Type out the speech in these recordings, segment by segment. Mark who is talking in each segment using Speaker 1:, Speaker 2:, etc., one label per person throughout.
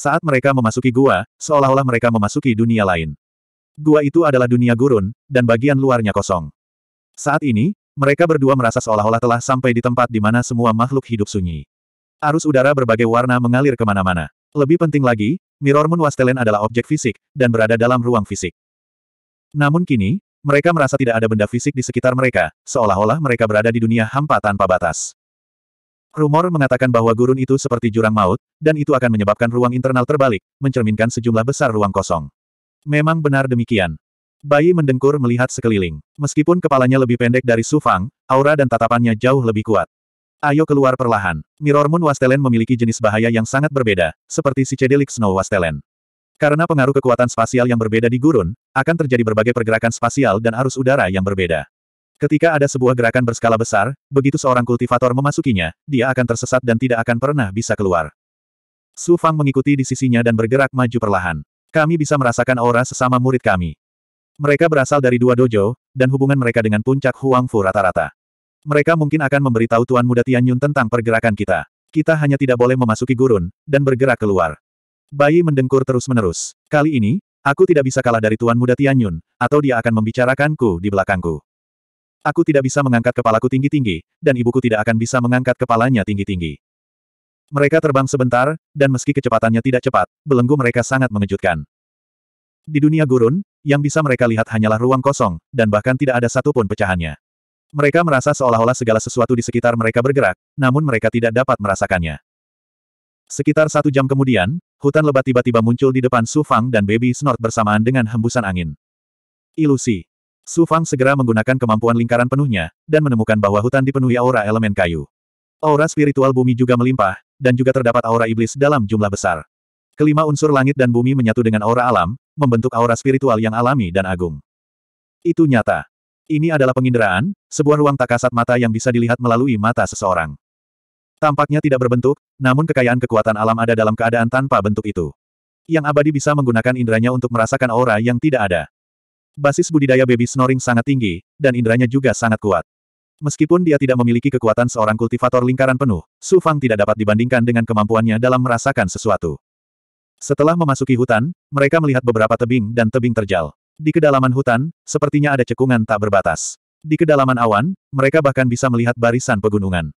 Speaker 1: Saat mereka memasuki gua, seolah-olah mereka memasuki dunia lain. Gua itu adalah dunia gurun, dan bagian luarnya kosong. Saat ini, mereka berdua merasa seolah-olah telah sampai di tempat di mana semua makhluk hidup sunyi. Arus udara berbagai warna mengalir kemana-mana. Lebih penting lagi, Mirror Moon Wastelen adalah objek fisik, dan berada dalam ruang fisik. Namun kini, mereka merasa tidak ada benda fisik di sekitar mereka, seolah-olah mereka berada di dunia hampa tanpa batas. Rumor mengatakan bahwa gurun itu seperti jurang maut, dan itu akan menyebabkan ruang internal terbalik, mencerminkan sejumlah besar ruang kosong. Memang benar demikian. Bayi mendengkur melihat sekeliling. Meskipun kepalanya lebih pendek dari Sufang, aura dan tatapannya jauh lebih kuat. Ayo keluar perlahan. Mirror Moon Wastelen memiliki jenis bahaya yang sangat berbeda, seperti si Cedelik Snow Wastelen. Karena pengaruh kekuatan spasial yang berbeda di gurun, akan terjadi berbagai pergerakan spasial dan arus udara yang berbeda. Ketika ada sebuah gerakan berskala besar, begitu seorang kultivator memasukinya, dia akan tersesat dan tidak akan pernah bisa keluar. Su Fang mengikuti di sisinya dan bergerak maju perlahan. Kami bisa merasakan aura sesama murid kami. Mereka berasal dari dua dojo, dan hubungan mereka dengan puncak Huang Fu rata-rata. Mereka mungkin akan memberitahu Tuan Muda Tianyun tentang pergerakan kita. Kita hanya tidak boleh memasuki gurun, dan bergerak keluar. Bayi mendengkur terus-menerus. Kali ini, aku tidak bisa kalah dari Tuan Muda Tianyun, atau dia akan membicarakanku di belakangku. Aku tidak bisa mengangkat kepalaku tinggi-tinggi, dan ibuku tidak akan bisa mengangkat kepalanya tinggi-tinggi. Mereka terbang sebentar, dan meski kecepatannya tidak cepat, belenggu mereka sangat mengejutkan. Di dunia gurun, yang bisa mereka lihat hanyalah ruang kosong, dan bahkan tidak ada satupun pecahannya. Mereka merasa seolah-olah segala sesuatu di sekitar mereka bergerak, namun mereka tidak dapat merasakannya. Sekitar satu jam kemudian, hutan lebat tiba-tiba muncul di depan Su Fang dan Baby Snort bersamaan dengan hembusan angin. Ilusi. Su Fang segera menggunakan kemampuan lingkaran penuhnya, dan menemukan bahwa hutan dipenuhi aura elemen kayu. Aura spiritual bumi juga melimpah, dan juga terdapat aura iblis dalam jumlah besar. Kelima unsur langit dan bumi menyatu dengan aura alam, membentuk aura spiritual yang alami dan agung. Itu nyata. Ini adalah penginderaan, sebuah ruang tak kasat mata yang bisa dilihat melalui mata seseorang. Tampaknya tidak berbentuk, namun kekayaan kekuatan alam ada dalam keadaan tanpa bentuk itu. Yang abadi bisa menggunakan inderanya untuk merasakan aura yang tidak ada. Basis budidaya baby snoring sangat tinggi, dan inderanya juga sangat kuat. Meskipun dia tidak memiliki kekuatan seorang kultivator lingkaran penuh, Su Fang tidak dapat dibandingkan dengan kemampuannya dalam merasakan sesuatu. Setelah memasuki hutan, mereka melihat beberapa tebing dan tebing terjal. Di kedalaman hutan, sepertinya ada cekungan tak berbatas. Di kedalaman awan, mereka bahkan bisa melihat barisan pegunungan.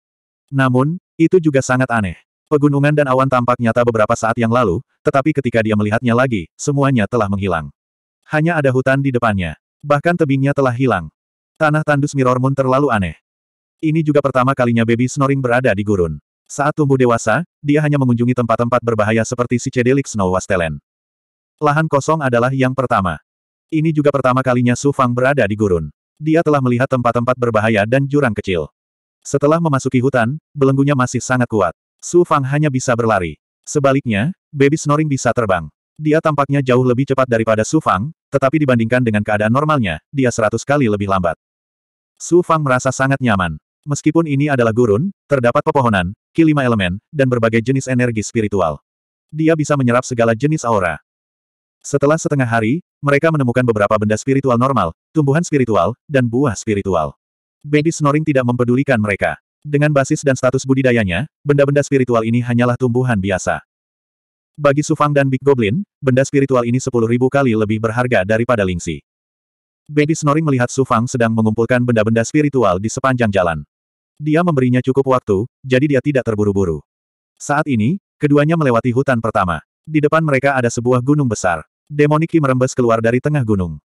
Speaker 1: Namun, itu juga sangat aneh. Pegunungan dan awan tampak nyata beberapa saat yang lalu, tetapi ketika dia melihatnya lagi, semuanya telah menghilang. Hanya ada hutan di depannya. Bahkan tebingnya telah hilang. Tanah tandus Mirror Moon terlalu aneh. Ini juga pertama kalinya baby snoring berada di gurun. Saat tumbuh dewasa, dia hanya mengunjungi tempat-tempat berbahaya seperti Cedelik Snow Wastelen. Lahan kosong adalah yang pertama. Ini juga pertama kalinya Su Fang berada di gurun. Dia telah melihat tempat-tempat berbahaya dan jurang kecil. Setelah memasuki hutan, belenggunya masih sangat kuat. Su Fang hanya bisa berlari. Sebaliknya, baby snoring bisa terbang. Dia tampaknya jauh lebih cepat daripada Su Fang, tetapi dibandingkan dengan keadaan normalnya, dia seratus kali lebih lambat. Su Fang merasa sangat nyaman. Meskipun ini adalah gurun, terdapat pepohonan, kilima elemen, dan berbagai jenis energi spiritual. Dia bisa menyerap segala jenis aura. Setelah setengah hari, mereka menemukan beberapa benda spiritual normal, tumbuhan spiritual, dan buah spiritual. Baby Snoring tidak mempedulikan mereka. Dengan basis dan status budidayanya, benda-benda spiritual ini hanyalah tumbuhan biasa. Bagi Sufang dan Big Goblin, benda spiritual ini sepuluh ribu kali lebih berharga daripada lingsi. Baby Snoring melihat Sufang sedang mengumpulkan benda-benda spiritual di sepanjang jalan. Dia memberinya cukup waktu, jadi dia tidak terburu-buru. Saat ini, keduanya melewati hutan pertama. Di depan mereka ada sebuah gunung besar. Demoniki merembes keluar dari tengah gunung.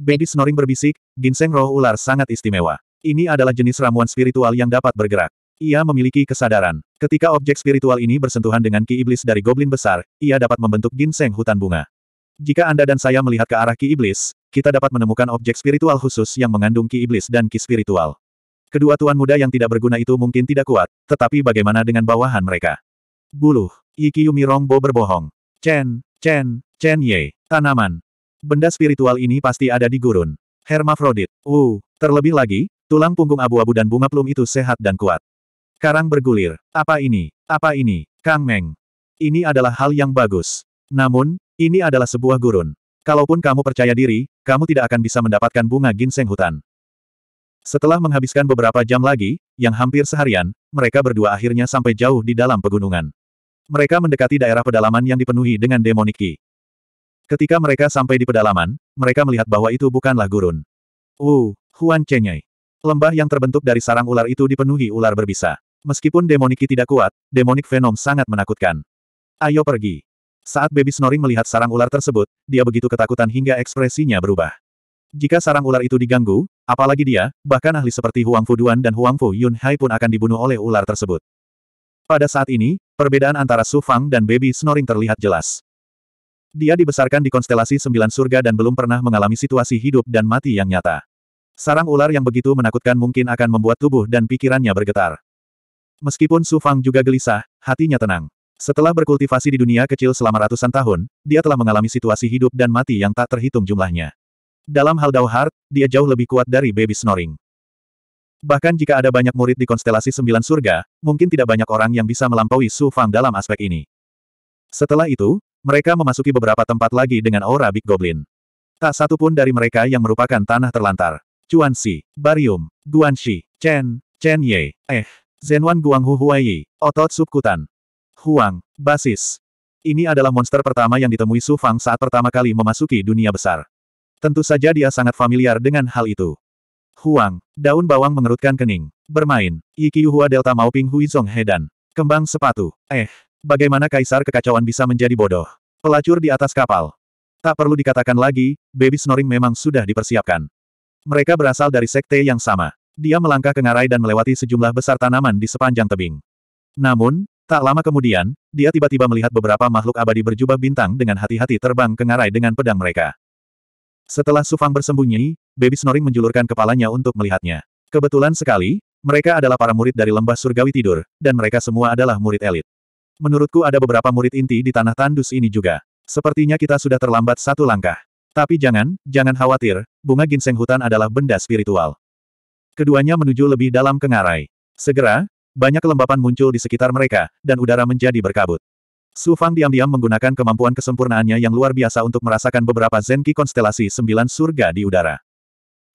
Speaker 1: Baby Snoring berbisik, ginseng roh ular sangat istimewa. Ini adalah jenis ramuan spiritual yang dapat bergerak. Ia memiliki kesadaran. Ketika objek spiritual ini bersentuhan dengan ki iblis dari goblin besar, ia dapat membentuk ginseng hutan bunga. Jika Anda dan saya melihat ke arah ki iblis, kita dapat menemukan objek spiritual khusus yang mengandung ki iblis dan ki spiritual. Kedua tuan muda yang tidak berguna itu mungkin tidak kuat, tetapi bagaimana dengan bawahan mereka? Buluh. Yumi Rongbo berbohong. Chen, Chen, Chen Ye. Tanaman. Benda spiritual ini pasti ada di gurun. Hermafrodit. Wu. Terlebih lagi, tulang punggung abu-abu dan bunga plum itu sehat dan kuat. Karang bergulir. Apa ini? Apa ini? Kang Meng. Ini adalah hal yang bagus. Namun, ini adalah sebuah gurun. Kalaupun kamu percaya diri, kamu tidak akan bisa mendapatkan bunga ginseng hutan. Setelah menghabiskan beberapa jam lagi, yang hampir seharian, mereka berdua akhirnya sampai jauh di dalam pegunungan. Mereka mendekati daerah pedalaman yang dipenuhi dengan demoniki. Ketika mereka sampai di pedalaman, mereka melihat bahwa itu bukanlah gurun. Uh, Huan Chenyai. Lembah yang terbentuk dari sarang ular itu dipenuhi ular berbisa. Meskipun demoniki tidak kuat, demonik venom sangat menakutkan. Ayo pergi. Saat baby snoring melihat sarang ular tersebut, dia begitu ketakutan hingga ekspresinya berubah. Jika sarang ular itu diganggu, apalagi dia, bahkan ahli seperti Huang Fuduan dan Huang Fu Yun Hai pun akan dibunuh oleh ular tersebut. Pada saat ini, perbedaan antara Su Fang dan baby snoring terlihat jelas. Dia dibesarkan di konstelasi sembilan surga dan belum pernah mengalami situasi hidup dan mati yang nyata. Sarang ular yang begitu menakutkan mungkin akan membuat tubuh dan pikirannya bergetar. Meskipun Su Fang juga gelisah, hatinya tenang. Setelah berkultivasi di dunia kecil selama ratusan tahun, dia telah mengalami situasi hidup dan mati yang tak terhitung jumlahnya. Dalam hal Dao Heart, dia jauh lebih kuat dari baby snoring. Bahkan jika ada banyak murid di konstelasi sembilan surga, mungkin tidak banyak orang yang bisa melampaui Su Fang dalam aspek ini. Setelah itu, mereka memasuki beberapa tempat lagi dengan aura Big Goblin. Tak satu pun dari mereka yang merupakan tanah terlantar. Si, Barium, Guan Shi, Chen, Chen Ye, eh, Zenwan Guanghu Huaiyi, otot subkutan. Huang, basis. Ini adalah monster pertama yang ditemui Su Fang saat pertama kali memasuki dunia besar. Tentu saja dia sangat familiar dengan hal itu. Huang, daun bawang mengerutkan kening. Bermain, Iki Yuhua Delta Maoping Hui Zong Hedan. Kembang sepatu. Eh, bagaimana kaisar kekacauan bisa menjadi bodoh? Pelacur di atas kapal. Tak perlu dikatakan lagi, baby snoring memang sudah dipersiapkan. Mereka berasal dari sekte yang sama. Dia melangkah ke ngarai dan melewati sejumlah besar tanaman di sepanjang tebing. Namun, tak lama kemudian, dia tiba-tiba melihat beberapa makhluk abadi berjubah bintang dengan hati-hati terbang ke ngarai dengan pedang mereka. Setelah Sufang bersembunyi, Baby Snoring menjulurkan kepalanya untuk melihatnya. Kebetulan sekali, mereka adalah para murid dari lembah surgawi tidur, dan mereka semua adalah murid elit. Menurutku ada beberapa murid inti di tanah tandus ini juga. Sepertinya kita sudah terlambat satu langkah. Tapi jangan, jangan khawatir, bunga ginseng hutan adalah benda spiritual. Keduanya menuju lebih dalam ke ngarai. Segera, banyak kelembapan muncul di sekitar mereka, dan udara menjadi berkabut. Su Fang diam-diam menggunakan kemampuan kesempurnaannya yang luar biasa untuk merasakan beberapa zenki konstelasi sembilan surga di udara.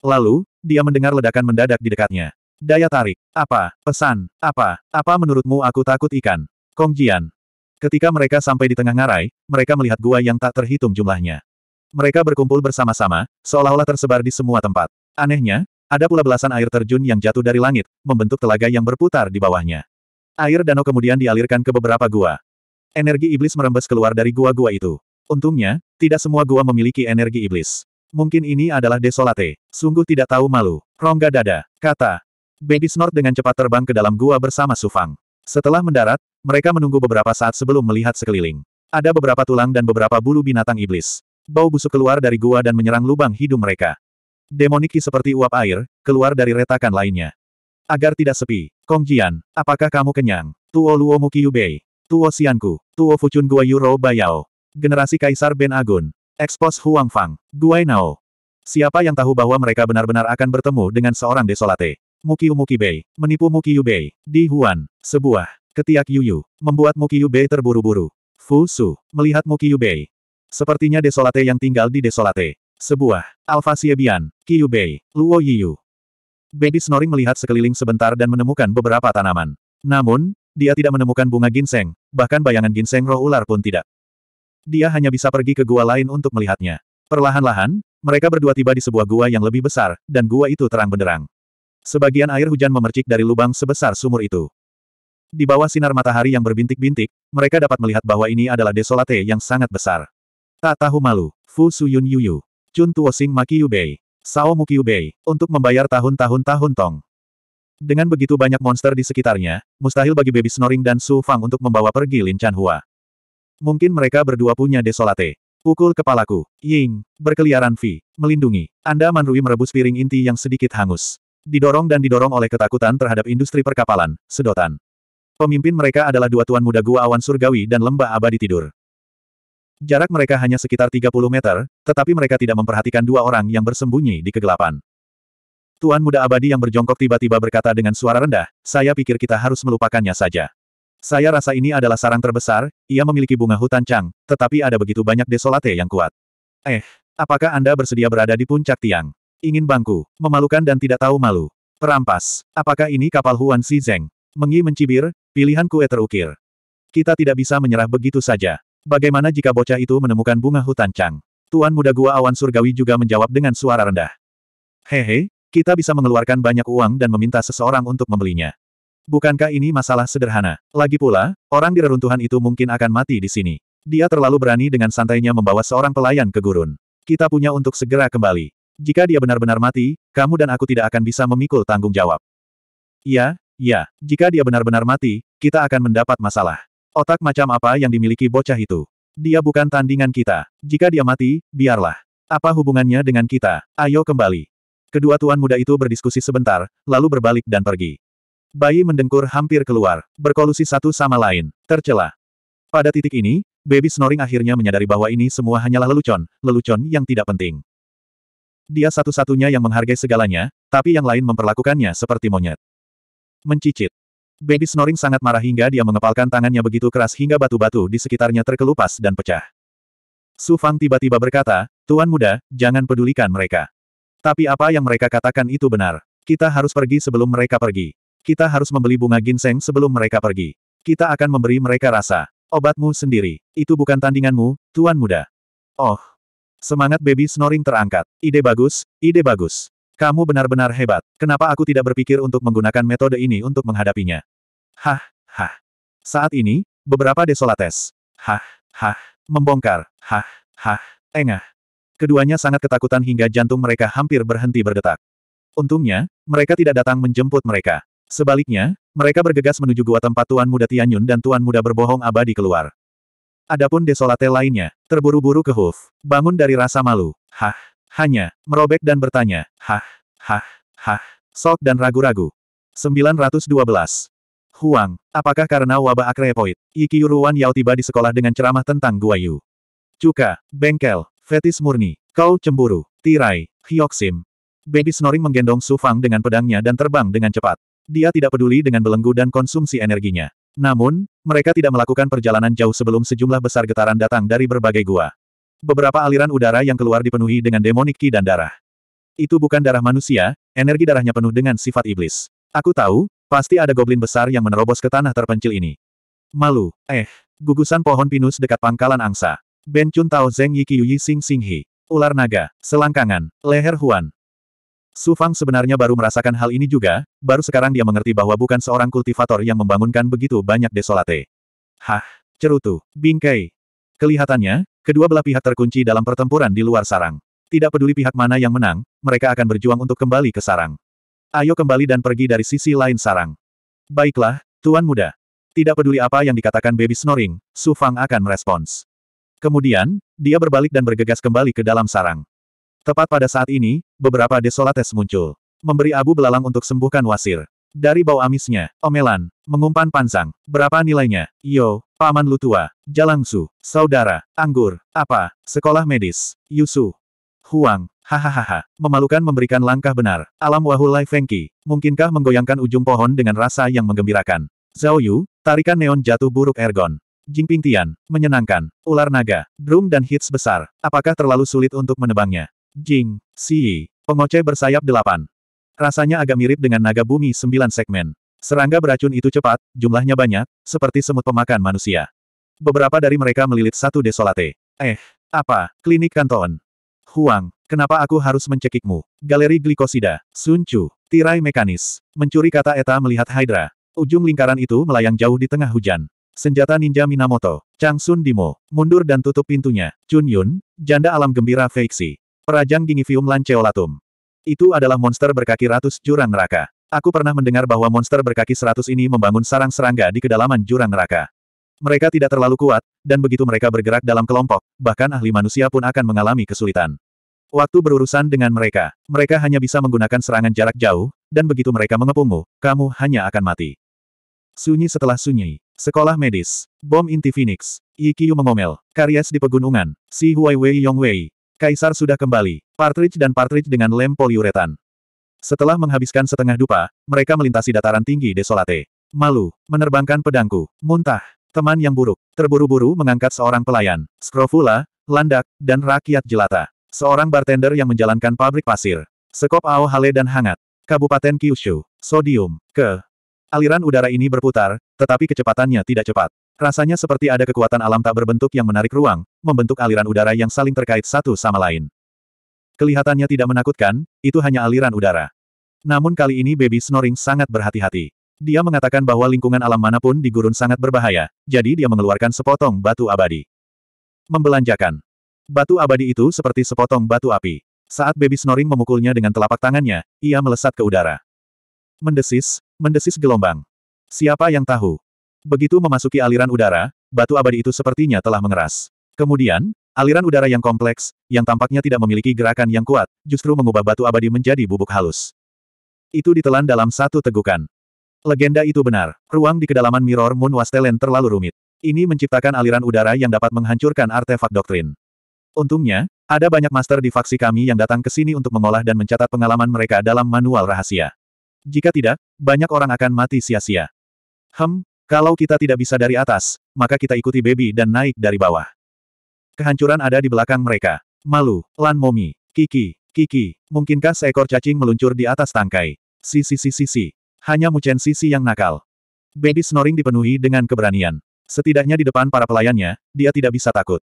Speaker 1: Lalu, dia mendengar ledakan mendadak di dekatnya. Daya tarik. Apa? Pesan? Apa? Apa menurutmu aku takut ikan? Kong Jian. Ketika mereka sampai di tengah ngarai, mereka melihat gua yang tak terhitung jumlahnya. Mereka berkumpul bersama-sama, seolah-olah tersebar di semua tempat. Anehnya, ada pula belasan air terjun yang jatuh dari langit, membentuk telaga yang berputar di bawahnya. Air danau kemudian dialirkan ke beberapa gua. Energi iblis merembes keluar dari gua-gua itu. Untungnya, tidak semua gua memiliki energi iblis. Mungkin ini adalah desolate. Sungguh tidak tahu malu. Rongga dada, kata. Baby Snort dengan cepat terbang ke dalam gua bersama Sufang. Setelah mendarat, mereka menunggu beberapa saat sebelum melihat sekeliling. Ada beberapa tulang dan beberapa bulu binatang iblis. Bau busuk keluar dari gua dan menyerang lubang hidung mereka. Demoniki seperti uap air, keluar dari retakan lainnya. Agar tidak sepi, Kong Jian, apakah kamu kenyang? Tuo Luo Mukiyubei, Tuo Xianku, Tuo Fuchun Gua Yuro Bayao, Generasi Kaisar Ben Agun, Ekspos Huang Fang, Guai Nao. Siapa yang tahu bahwa mereka benar-benar akan bertemu dengan seorang desolate? Mukiu Mukibei, menipu Mukiu di Huan, sebuah, ketiak Yuyu, membuat Mukiu terburu-buru. Fu Su, melihat Mukiu Sepertinya desolate yang tinggal di desolate. Sebuah. Alfa Siebian. Bei, Luo Yiyu. Baby Snoring melihat sekeliling sebentar dan menemukan beberapa tanaman. Namun, dia tidak menemukan bunga ginseng, bahkan bayangan ginseng roh ular pun tidak. Dia hanya bisa pergi ke gua lain untuk melihatnya. Perlahan-lahan, mereka berdua tiba di sebuah gua yang lebih besar, dan gua itu terang benderang. Sebagian air hujan memercik dari lubang sebesar sumur itu. Di bawah sinar matahari yang berbintik-bintik, mereka dapat melihat bahwa ini adalah desolate yang sangat besar. Tak tahu malu, Fu Suyun Yuyu. Chun Tuosing Makiyubei. Sao Yubei, untuk membayar tahun-tahun tahun tong. Dengan begitu banyak monster di sekitarnya, mustahil bagi Baby Snoring dan Su Fang untuk membawa pergi Lin Chan Hua. Mungkin mereka berdua punya desolate. Pukul kepalaku. Ying. Berkeliaran Vi. Melindungi. Anda Manrui merebus piring inti yang sedikit hangus. Didorong dan didorong oleh ketakutan terhadap industri perkapalan, sedotan. Pemimpin mereka adalah dua tuan muda gua awan surgawi dan lembah abadi tidur. Jarak mereka hanya sekitar 30 meter, tetapi mereka tidak memperhatikan dua orang yang bersembunyi di kegelapan. Tuan muda abadi yang berjongkok tiba-tiba berkata dengan suara rendah, saya pikir kita harus melupakannya saja. Saya rasa ini adalah sarang terbesar, ia memiliki bunga hutan cang, tetapi ada begitu banyak desolate yang kuat. Eh, apakah Anda bersedia berada di puncak tiang? Ingin bangku, memalukan dan tidak tahu malu. Perampas, apakah ini kapal Huan Si Zeng? Mengi mencibir, pilihan kue terukir. Kita tidak bisa menyerah begitu saja. Bagaimana jika bocah itu menemukan bunga hutan Chang? Tuan muda gua awan surgawi juga menjawab dengan suara rendah. Hehe, kita bisa mengeluarkan banyak uang dan meminta seseorang untuk membelinya. Bukankah ini masalah sederhana? Lagi pula, orang di reruntuhan itu mungkin akan mati di sini. Dia terlalu berani dengan santainya membawa seorang pelayan ke gurun. Kita punya untuk segera kembali. Jika dia benar-benar mati, kamu dan aku tidak akan bisa memikul tanggung jawab. Ya, ya. jika dia benar-benar mati, kita akan mendapat masalah. Otak macam apa yang dimiliki bocah itu? Dia bukan tandingan kita. Jika dia mati, biarlah. Apa hubungannya dengan kita? Ayo kembali. Kedua tuan muda itu berdiskusi sebentar, lalu berbalik dan pergi. Bayi mendengkur hampir keluar, berkolusi satu sama lain, tercela. Pada titik ini, baby snoring akhirnya menyadari bahwa ini semua hanyalah lelucon, lelucon yang tidak penting. Dia satu-satunya yang menghargai segalanya, tapi yang lain memperlakukannya seperti monyet. Mencicit. Baby Snoring sangat marah hingga dia mengepalkan tangannya begitu keras hingga batu-batu di sekitarnya terkelupas dan pecah. Su Fang tiba-tiba berkata, Tuan muda, jangan pedulikan mereka. Tapi apa yang mereka katakan itu benar. Kita harus pergi sebelum mereka pergi. Kita harus membeli bunga ginseng sebelum mereka pergi. Kita akan memberi mereka rasa. Obatmu sendiri. Itu bukan tandinganmu, Tuan muda. Oh. Semangat baby snoring terangkat. Ide bagus, ide bagus. Kamu benar-benar hebat. Kenapa aku tidak berpikir untuk menggunakan metode ini untuk menghadapinya? Hah, hah. Saat ini, beberapa desolates. Hah, hah. Membongkar. Hah, hah. Engah. Keduanya sangat ketakutan hingga jantung mereka hampir berhenti berdetak. Untungnya, mereka tidak datang menjemput mereka. Sebaliknya, mereka bergegas menuju gua tempat Tuan Muda Tianyun dan Tuan Muda Berbohong Abadi keluar. Adapun desolate lainnya, terburu-buru ke Huf. Bangun dari rasa malu. Hah. Hanya, merobek dan bertanya, hah, hah, hah, sok dan ragu-ragu. 912. Huang, apakah karena wabah akrepoid, Iki Yuruan Yao tiba di sekolah dengan ceramah tentang gua yu. Cuka, bengkel, fetis murni, kau cemburu, tirai, hyoksim. Baby snoring menggendong Su Fang dengan pedangnya dan terbang dengan cepat. Dia tidak peduli dengan belenggu dan konsumsi energinya. Namun, mereka tidak melakukan perjalanan jauh sebelum sejumlah besar getaran datang dari berbagai gua. Beberapa aliran udara yang keluar dipenuhi dengan demonik ki dan darah. Itu bukan darah manusia, energi darahnya penuh dengan sifat iblis. Aku tahu, pasti ada goblin besar yang menerobos ke tanah terpencil ini. Malu, eh, gugusan pohon pinus dekat pangkalan angsa. Ben Chun Tao Zeng Yi Qiyu Sing Sing Hi. Ular naga, selangkangan, leher Huan. Su Fang sebenarnya baru merasakan hal ini juga, baru sekarang dia mengerti bahwa bukan seorang kultivator yang membangunkan begitu banyak desolate. Hah, cerutu, bingkai. Kelihatannya, Kedua belah pihak terkunci dalam pertempuran di luar sarang. Tidak peduli pihak mana yang menang, mereka akan berjuang untuk kembali ke sarang. Ayo kembali dan pergi dari sisi lain sarang. Baiklah, Tuan Muda. Tidak peduli apa yang dikatakan baby snoring, Su Fang akan merespons. Kemudian, dia berbalik dan bergegas kembali ke dalam sarang. Tepat pada saat ini, beberapa desolates muncul. Memberi abu belalang untuk sembuhkan wasir. Dari bau amisnya, omelan, mengumpan pansang, berapa nilainya, Yo, Paman Lutua, Jalangsu, Saudara, Anggur, apa, Sekolah Medis, Yusu, Huang, hahaha, memalukan memberikan langkah benar, alam Wahulai Fengki, mungkinkah menggoyangkan ujung pohon dengan rasa yang menggembirakan. Zhao Yu, tarikan neon jatuh buruk Ergon. Jingping Tian, menyenangkan, ular naga, drum dan hits besar, apakah terlalu sulit untuk menebangnya? Jing, Si, pengoceh bersayap delapan. Rasanya agak mirip dengan naga bumi sembilan segmen. Serangga beracun itu cepat, jumlahnya banyak, seperti semut pemakan manusia. Beberapa dari mereka melilit satu desolate. Eh, apa? Klinik Kanton. Huang, kenapa aku harus mencekikmu? Galeri glikosida. Sun Chu. Tirai mekanis. Mencuri kata Eta melihat Hydra. Ujung lingkaran itu melayang jauh di tengah hujan. Senjata ninja Minamoto. Chang Sun Dimo. Mundur dan tutup pintunya. Chun Yun. Janda alam gembira Feixi. Perajang Gingivium Lanceolatum. Itu adalah monster berkaki ratus jurang neraka. Aku pernah mendengar bahwa monster berkaki seratus ini membangun sarang serangga di kedalaman jurang neraka. Mereka tidak terlalu kuat, dan begitu mereka bergerak dalam kelompok, bahkan ahli manusia pun akan mengalami kesulitan. Waktu berurusan dengan mereka, mereka hanya bisa menggunakan serangan jarak jauh, dan begitu mereka mengepungmu, kamu hanya akan mati. Sunyi setelah sunyi. Sekolah medis. Bom inti Phoenix. Yi mengomel. Karies di pegunungan. Si Huai Wei Yong Kaisar sudah kembali. Partridge dan Partridge dengan lem poliuretan. Setelah menghabiskan setengah dupa, mereka melintasi dataran tinggi desolate. Malu, menerbangkan pedangku, muntah, teman yang buruk, terburu-buru mengangkat seorang pelayan, skrofula, landak, dan rakyat jelata. Seorang bartender yang menjalankan pabrik pasir. Sekop Ao Hale dan hangat. Kabupaten Kyushu, sodium, ke. Aliran udara ini berputar, tetapi kecepatannya tidak cepat. Rasanya seperti ada kekuatan alam tak berbentuk yang menarik ruang, membentuk aliran udara yang saling terkait satu sama lain. Kelihatannya tidak menakutkan, itu hanya aliran udara. Namun kali ini baby snoring sangat berhati-hati. Dia mengatakan bahwa lingkungan alam manapun di gurun sangat berbahaya, jadi dia mengeluarkan sepotong batu abadi. Membelanjakan. Batu abadi itu seperti sepotong batu api. Saat baby snoring memukulnya dengan telapak tangannya, ia melesat ke udara. Mendesis, mendesis gelombang. Siapa yang tahu? Begitu memasuki aliran udara, batu abadi itu sepertinya telah mengeras. Kemudian, aliran udara yang kompleks, yang tampaknya tidak memiliki gerakan yang kuat, justru mengubah batu abadi menjadi bubuk halus. Itu ditelan dalam satu tegukan. Legenda itu benar, ruang di kedalaman Mirror Moon Wastelen terlalu rumit. Ini menciptakan aliran udara yang dapat menghancurkan artefak doktrin. Untungnya, ada banyak master di faksi kami yang datang ke sini untuk mengolah dan mencatat pengalaman mereka dalam manual rahasia. Jika tidak, banyak orang akan mati sia-sia. Hem, kalau kita tidak bisa dari atas, maka kita ikuti baby dan naik dari bawah. Kehancuran ada di belakang mereka. Malu, Lan Momi, Kiki, Kiki, mungkinkah seekor cacing meluncur di atas tangkai? Si si si si si. Hanya si Sisi yang nakal. Baby snoring dipenuhi dengan keberanian. Setidaknya di depan para pelayannya, dia tidak bisa takut.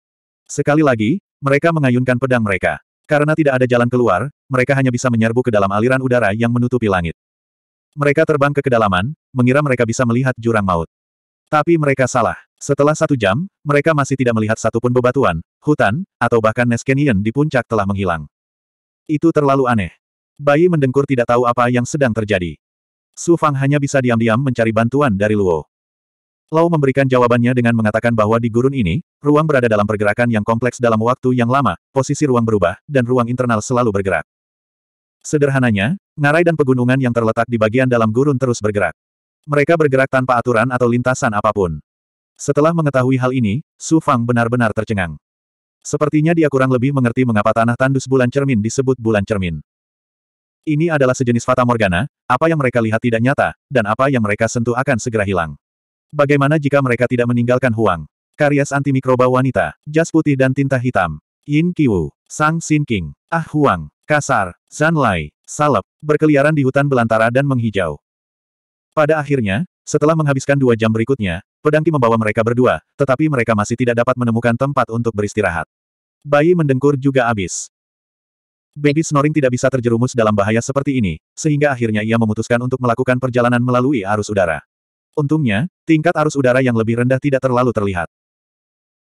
Speaker 1: Sekali lagi, mereka mengayunkan pedang mereka. Karena tidak ada jalan keluar, mereka hanya bisa menyerbu ke dalam aliran udara yang menutupi langit. Mereka terbang ke kedalaman, mengira mereka bisa melihat jurang maut. Tapi mereka salah. Setelah satu jam, mereka masih tidak melihat satupun bebatuan, hutan, atau bahkan Neskenian di puncak telah menghilang. Itu terlalu aneh. Bayi mendengkur tidak tahu apa yang sedang terjadi. Su Fang hanya bisa diam-diam mencari bantuan dari Luo. Lau memberikan jawabannya dengan mengatakan bahwa di gurun ini, ruang berada dalam pergerakan yang kompleks dalam waktu yang lama, posisi ruang berubah, dan ruang internal selalu bergerak. Sederhananya, ngarai dan pegunungan yang terletak di bagian dalam gurun terus bergerak. Mereka bergerak tanpa aturan atau lintasan apapun. Setelah mengetahui hal ini, Su Fang benar-benar tercengang. Sepertinya dia kurang lebih mengerti mengapa tanah tandus bulan cermin disebut bulan cermin. Ini adalah sejenis fata morgana, apa yang mereka lihat tidak nyata, dan apa yang mereka sentuh akan segera hilang. Bagaimana jika mereka tidak meninggalkan Huang? Karyas antimikroba wanita, jas putih dan tinta hitam. Yin Kiwu, Sang Xin King, Ah Huang. Kasar, Zanlai, salep, berkeliaran di hutan belantara dan menghijau. Pada akhirnya, setelah menghabiskan dua jam berikutnya, pedangki membawa mereka berdua, tetapi mereka masih tidak dapat menemukan tempat untuk beristirahat. Bayi mendengkur juga abis. Baby snoring tidak bisa terjerumus dalam bahaya seperti ini, sehingga akhirnya ia memutuskan untuk melakukan perjalanan melalui arus udara. Untungnya, tingkat arus udara yang lebih rendah tidak terlalu terlihat.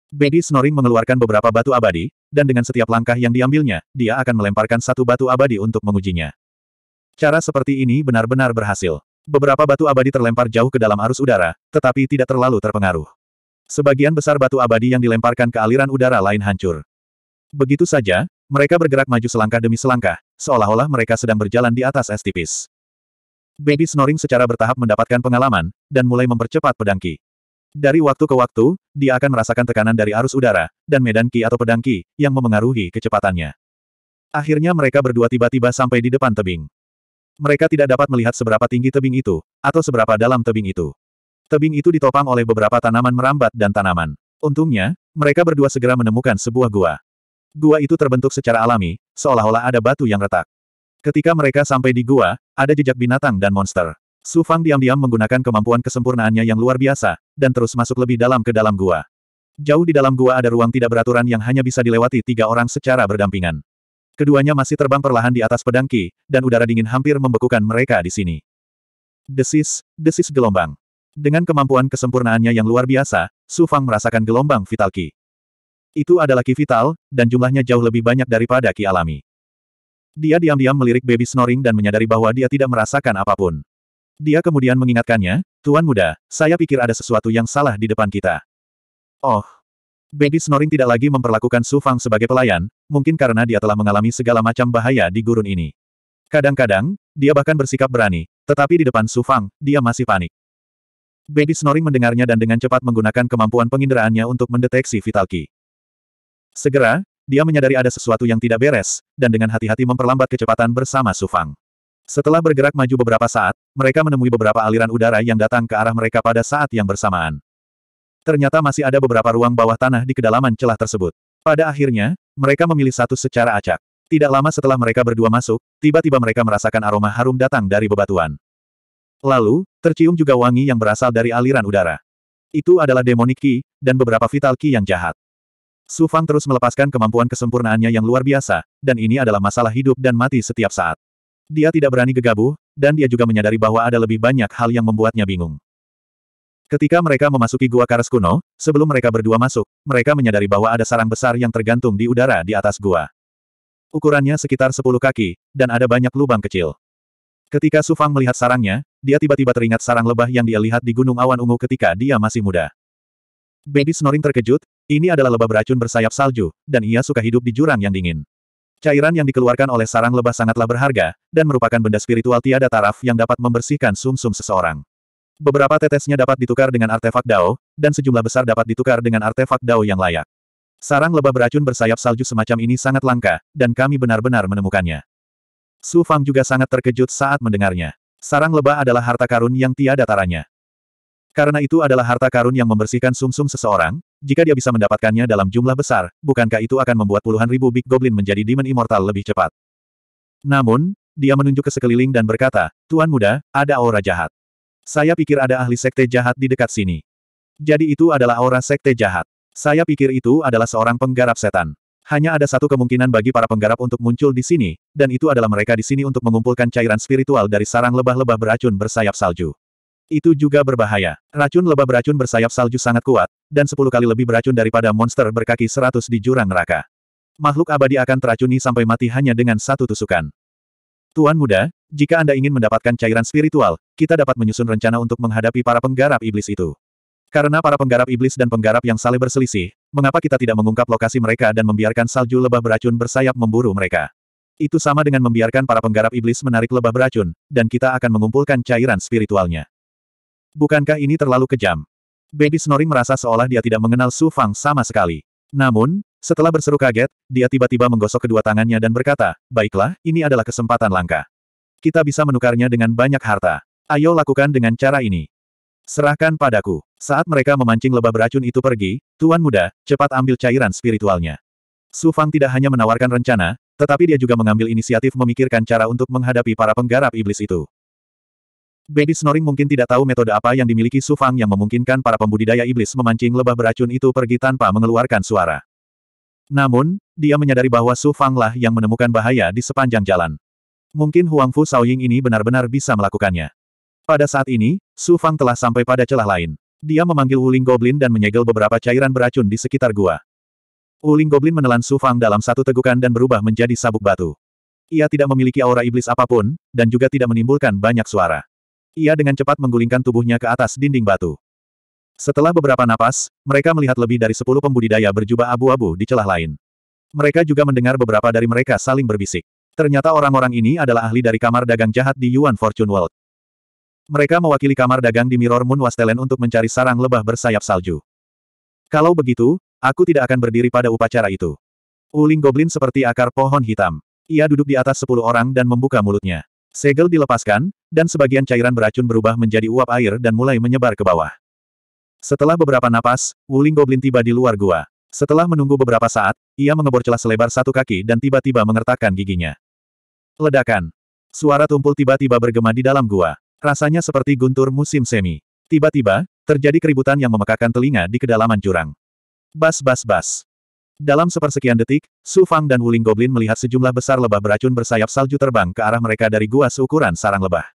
Speaker 1: Bedi Snoring mengeluarkan beberapa batu abadi, dan dengan setiap langkah yang diambilnya, dia akan melemparkan satu batu abadi untuk mengujinya. Cara seperti ini benar-benar berhasil. Beberapa batu abadi terlempar jauh ke dalam arus udara, tetapi tidak terlalu terpengaruh. Sebagian besar batu abadi yang dilemparkan ke aliran udara lain hancur. Begitu saja, mereka bergerak maju selangkah demi selangkah, seolah-olah mereka sedang berjalan di atas es tipis. Baby Snoring secara bertahap mendapatkan pengalaman, dan mulai mempercepat pedangki. Dari waktu ke waktu, dia akan merasakan tekanan dari arus udara, dan medan ki atau pedang ki, yang memengaruhi kecepatannya. Akhirnya mereka berdua tiba-tiba sampai di depan tebing. Mereka tidak dapat melihat seberapa tinggi tebing itu, atau seberapa dalam tebing itu. Tebing itu ditopang oleh beberapa tanaman merambat dan tanaman. Untungnya, mereka berdua segera menemukan sebuah gua. Gua itu terbentuk secara alami, seolah-olah ada batu yang retak. Ketika mereka sampai di gua, ada jejak binatang dan monster. Su Fang diam-diam menggunakan kemampuan kesempurnaannya yang luar biasa, dan terus masuk lebih dalam ke dalam gua. Jauh di dalam gua ada ruang tidak beraturan yang hanya bisa dilewati tiga orang secara berdampingan. Keduanya masih terbang perlahan di atas pedangki, dan udara dingin hampir membekukan mereka di sini. Desis, desis gelombang. Dengan kemampuan kesempurnaannya yang luar biasa, Su Fang merasakan gelombang vital Ki. Itu adalah Ki vital, dan jumlahnya jauh lebih banyak daripada Ki alami. Dia diam-diam melirik baby snoring dan menyadari bahwa dia tidak merasakan apapun. Dia kemudian mengingatkannya, Tuan Muda, saya pikir ada sesuatu yang salah di depan kita. Oh. Baby Snoring tidak lagi memperlakukan Su Fang sebagai pelayan, mungkin karena dia telah mengalami segala macam bahaya di gurun ini. Kadang-kadang, dia bahkan bersikap berani, tetapi di depan Su Fang, dia masih panik. Baby Snoring mendengarnya dan dengan cepat menggunakan kemampuan penginderaannya untuk mendeteksi Vital Ki. Segera, dia menyadari ada sesuatu yang tidak beres, dan dengan hati-hati memperlambat kecepatan bersama Su Fang. Setelah bergerak maju beberapa saat, mereka menemui beberapa aliran udara yang datang ke arah mereka pada saat yang bersamaan. Ternyata masih ada beberapa ruang bawah tanah di kedalaman celah tersebut. Pada akhirnya, mereka memilih satu secara acak. Tidak lama setelah mereka berdua masuk, tiba-tiba mereka merasakan aroma harum datang dari bebatuan. Lalu, tercium juga wangi yang berasal dari aliran udara. Itu adalah demonic ki, dan beberapa vital ki yang jahat. Su Fang terus melepaskan kemampuan kesempurnaannya yang luar biasa, dan ini adalah masalah hidup dan mati setiap saat. Dia tidak berani gegabah, dan dia juga menyadari bahwa ada lebih banyak hal yang membuatnya bingung. Ketika mereka memasuki gua karas kuno, sebelum mereka berdua masuk, mereka menyadari bahwa ada sarang besar yang tergantung di udara di atas gua. Ukurannya sekitar 10 kaki, dan ada banyak lubang kecil. Ketika Sufang melihat sarangnya, dia tiba-tiba teringat sarang lebah yang dia lihat di Gunung Awan Ungu ketika dia masih muda. Baby Snoring terkejut, ini adalah lebah beracun bersayap salju, dan ia suka hidup di jurang yang dingin. Cairan yang dikeluarkan oleh sarang lebah sangatlah berharga, dan merupakan benda spiritual tiada taraf yang dapat membersihkan sumsum -sum seseorang. Beberapa tetesnya dapat ditukar dengan artefak Dao, dan sejumlah besar dapat ditukar dengan artefak Dao yang layak. Sarang lebah beracun bersayap salju semacam ini sangat langka, dan kami benar-benar menemukannya. Su Fang juga sangat terkejut saat mendengarnya. Sarang lebah adalah harta karun yang tiada taranya. Karena itu adalah harta karun yang membersihkan sumsum -sum seseorang, jika dia bisa mendapatkannya dalam jumlah besar, bukankah itu akan membuat puluhan ribu Big Goblin menjadi Demon Immortal lebih cepat? Namun, dia menunjuk ke sekeliling dan berkata, Tuan muda, ada aura jahat. Saya pikir ada ahli sekte jahat di dekat sini. Jadi itu adalah aura sekte jahat. Saya pikir itu adalah seorang penggarap setan. Hanya ada satu kemungkinan bagi para penggarap untuk muncul di sini, dan itu adalah mereka di sini untuk mengumpulkan cairan spiritual dari sarang lebah-lebah beracun bersayap salju. Itu juga berbahaya. Racun lebah beracun bersayap salju sangat kuat, dan sepuluh kali lebih beracun daripada monster berkaki seratus di jurang neraka. Makhluk abadi akan teracuni sampai mati hanya dengan satu tusukan. Tuan muda, jika Anda ingin mendapatkan cairan spiritual, kita dapat menyusun rencana untuk menghadapi para penggarap iblis itu. Karena para penggarap iblis dan penggarap yang saling berselisih, mengapa kita tidak mengungkap lokasi mereka dan membiarkan salju lebah beracun bersayap memburu mereka? Itu sama dengan membiarkan para penggarap iblis menarik lebah beracun, dan kita akan mengumpulkan cairan spiritualnya. Bukankah ini terlalu kejam? Baby Snoring merasa seolah dia tidak mengenal Su Fang sama sekali. Namun, setelah berseru kaget, dia tiba-tiba menggosok kedua tangannya dan berkata, Baiklah, ini adalah kesempatan langka. Kita bisa menukarnya dengan banyak harta. Ayo lakukan dengan cara ini. Serahkan padaku. Saat mereka memancing lebah beracun itu pergi, Tuan Muda, cepat ambil cairan spiritualnya. Su Fang tidak hanya menawarkan rencana, tetapi dia juga mengambil inisiatif memikirkan cara untuk menghadapi para penggarap iblis itu. Baby Snoring mungkin tidak tahu metode apa yang dimiliki Su Fang yang memungkinkan para pembudidaya iblis memancing lebah beracun itu pergi tanpa mengeluarkan suara. Namun, dia menyadari bahwa Su Fang lah yang menemukan bahaya di sepanjang jalan. Mungkin Huang Fu Shaoying ini benar-benar bisa melakukannya. Pada saat ini, Su Fang telah sampai pada celah lain. Dia memanggil Wuling Goblin dan menyegel beberapa cairan beracun di sekitar gua. Wuling Goblin menelan Su Fang dalam satu tegukan dan berubah menjadi sabuk batu. Ia tidak memiliki aura iblis apapun, dan juga tidak menimbulkan banyak suara. Ia dengan cepat menggulingkan tubuhnya ke atas dinding batu. Setelah beberapa napas, mereka melihat lebih dari sepuluh pembudidaya berjubah abu-abu di celah lain. Mereka juga mendengar beberapa dari mereka saling berbisik. Ternyata orang-orang ini adalah ahli dari kamar dagang jahat di Yuan Fortune World. Mereka mewakili kamar dagang di Mirror Moon Wastelen untuk mencari sarang lebah bersayap salju. Kalau begitu, aku tidak akan berdiri pada upacara itu. Uling Goblin seperti akar pohon hitam. Ia duduk di atas sepuluh orang dan membuka mulutnya. Segel dilepaskan, dan sebagian cairan beracun berubah menjadi uap air dan mulai menyebar ke bawah. Setelah beberapa napas, Wuling Goblin tiba di luar gua. Setelah menunggu beberapa saat, ia mengebor celah selebar satu kaki dan tiba-tiba mengertakkan giginya. Ledakan. Suara tumpul tiba-tiba bergema di dalam gua. Rasanya seperti guntur musim semi. Tiba-tiba, terjadi keributan yang memekakan telinga di kedalaman jurang. Bas bas bas. Dalam sepersekian detik, Su Fang dan Wuling Goblin melihat sejumlah besar lebah beracun bersayap salju terbang ke arah mereka dari gua seukuran sarang lebah.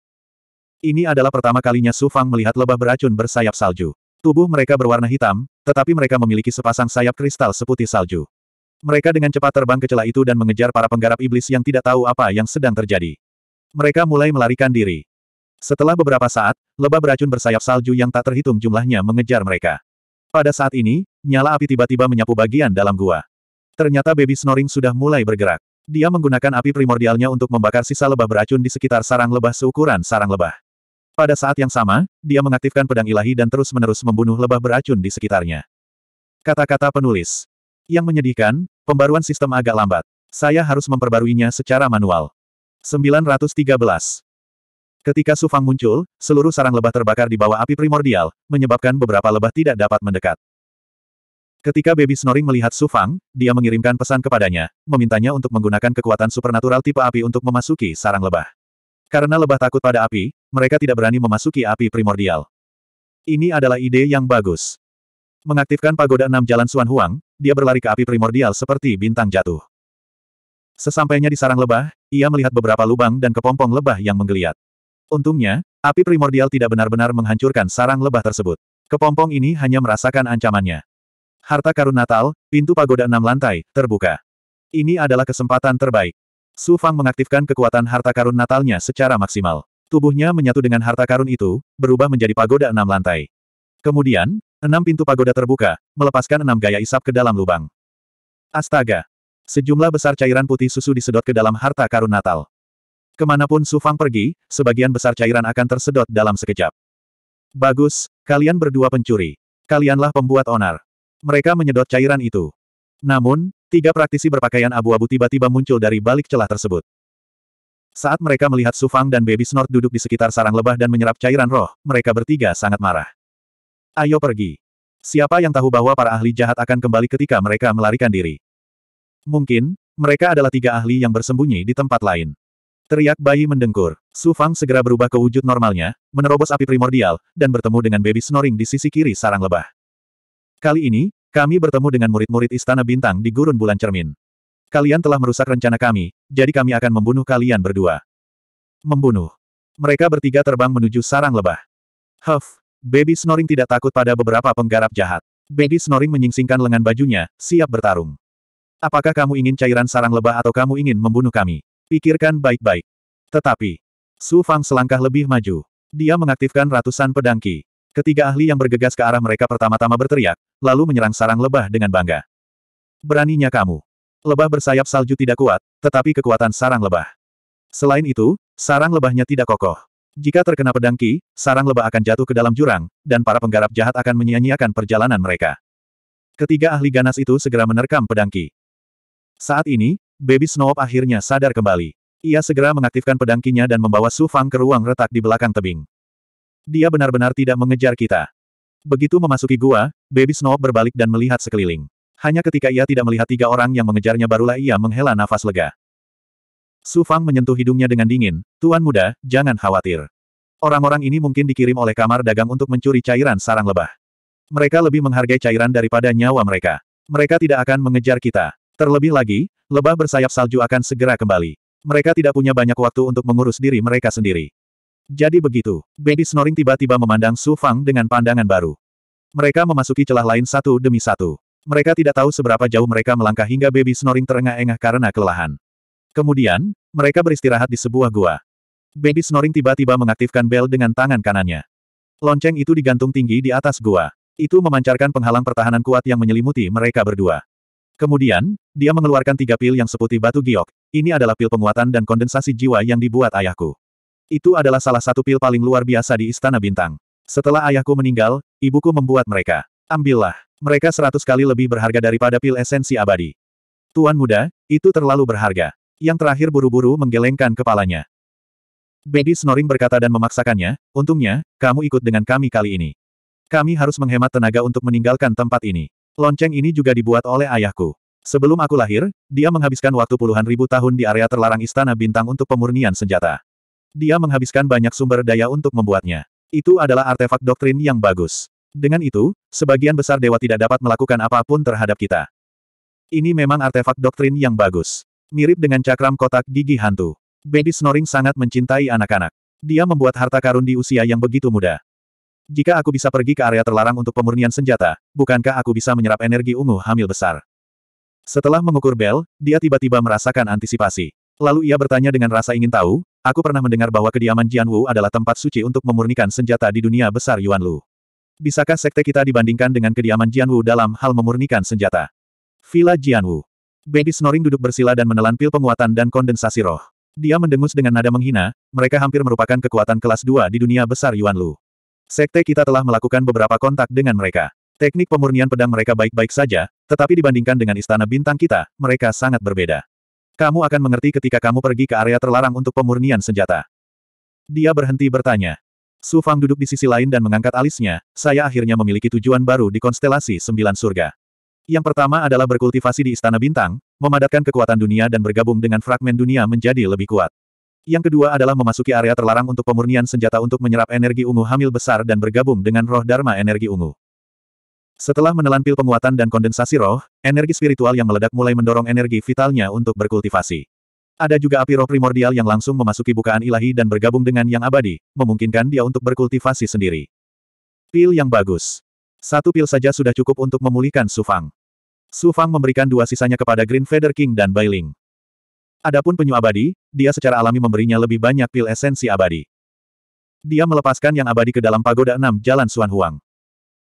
Speaker 1: Ini adalah pertama kalinya Su Fang melihat lebah beracun bersayap salju. Tubuh mereka berwarna hitam, tetapi mereka memiliki sepasang sayap kristal seputih salju. Mereka dengan cepat terbang ke celah itu dan mengejar para penggarap iblis yang tidak tahu apa yang sedang terjadi. Mereka mulai melarikan diri. Setelah beberapa saat, lebah beracun bersayap salju yang tak terhitung jumlahnya mengejar mereka. Pada saat ini, Nyala api tiba-tiba menyapu bagian dalam gua. Ternyata baby snoring sudah mulai bergerak. Dia menggunakan api primordialnya untuk membakar sisa lebah beracun di sekitar sarang lebah seukuran sarang lebah. Pada saat yang sama, dia mengaktifkan pedang ilahi dan terus-menerus membunuh lebah beracun di sekitarnya. Kata-kata penulis. Yang menyedihkan, pembaruan sistem agak lambat. Saya harus memperbaruinya secara manual. 913. Ketika Sufang muncul, seluruh sarang lebah terbakar di bawah api primordial, menyebabkan beberapa lebah tidak dapat mendekat. Ketika baby snoring melihat Su Fang, dia mengirimkan pesan kepadanya, memintanya untuk menggunakan kekuatan supernatural tipe api untuk memasuki sarang lebah. Karena lebah takut pada api, mereka tidak berani memasuki api primordial. Ini adalah ide yang bagus. Mengaktifkan pagoda enam jalan Suan Huang, dia berlari ke api primordial seperti bintang jatuh. Sesampainya di sarang lebah, ia melihat beberapa lubang dan kepompong lebah yang menggeliat. Untungnya, api primordial tidak benar-benar menghancurkan sarang lebah tersebut. Kepompong ini hanya merasakan ancamannya. Harta karun Natal, pintu pagoda enam lantai, terbuka. Ini adalah kesempatan terbaik. Su Fang mengaktifkan kekuatan harta karun Natalnya secara maksimal. Tubuhnya menyatu dengan harta karun itu, berubah menjadi pagoda enam lantai. Kemudian, enam pintu pagoda terbuka, melepaskan enam gaya isap ke dalam lubang. Astaga! Sejumlah besar cairan putih susu disedot ke dalam harta karun Natal. Kemanapun Su Fang pergi, sebagian besar cairan akan tersedot dalam sekejap. Bagus, kalian berdua pencuri. Kalianlah pembuat onar. Mereka menyedot cairan itu. Namun, tiga praktisi berpakaian abu-abu tiba-tiba muncul dari balik celah tersebut. Saat mereka melihat Sufang dan Baby Snort duduk di sekitar sarang lebah dan menyerap cairan roh, mereka bertiga sangat marah. Ayo pergi. Siapa yang tahu bahwa para ahli jahat akan kembali ketika mereka melarikan diri? Mungkin, mereka adalah tiga ahli yang bersembunyi di tempat lain. Teriak bayi mendengkur. Su Fang segera berubah ke wujud normalnya, menerobos api primordial, dan bertemu dengan baby snoring di sisi kiri sarang lebah. Kali ini, kami bertemu dengan murid-murid Istana Bintang di Gurun Bulan Cermin. Kalian telah merusak rencana kami, jadi kami akan membunuh kalian berdua. Membunuh. Mereka bertiga terbang menuju sarang lebah. Huff, baby snoring tidak takut pada beberapa penggarap jahat. Baby snoring menyingsingkan lengan bajunya, siap bertarung. Apakah kamu ingin cairan sarang lebah atau kamu ingin membunuh kami? Pikirkan baik-baik. Tetapi, Su Fang selangkah lebih maju. Dia mengaktifkan ratusan pedangki. Ketiga ahli yang bergegas ke arah mereka pertama-tama berteriak, lalu menyerang sarang lebah dengan bangga. Beraninya kamu. Lebah bersayap salju tidak kuat, tetapi kekuatan sarang lebah. Selain itu, sarang lebahnya tidak kokoh. Jika terkena pedang Ki, sarang lebah akan jatuh ke dalam jurang, dan para penggarap jahat akan menyia-nyiakan perjalanan mereka. Ketiga ahli ganas itu segera menerkam pedang Ki. Saat ini, Baby Snow akhirnya sadar kembali. Ia segera mengaktifkan pedangkinya dan membawa Su Fang ke ruang retak di belakang tebing. Dia benar-benar tidak mengejar kita. Begitu memasuki gua, Baby Snow berbalik dan melihat sekeliling. Hanya ketika ia tidak melihat tiga orang yang mengejarnya barulah ia menghela nafas lega. Su Fang menyentuh hidungnya dengan dingin, Tuan muda, jangan khawatir. Orang-orang ini mungkin dikirim oleh kamar dagang untuk mencuri cairan sarang lebah. Mereka lebih menghargai cairan daripada nyawa mereka. Mereka tidak akan mengejar kita. Terlebih lagi, lebah bersayap salju akan segera kembali. Mereka tidak punya banyak waktu untuk mengurus diri mereka sendiri. Jadi begitu, Baby Snoring tiba-tiba memandang Su Fang dengan pandangan baru. Mereka memasuki celah lain satu demi satu. Mereka tidak tahu seberapa jauh mereka melangkah hingga Baby Snoring terengah-engah karena kelelahan. Kemudian, mereka beristirahat di sebuah gua. Baby Snoring tiba-tiba mengaktifkan bel dengan tangan kanannya. Lonceng itu digantung tinggi di atas gua. Itu memancarkan penghalang pertahanan kuat yang menyelimuti mereka berdua. Kemudian, dia mengeluarkan tiga pil yang seputih batu giok. Ini adalah pil penguatan dan kondensasi jiwa yang dibuat ayahku. Itu adalah salah satu pil paling luar biasa di Istana Bintang. Setelah ayahku meninggal, ibuku membuat mereka. Ambillah. Mereka seratus kali lebih berharga daripada pil esensi abadi. Tuan muda, itu terlalu berharga. Yang terakhir buru-buru menggelengkan kepalanya. Baby Snoring berkata dan memaksakannya, untungnya, kamu ikut dengan kami kali ini. Kami harus menghemat tenaga untuk meninggalkan tempat ini. Lonceng ini juga dibuat oleh ayahku. Sebelum aku lahir, dia menghabiskan waktu puluhan ribu tahun di area terlarang istana bintang untuk pemurnian senjata. Dia menghabiskan banyak sumber daya untuk membuatnya. Itu adalah artefak doktrin yang bagus. Dengan itu, sebagian besar dewa tidak dapat melakukan apapun terhadap kita. Ini memang artefak doktrin yang bagus. Mirip dengan cakram kotak gigi hantu. Baby Snoring sangat mencintai anak-anak. Dia membuat harta karun di usia yang begitu muda. Jika aku bisa pergi ke area terlarang untuk pemurnian senjata, bukankah aku bisa menyerap energi ungu hamil besar? Setelah mengukur bel, dia tiba-tiba merasakan antisipasi. Lalu ia bertanya dengan rasa ingin tahu, Aku pernah mendengar bahwa kediaman Jianwu adalah tempat suci untuk memurnikan senjata di dunia besar Yuan Lu. Bisakah sekte kita dibandingkan dengan kediaman Jianwu dalam hal memurnikan senjata? Villa Jianwu. Baby Snoring duduk bersila dan menelan pil penguatan dan kondensasi roh. Dia mendengus dengan nada menghina, mereka hampir merupakan kekuatan kelas 2 di dunia besar Yuan Lu. Sekte kita telah melakukan beberapa kontak dengan mereka. Teknik pemurnian pedang mereka baik-baik saja, tetapi dibandingkan dengan istana bintang kita, mereka sangat berbeda. Kamu akan mengerti ketika kamu pergi ke area terlarang untuk pemurnian senjata. Dia berhenti bertanya. Su Fang duduk di sisi lain dan mengangkat alisnya, saya akhirnya memiliki tujuan baru di konstelasi Sembilan Surga. Yang pertama adalah berkultivasi di Istana Bintang, memadatkan kekuatan dunia dan bergabung dengan fragmen dunia menjadi lebih kuat. Yang kedua adalah memasuki area terlarang untuk pemurnian senjata untuk menyerap energi ungu hamil besar dan bergabung dengan roh dharma energi ungu. Setelah menelan pil penguatan dan kondensasi roh, energi spiritual yang meledak mulai mendorong energi vitalnya untuk berkultivasi. Ada juga api roh primordial yang langsung memasuki bukaan ilahi dan bergabung dengan yang abadi, memungkinkan dia untuk berkultivasi sendiri. Pil yang bagus. Satu pil saja sudah cukup untuk memulihkan Sufang. Sufang memberikan dua sisanya kepada Green Feather King dan Bailing. Adapun penyu abadi, dia secara alami memberinya lebih banyak pil esensi abadi. Dia melepaskan yang abadi ke dalam pagoda enam Jalan Suan Huang.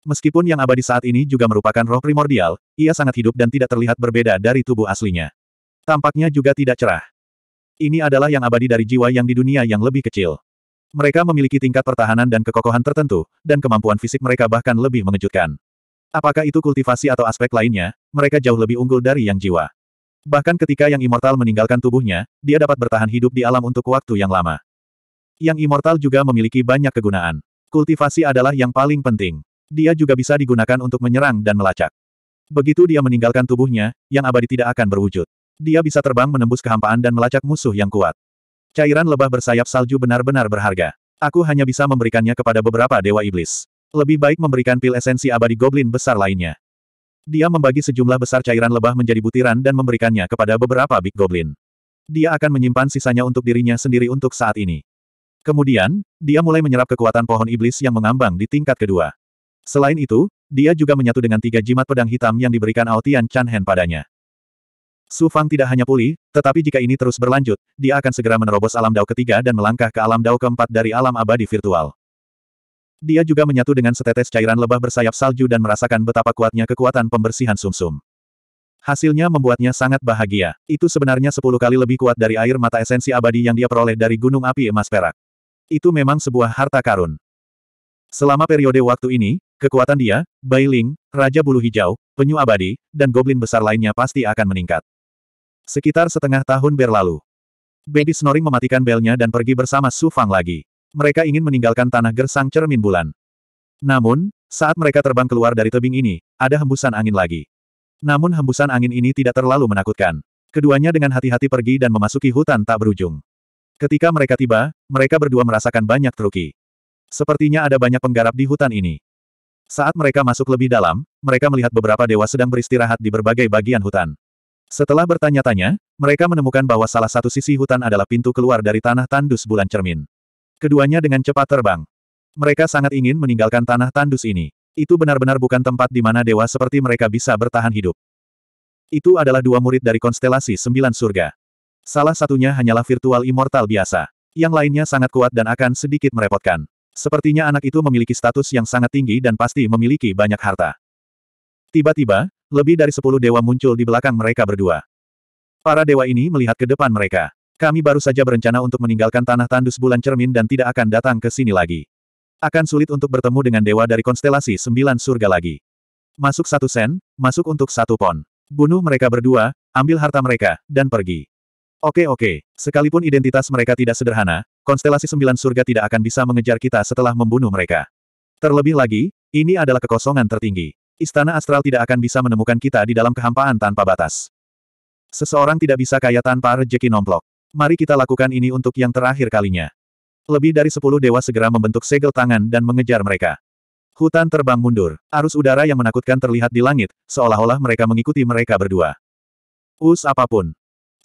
Speaker 1: Meskipun yang abadi saat ini juga merupakan roh primordial, ia sangat hidup dan tidak terlihat berbeda dari tubuh aslinya. Tampaknya juga tidak cerah. Ini adalah yang abadi dari jiwa yang di dunia yang lebih kecil. Mereka memiliki tingkat pertahanan dan kekokohan tertentu, dan kemampuan fisik mereka bahkan lebih mengejutkan. Apakah itu kultivasi atau aspek lainnya, mereka jauh lebih unggul dari yang jiwa. Bahkan ketika yang immortal meninggalkan tubuhnya, dia dapat bertahan hidup di alam untuk waktu yang lama. Yang immortal juga memiliki banyak kegunaan. Kultivasi adalah yang paling penting. Dia juga bisa digunakan untuk menyerang dan melacak. Begitu dia meninggalkan tubuhnya, yang abadi tidak akan berwujud. Dia bisa terbang menembus kehampaan dan melacak musuh yang kuat. Cairan lebah bersayap salju benar-benar berharga. Aku hanya bisa memberikannya kepada beberapa dewa iblis. Lebih baik memberikan pil esensi abadi goblin besar lainnya. Dia membagi sejumlah besar cairan lebah menjadi butiran dan memberikannya kepada beberapa Big Goblin. Dia akan menyimpan sisanya untuk dirinya sendiri untuk saat ini. Kemudian, dia mulai menyerap kekuatan pohon iblis yang mengambang di tingkat kedua. Selain itu, dia juga menyatu dengan tiga jimat pedang hitam yang diberikan Ao Tian Chan Hen padanya. Su Fang tidak hanya pulih, tetapi jika ini terus berlanjut, dia akan segera menerobos alam dao ketiga dan melangkah ke alam dao keempat dari alam abadi virtual. Dia juga menyatu dengan setetes cairan lebah bersayap salju dan merasakan betapa kuatnya kekuatan pembersihan sumsum. -sum. Hasilnya membuatnya sangat bahagia. Itu sebenarnya sepuluh kali lebih kuat dari air mata esensi abadi yang dia peroleh dari Gunung Api Emas Perak. Itu memang sebuah harta karun. Selama periode waktu ini, Kekuatan dia, Bai Ling, Raja Bulu Hijau, Penyu Abadi, dan Goblin besar lainnya pasti akan meningkat. Sekitar setengah tahun berlalu. Baby Snoring mematikan belnya dan pergi bersama Su Fang lagi. Mereka ingin meninggalkan tanah gersang cermin bulan. Namun, saat mereka terbang keluar dari tebing ini, ada hembusan angin lagi. Namun hembusan angin ini tidak terlalu menakutkan. Keduanya dengan hati-hati pergi dan memasuki hutan tak berujung. Ketika mereka tiba, mereka berdua merasakan banyak truki. Sepertinya ada banyak penggarap di hutan ini. Saat mereka masuk lebih dalam, mereka melihat beberapa dewa sedang beristirahat di berbagai bagian hutan. Setelah bertanya-tanya, mereka menemukan bahwa salah satu sisi hutan adalah pintu keluar dari tanah tandus bulan cermin. Keduanya dengan cepat terbang. Mereka sangat ingin meninggalkan tanah tandus ini. Itu benar-benar bukan tempat di mana dewa seperti mereka bisa bertahan hidup. Itu adalah dua murid dari konstelasi sembilan surga. Salah satunya hanyalah virtual immortal biasa. Yang lainnya sangat kuat dan akan sedikit merepotkan. Sepertinya anak itu memiliki status yang sangat tinggi dan pasti memiliki banyak harta. Tiba-tiba, lebih dari sepuluh dewa muncul di belakang mereka berdua. Para dewa ini melihat ke depan mereka. Kami baru saja berencana untuk meninggalkan tanah tandus bulan cermin dan tidak akan datang ke sini lagi. Akan sulit untuk bertemu dengan dewa dari konstelasi sembilan surga lagi. Masuk satu sen, masuk untuk satu pon. Bunuh mereka berdua, ambil harta mereka, dan pergi. Oke oke, sekalipun identitas mereka tidak sederhana, konstelasi sembilan surga tidak akan bisa mengejar kita setelah membunuh mereka. Terlebih lagi, ini adalah kekosongan tertinggi. Istana astral tidak akan bisa menemukan kita di dalam kehampaan tanpa batas. Seseorang tidak bisa kaya tanpa rejeki nomplok. Mari kita lakukan ini untuk yang terakhir kalinya. Lebih dari sepuluh dewa segera membentuk segel tangan dan mengejar mereka. Hutan terbang mundur. Arus udara yang menakutkan terlihat di langit, seolah-olah mereka mengikuti mereka berdua. Us apapun.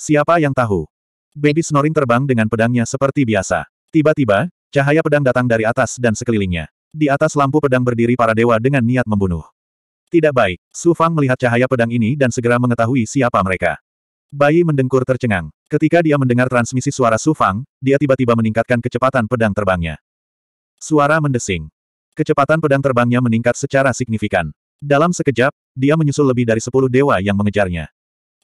Speaker 1: Siapa yang tahu? Baby Snoring terbang dengan pedangnya seperti biasa. Tiba-tiba, cahaya pedang datang dari atas dan sekelilingnya. Di atas lampu pedang berdiri para dewa dengan niat membunuh. Tidak baik, Su Fang melihat cahaya pedang ini dan segera mengetahui siapa mereka. Bayi mendengkur tercengang. Ketika dia mendengar transmisi suara Su Fang, dia tiba-tiba meningkatkan kecepatan pedang terbangnya. Suara mendesing. Kecepatan pedang terbangnya meningkat secara signifikan. Dalam sekejap, dia menyusul lebih dari sepuluh dewa yang mengejarnya.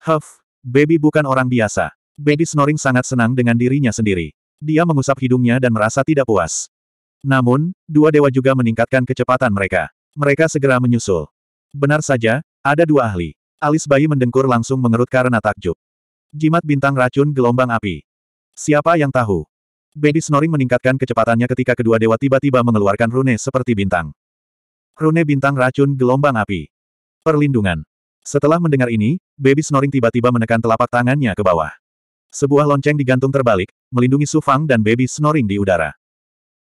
Speaker 1: Huff, baby bukan orang biasa. Baby Snoring sangat senang dengan dirinya sendiri. Dia mengusap hidungnya dan merasa tidak puas. Namun, dua dewa juga meningkatkan kecepatan mereka. Mereka segera menyusul. Benar saja, ada dua ahli. Alis bayi mendengkur langsung mengerut karena takjub. Jimat bintang racun gelombang api. Siapa yang tahu? Baby Snoring meningkatkan kecepatannya ketika kedua dewa tiba-tiba mengeluarkan rune seperti bintang. Rune bintang racun gelombang api. Perlindungan. Setelah mendengar ini, Baby Snoring tiba-tiba menekan telapak tangannya ke bawah. Sebuah lonceng digantung terbalik, melindungi Su Fang dan baby snoring di udara.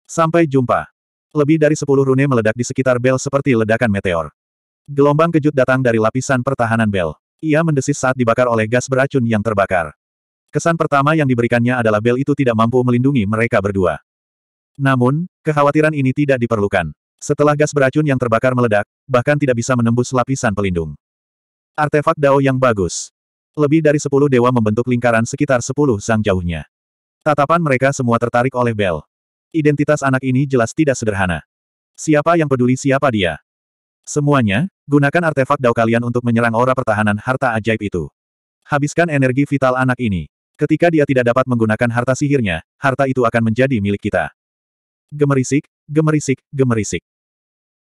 Speaker 1: Sampai jumpa. Lebih dari sepuluh rune meledak di sekitar Bell seperti ledakan meteor. Gelombang kejut datang dari lapisan pertahanan Bell. Ia mendesis saat dibakar oleh gas beracun yang terbakar. Kesan pertama yang diberikannya adalah Bell itu tidak mampu melindungi mereka berdua. Namun, kekhawatiran ini tidak diperlukan. Setelah gas beracun yang terbakar meledak, bahkan tidak bisa menembus lapisan pelindung. Artefak Dao yang bagus. Lebih dari sepuluh dewa membentuk lingkaran sekitar sepuluh sang jauhnya. Tatapan mereka semua tertarik oleh Bel. Identitas anak ini jelas tidak sederhana. Siapa yang peduli siapa dia? Semuanya, gunakan artefak dao kalian untuk menyerang aura pertahanan harta ajaib itu. Habiskan energi vital anak ini. Ketika dia tidak dapat menggunakan harta sihirnya, harta itu akan menjadi milik kita. Gemerisik, gemerisik, gemerisik.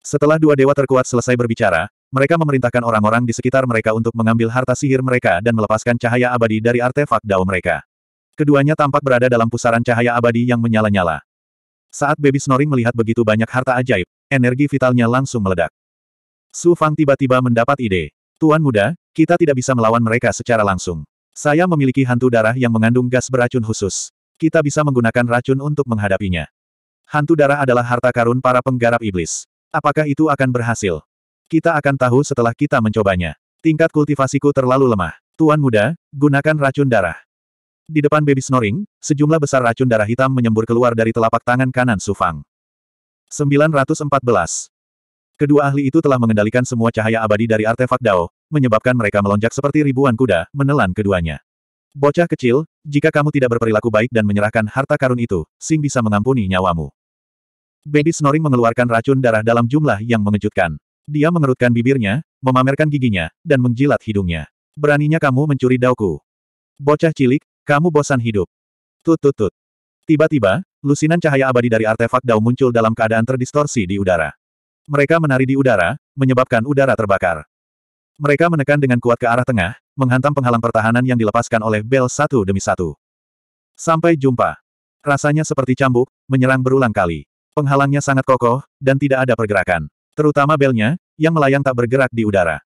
Speaker 1: Setelah dua dewa terkuat selesai berbicara, mereka memerintahkan orang-orang di sekitar mereka untuk mengambil harta sihir mereka dan melepaskan cahaya abadi dari artefak dao mereka. Keduanya tampak berada dalam pusaran cahaya abadi yang menyala-nyala. Saat Baby Snoring melihat begitu banyak harta ajaib, energi vitalnya langsung meledak. Su Fang tiba-tiba mendapat ide. Tuan muda, kita tidak bisa melawan mereka secara langsung. Saya memiliki hantu darah yang mengandung gas beracun khusus. Kita bisa menggunakan racun untuk menghadapinya. Hantu darah adalah harta karun para penggarap iblis. Apakah itu akan berhasil? Kita akan tahu setelah kita mencobanya. Tingkat kultivasiku terlalu lemah. Tuan muda, gunakan racun darah. Di depan baby snoring, sejumlah besar racun darah hitam menyembur keluar dari telapak tangan kanan Sufang. 914. Kedua ahli itu telah mengendalikan semua cahaya abadi dari artefak Dao, menyebabkan mereka melonjak seperti ribuan kuda, menelan keduanya. Bocah kecil, jika kamu tidak berperilaku baik dan menyerahkan harta karun itu, Sing bisa mengampuni nyawamu. Baby Snoring mengeluarkan racun darah dalam jumlah yang mengejutkan. Dia mengerutkan bibirnya, memamerkan giginya, dan menjilat hidungnya. Beraninya kamu mencuri dauku. Bocah cilik, kamu bosan hidup. Tut tut tut. Tiba-tiba, lusinan cahaya abadi dari artefak daun muncul dalam keadaan terdistorsi di udara. Mereka menari di udara, menyebabkan udara terbakar. Mereka menekan dengan kuat ke arah tengah, menghantam penghalang pertahanan yang dilepaskan oleh bel satu demi satu. Sampai jumpa. Rasanya seperti cambuk, menyerang berulang kali. Penghalangnya sangat kokoh, dan tidak ada pergerakan. Terutama belnya, yang melayang tak bergerak di udara.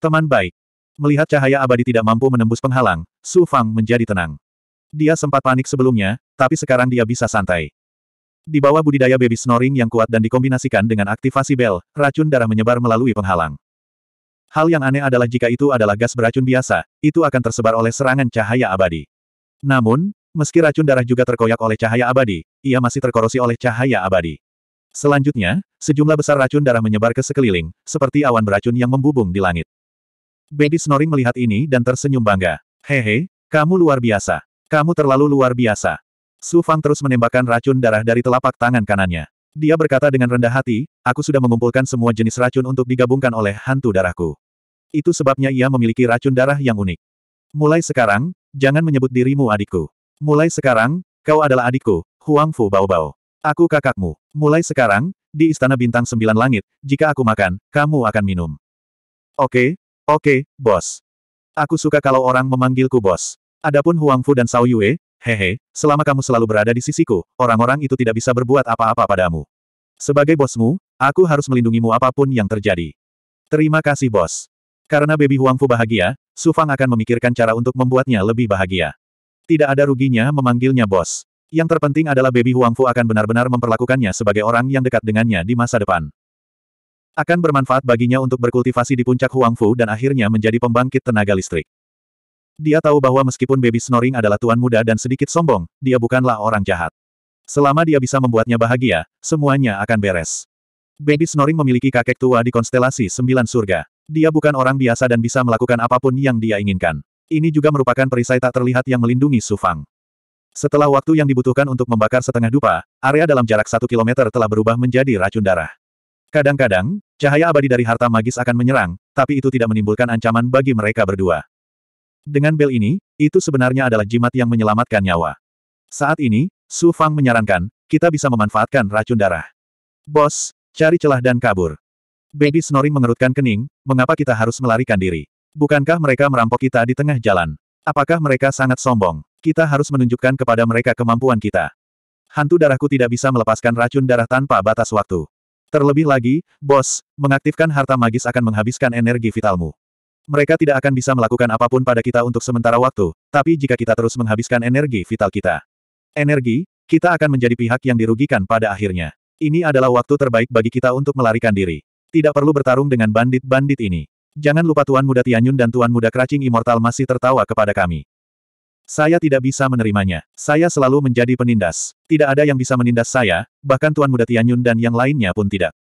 Speaker 1: Teman baik. Melihat cahaya abadi tidak mampu menembus penghalang, Su Fang menjadi tenang. Dia sempat panik sebelumnya, tapi sekarang dia bisa santai. Di bawah budidaya baby snoring yang kuat dan dikombinasikan dengan aktivasi bel, racun darah menyebar melalui penghalang. Hal yang aneh adalah jika itu adalah gas beracun biasa, itu akan tersebar oleh serangan cahaya abadi. Namun, meski racun darah juga terkoyak oleh cahaya abadi, ia masih terkorosi oleh cahaya abadi. Selanjutnya, sejumlah besar racun darah menyebar ke sekeliling, seperti awan beracun yang membubung di langit. Bedi Snoring melihat ini dan tersenyum bangga. Hehe, kamu luar biasa. Kamu terlalu luar biasa. Su Fang terus menembakkan racun darah dari telapak tangan kanannya. Dia berkata dengan rendah hati, aku sudah mengumpulkan semua jenis racun untuk digabungkan oleh hantu darahku. Itu sebabnya ia memiliki racun darah yang unik. Mulai sekarang, jangan menyebut dirimu adikku. Mulai sekarang, kau adalah adikku, Huang Fu Bao Bao. Aku kakakmu. Mulai sekarang, di Istana Bintang Sembilan Langit, jika aku makan, kamu akan minum. Oke, okay, oke, okay, bos. Aku suka kalau orang memanggilku bos. Adapun Huang Fu dan Sao Yue, hehe, selama kamu selalu berada di sisiku, orang-orang itu tidak bisa berbuat apa-apa padamu. Sebagai bosmu, aku harus melindungimu apapun yang terjadi. Terima kasih bos. Karena baby Huang Fu bahagia, Su Fang akan memikirkan cara untuk membuatnya lebih bahagia. Tidak ada ruginya memanggilnya bos. Yang terpenting adalah baby Huangfu akan benar-benar memperlakukannya sebagai orang yang dekat dengannya di masa depan. Akan bermanfaat baginya untuk berkultivasi di puncak Huangfu dan akhirnya menjadi pembangkit tenaga listrik. Dia tahu bahwa meskipun baby snoring adalah tuan muda dan sedikit sombong, dia bukanlah orang jahat. Selama dia bisa membuatnya bahagia, semuanya akan beres. Baby Snoring memiliki kakek tua di konstelasi Sembilan Surga. Dia bukan orang biasa dan bisa melakukan apapun yang dia inginkan. Ini juga merupakan perisai tak terlihat yang melindungi Sufang. Setelah waktu yang dibutuhkan untuk membakar setengah dupa, area dalam jarak satu kilometer telah berubah menjadi racun darah. Kadang-kadang, cahaya abadi dari harta magis akan menyerang, tapi itu tidak menimbulkan ancaman bagi mereka berdua. Dengan bel ini, itu sebenarnya adalah jimat yang menyelamatkan nyawa. Saat ini, Su Fang menyarankan, kita bisa memanfaatkan racun darah. Bos, cari celah dan kabur. Baby snoring mengerutkan kening, mengapa kita harus melarikan diri? Bukankah mereka merampok kita di tengah jalan? Apakah mereka sangat sombong? Kita harus menunjukkan kepada mereka kemampuan kita. Hantu darahku tidak bisa melepaskan racun darah tanpa batas waktu. Terlebih lagi, bos, mengaktifkan harta magis akan menghabiskan energi vitalmu. Mereka tidak akan bisa melakukan apapun pada kita untuk sementara waktu, tapi jika kita terus menghabiskan energi vital kita, energi, kita akan menjadi pihak yang dirugikan pada akhirnya. Ini adalah waktu terbaik bagi kita untuk melarikan diri. Tidak perlu bertarung dengan bandit-bandit ini. Jangan lupa Tuan Muda Tianyun dan Tuan Muda Keracing Immortal masih tertawa kepada kami. Saya tidak bisa menerimanya. Saya selalu menjadi penindas. Tidak ada yang bisa menindas saya, bahkan Tuan Muda Tianyun dan yang lainnya pun tidak.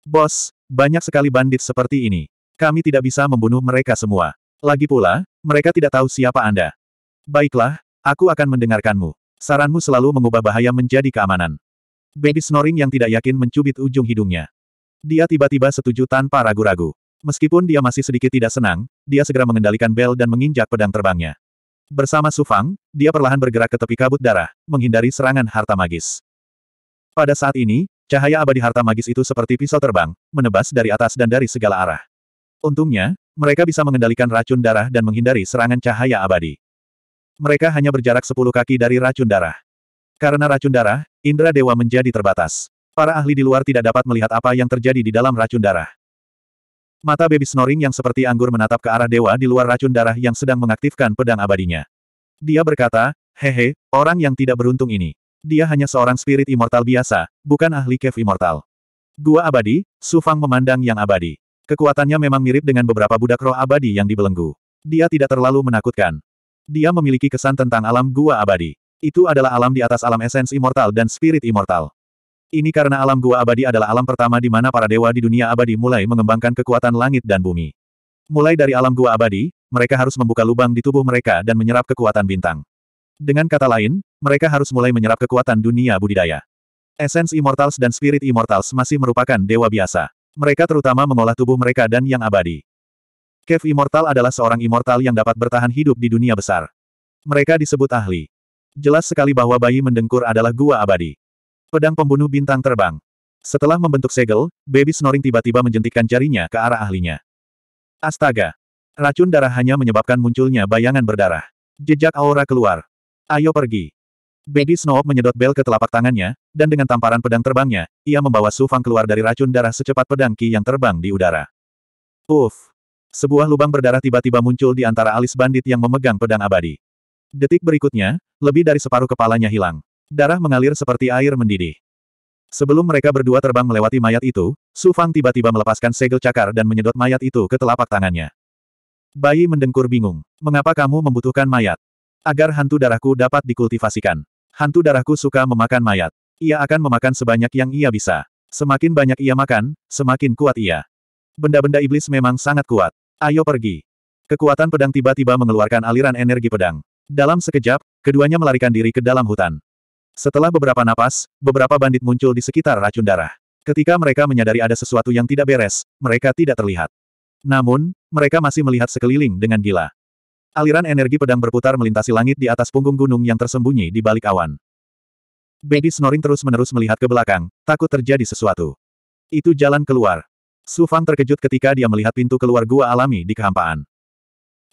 Speaker 1: Bos, banyak sekali bandit seperti ini. Kami tidak bisa membunuh mereka semua. Lagi pula, mereka tidak tahu siapa Anda. Baiklah, aku akan mendengarkanmu. Saranmu selalu mengubah bahaya menjadi keamanan. Baby snoring yang tidak yakin mencubit ujung hidungnya. Dia tiba-tiba setuju tanpa ragu-ragu. Meskipun dia masih sedikit tidak senang, dia segera mengendalikan bel dan menginjak pedang terbangnya. Bersama Sufang, dia perlahan bergerak ke tepi kabut darah, menghindari serangan harta magis. Pada saat ini, cahaya abadi harta magis itu seperti pisau terbang, menebas dari atas dan dari segala arah. Untungnya, mereka bisa mengendalikan racun darah dan menghindari serangan cahaya abadi. Mereka hanya berjarak sepuluh kaki dari racun darah. Karena racun darah, indera dewa menjadi terbatas. Para ahli di luar tidak dapat melihat apa yang terjadi di dalam racun darah. Mata baby snoring yang seperti anggur menatap ke arah dewa di luar racun darah yang sedang mengaktifkan pedang abadinya. Dia berkata, hehe, orang yang tidak beruntung ini. Dia hanya seorang spirit immortal biasa, bukan ahli cave immortal. Gua abadi, Sufang memandang yang abadi. Kekuatannya memang mirip dengan beberapa budak roh abadi yang dibelenggu. Dia tidak terlalu menakutkan. Dia memiliki kesan tentang alam gua abadi. Itu adalah alam di atas alam esens immortal dan spirit immortal. Ini karena alam gua abadi adalah alam pertama di mana para dewa di dunia abadi mulai mengembangkan kekuatan langit dan bumi. Mulai dari alam gua abadi, mereka harus membuka lubang di tubuh mereka dan menyerap kekuatan bintang. Dengan kata lain, mereka harus mulai menyerap kekuatan dunia budidaya. Essence Immortals dan Spirit Immortals masih merupakan dewa biasa. Mereka terutama mengolah tubuh mereka dan yang abadi. Cave Immortal adalah seorang immortal yang dapat bertahan hidup di dunia besar. Mereka disebut ahli. Jelas sekali bahwa bayi mendengkur adalah gua abadi. Pedang pembunuh bintang terbang. Setelah membentuk segel, baby snoring tiba-tiba menjentikkan jarinya ke arah ahlinya. Astaga! Racun darah hanya menyebabkan munculnya bayangan berdarah. Jejak aura keluar. Ayo pergi. Baby Snow menyedot bel ke telapak tangannya, dan dengan tamparan pedang terbangnya, ia membawa Su keluar dari racun darah secepat pedang Ki yang terbang di udara. Uff! Sebuah lubang berdarah tiba-tiba muncul di antara alis bandit yang memegang pedang abadi. Detik berikutnya, lebih dari separuh kepalanya hilang darah mengalir seperti air mendidih. Sebelum mereka berdua terbang melewati mayat itu, Su Fang tiba-tiba melepaskan segel cakar dan menyedot mayat itu ke telapak tangannya. Bayi mendengkur bingung. Mengapa kamu membutuhkan mayat? Agar hantu darahku dapat dikultivasikan. Hantu darahku suka memakan mayat. Ia akan memakan sebanyak yang ia bisa. Semakin banyak ia makan, semakin kuat ia. Benda-benda iblis memang sangat kuat. Ayo pergi. Kekuatan pedang tiba-tiba mengeluarkan aliran energi pedang. Dalam sekejap, keduanya melarikan diri ke dalam hutan. Setelah beberapa napas, beberapa bandit muncul di sekitar racun darah. Ketika mereka menyadari ada sesuatu yang tidak beres, mereka tidak terlihat. Namun, mereka masih melihat sekeliling dengan gila. Aliran energi pedang berputar melintasi langit di atas punggung gunung yang tersembunyi di balik awan. Baby snoring terus-menerus melihat ke belakang, takut terjadi sesuatu. Itu jalan keluar. Su Fang terkejut ketika dia melihat pintu keluar gua alami di kehampaan.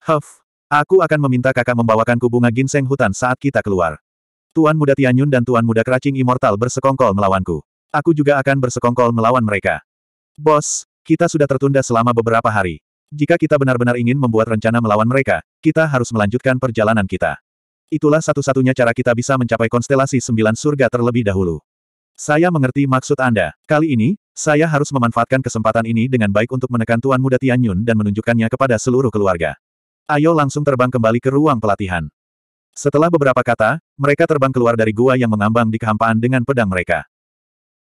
Speaker 1: Huff, aku akan meminta kakak membawakanku bunga ginseng hutan saat kita keluar. Tuan Muda Tianyun dan Tuan Muda Keracing Immortal bersekongkol melawanku. Aku juga akan bersekongkol melawan mereka. Bos, kita sudah tertunda selama beberapa hari. Jika kita benar-benar ingin membuat rencana melawan mereka, kita harus melanjutkan perjalanan kita. Itulah satu-satunya cara kita bisa mencapai konstelasi sembilan surga terlebih dahulu. Saya mengerti maksud Anda. Kali ini, saya harus memanfaatkan kesempatan ini dengan baik untuk menekan Tuan Muda Tianyun dan menunjukkannya kepada seluruh keluarga. Ayo langsung terbang kembali ke ruang pelatihan. Setelah beberapa kata, mereka terbang keluar dari gua yang mengambang di kehampaan dengan pedang mereka.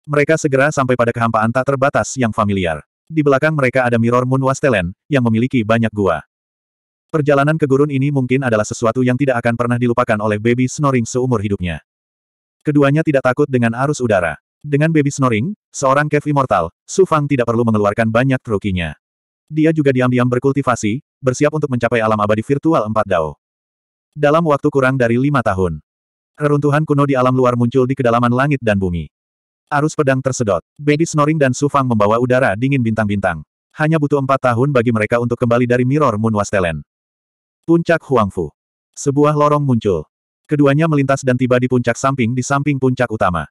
Speaker 1: Mereka segera sampai pada kehampaan tak terbatas yang familiar. Di belakang mereka ada Mirror Moon Wastelen, yang memiliki banyak gua. Perjalanan ke gurun ini mungkin adalah sesuatu yang tidak akan pernah dilupakan oleh baby snoring seumur hidupnya. Keduanya tidak takut dengan arus udara. Dengan baby snoring, seorang kev immortal, Su Fang tidak perlu mengeluarkan banyak trukinya. Dia juga diam-diam berkultivasi, bersiap untuk mencapai alam abadi virtual empat dao. Dalam waktu kurang dari lima tahun, reruntuhan kuno di alam luar muncul di kedalaman langit dan bumi. Arus pedang tersedot. Baby Snoring dan Sufang membawa udara dingin bintang-bintang. Hanya butuh empat tahun bagi mereka untuk kembali dari Mirror Moon Wastelen. Puncak Huangfu. Sebuah lorong muncul. Keduanya melintas dan tiba di puncak samping di samping puncak utama.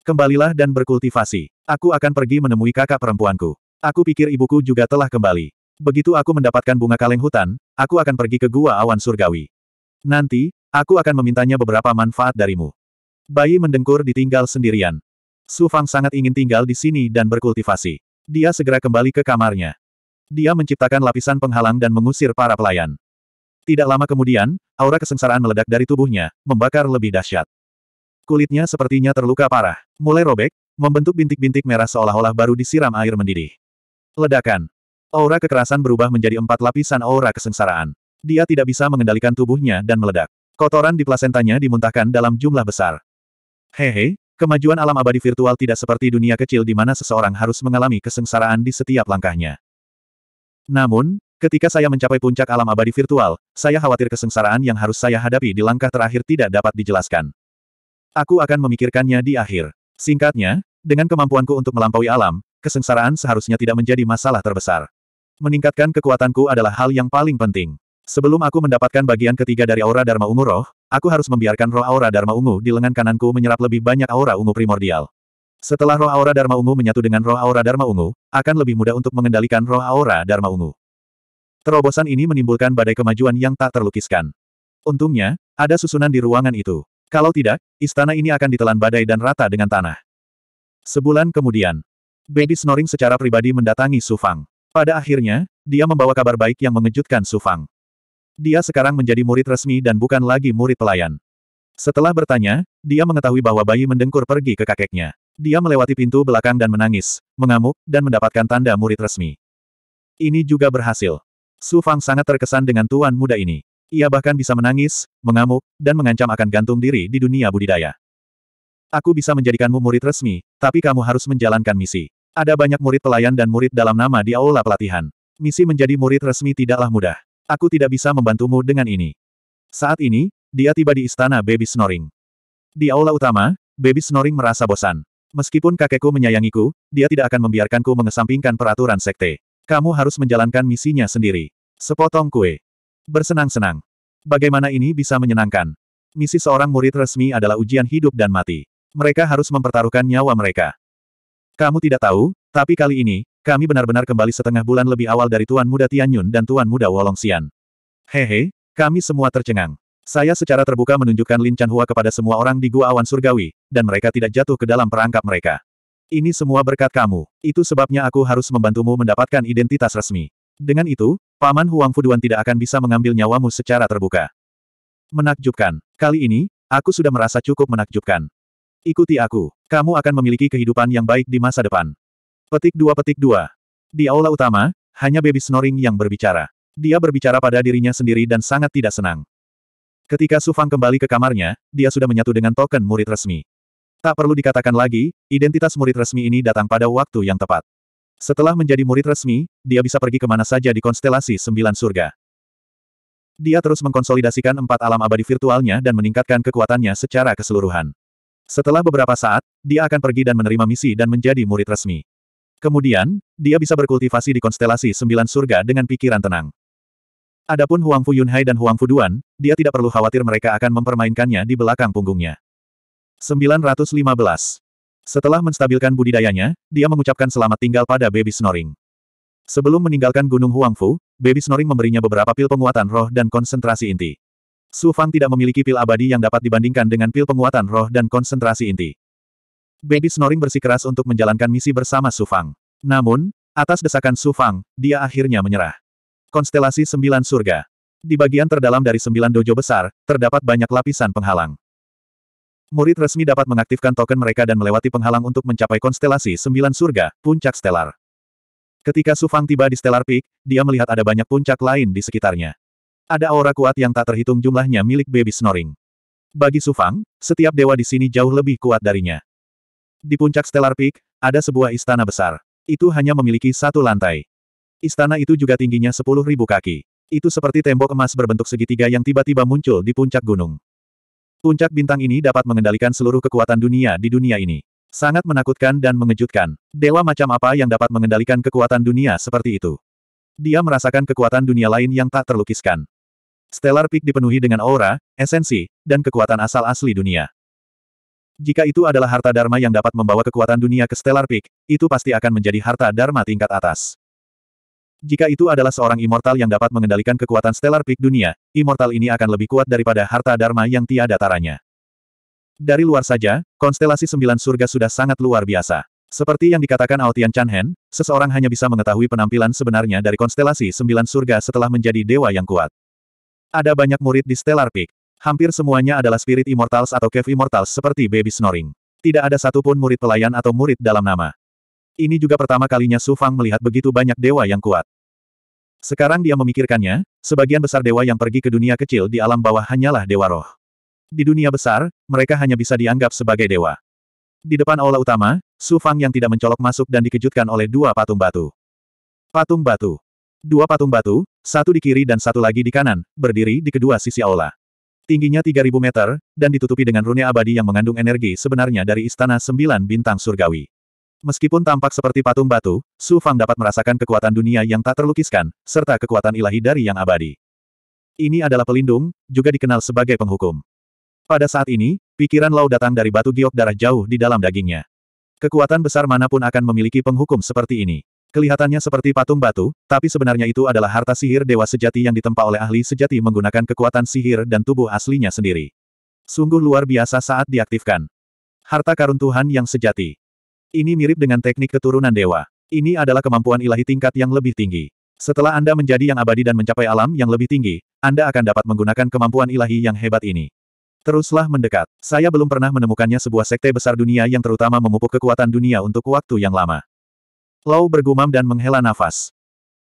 Speaker 1: Kembalilah dan berkultivasi. Aku akan pergi menemui kakak perempuanku. Aku pikir ibuku juga telah kembali. Begitu aku mendapatkan bunga kaleng hutan, aku akan pergi ke gua awan surgawi. Nanti, aku akan memintanya beberapa manfaat darimu. Bayi mendengkur ditinggal sendirian. Su Fang sangat ingin tinggal di sini dan berkultivasi. Dia segera kembali ke kamarnya. Dia menciptakan lapisan penghalang dan mengusir para pelayan. Tidak lama kemudian, aura kesengsaraan meledak dari tubuhnya, membakar lebih dahsyat. Kulitnya sepertinya terluka parah, mulai robek, membentuk bintik-bintik merah seolah-olah baru disiram air mendidih. Ledakan. Aura kekerasan berubah menjadi empat lapisan aura kesengsaraan. Dia tidak bisa mengendalikan tubuhnya dan meledak. Kotoran di plasentanya dimuntahkan dalam jumlah besar. Hehe, kemajuan alam abadi virtual tidak seperti dunia kecil di mana seseorang harus mengalami kesengsaraan di setiap langkahnya. Namun, ketika saya mencapai puncak alam abadi virtual, saya khawatir kesengsaraan yang harus saya hadapi di langkah terakhir tidak dapat dijelaskan. Aku akan memikirkannya di akhir. Singkatnya, dengan kemampuanku untuk melampaui alam, kesengsaraan seharusnya tidak menjadi masalah terbesar. Meningkatkan kekuatanku adalah hal yang paling penting. Sebelum aku mendapatkan bagian ketiga dari aura Dharma Ungu Roh, aku harus membiarkan roh aura Dharma Ungu di lengan kananku menyerap lebih banyak aura ungu primordial. Setelah roh aura Dharma Ungu menyatu dengan roh aura Dharma Ungu, akan lebih mudah untuk mengendalikan roh aura Dharma Ungu. Terobosan ini menimbulkan badai kemajuan yang tak terlukiskan. Untungnya, ada susunan di ruangan itu. Kalau tidak, istana ini akan ditelan badai dan rata dengan tanah. Sebulan kemudian, Baby Snoring secara pribadi mendatangi Sufang. Pada akhirnya, dia membawa kabar baik yang mengejutkan Sufang. Dia sekarang menjadi murid resmi dan bukan lagi murid pelayan. Setelah bertanya, dia mengetahui bahwa bayi mendengkur pergi ke kakeknya. Dia melewati pintu belakang dan menangis, mengamuk, dan mendapatkan tanda murid resmi. Ini juga berhasil. Su Fang sangat terkesan dengan tuan muda ini. Ia bahkan bisa menangis, mengamuk, dan mengancam akan gantung diri di dunia budidaya. Aku bisa menjadikanmu murid resmi, tapi kamu harus menjalankan misi. Ada banyak murid pelayan dan murid dalam nama di aula pelatihan. Misi menjadi murid resmi tidaklah mudah. Aku tidak bisa membantumu dengan ini. Saat ini, dia tiba di istana Baby Snoring. Di aula utama, Baby Snoring merasa bosan. Meskipun kakekku menyayangiku, dia tidak akan membiarkanku mengesampingkan peraturan sekte. Kamu harus menjalankan misinya sendiri. Sepotong kue. Bersenang-senang. Bagaimana ini bisa menyenangkan? Misi seorang murid resmi adalah ujian hidup dan mati. Mereka harus mempertaruhkan nyawa mereka. Kamu tidak tahu, tapi kali ini, kami benar-benar kembali setengah bulan lebih awal dari Tuan Muda Tianyun dan Tuan Muda Wolongxian. Hehe, kami semua tercengang. Saya secara terbuka menunjukkan Lin Chanhua kepada semua orang di Gua Awan Surgawi, dan mereka tidak jatuh ke dalam perangkap mereka. Ini semua berkat kamu. Itu sebabnya aku harus membantumu mendapatkan identitas resmi. Dengan itu, Paman Huang Fuduan tidak akan bisa mengambil nyawamu secara terbuka. Menakjubkan. Kali ini, aku sudah merasa cukup menakjubkan. Ikuti aku. Kamu akan memiliki kehidupan yang baik di masa depan. Petik dua petik dua. Di aula utama, hanya baby snoring yang berbicara. Dia berbicara pada dirinya sendiri dan sangat tidak senang. Ketika Sufang kembali ke kamarnya, dia sudah menyatu dengan token murid resmi. Tak perlu dikatakan lagi, identitas murid resmi ini datang pada waktu yang tepat. Setelah menjadi murid resmi, dia bisa pergi kemana saja di konstelasi sembilan surga. Dia terus mengkonsolidasikan empat alam abadi virtualnya dan meningkatkan kekuatannya secara keseluruhan. Setelah beberapa saat, dia akan pergi dan menerima misi dan menjadi murid resmi. Kemudian, dia bisa berkultivasi di konstelasi sembilan surga dengan pikiran tenang. Adapun Huang Fu Yunhai dan Huang Fu Duan, dia tidak perlu khawatir mereka akan mempermainkannya di belakang punggungnya. 915. Setelah menstabilkan budidayanya, dia mengucapkan selamat tinggal pada baby snoring. Sebelum meninggalkan Gunung Huang Fu, baby snoring memberinya beberapa pil penguatan roh dan konsentrasi inti. Su Fang tidak memiliki pil abadi yang dapat dibandingkan dengan pil penguatan roh dan konsentrasi inti. Baby Snoring bersikeras untuk menjalankan misi bersama Sufang. Namun, atas desakan Sufang, dia akhirnya menyerah. Konstelasi Sembilan Surga Di bagian terdalam dari sembilan dojo besar, terdapat banyak lapisan penghalang. Murid resmi dapat mengaktifkan token mereka dan melewati penghalang untuk mencapai konstelasi Sembilan Surga, Puncak Stellar. Ketika Sufang tiba di Stellar Peak, dia melihat ada banyak puncak lain di sekitarnya. Ada aura kuat yang tak terhitung jumlahnya milik Baby Snoring. Bagi Sufang, setiap dewa di sini jauh lebih kuat darinya. Di puncak Stellar Peak, ada sebuah istana besar. Itu hanya memiliki satu lantai. Istana itu juga tingginya sepuluh ribu kaki. Itu seperti tembok emas berbentuk segitiga yang tiba-tiba muncul di puncak gunung. Puncak bintang ini dapat mengendalikan seluruh kekuatan dunia di dunia ini. Sangat menakutkan dan mengejutkan. Dewa macam apa yang dapat mengendalikan kekuatan dunia seperti itu? Dia merasakan kekuatan dunia lain yang tak terlukiskan. Stellar Peak dipenuhi dengan aura, esensi, dan kekuatan asal asli dunia. Jika itu adalah harta Dharma yang dapat membawa kekuatan dunia ke Stellar Peak, itu pasti akan menjadi harta Dharma tingkat atas. Jika itu adalah seorang immortal yang dapat mengendalikan kekuatan Stellar Peak dunia, immortal ini akan lebih kuat daripada harta Dharma yang tiada taranya. Dari luar saja, konstelasi sembilan surga sudah sangat luar biasa. Seperti yang dikatakan Aotian Chanhen, seseorang hanya bisa mengetahui penampilan sebenarnya dari konstelasi sembilan surga setelah menjadi dewa yang kuat. Ada banyak murid di Stellar Peak. Hampir semuanya adalah spirit immortals atau cave immortals seperti baby snoring. Tidak ada satupun murid pelayan atau murid dalam nama. Ini juga pertama kalinya Su Fang melihat begitu banyak dewa yang kuat. Sekarang dia memikirkannya, sebagian besar dewa yang pergi ke dunia kecil di alam bawah hanyalah dewa roh. Di dunia besar, mereka hanya bisa dianggap sebagai dewa. Di depan aula utama, Su Fang yang tidak mencolok masuk dan dikejutkan oleh dua patung batu. Patung batu. Dua patung batu, satu di kiri dan satu lagi di kanan, berdiri di kedua sisi aula tingginya 3.000 meter, dan ditutupi dengan rune abadi yang mengandung energi sebenarnya dari Istana Sembilan Bintang Surgawi. Meskipun tampak seperti patung batu, Su Fang dapat merasakan kekuatan dunia yang tak terlukiskan, serta kekuatan ilahi dari yang abadi. Ini adalah pelindung, juga dikenal sebagai penghukum. Pada saat ini, pikiran Lau datang dari batu giok darah jauh di dalam dagingnya. Kekuatan besar manapun akan memiliki penghukum seperti ini. Kelihatannya seperti patung batu, tapi sebenarnya itu adalah harta sihir dewa sejati yang ditempa oleh ahli sejati menggunakan kekuatan sihir dan tubuh aslinya sendiri. Sungguh luar biasa saat diaktifkan. Harta karun Tuhan yang sejati. Ini mirip dengan teknik keturunan dewa. Ini adalah kemampuan ilahi tingkat yang lebih tinggi. Setelah Anda menjadi yang abadi dan mencapai alam yang lebih tinggi, Anda akan dapat menggunakan kemampuan ilahi yang hebat ini. Teruslah mendekat. Saya belum pernah menemukannya sebuah sekte besar dunia yang terutama memupuk kekuatan dunia untuk waktu yang lama. Lau bergumam dan menghela nafas.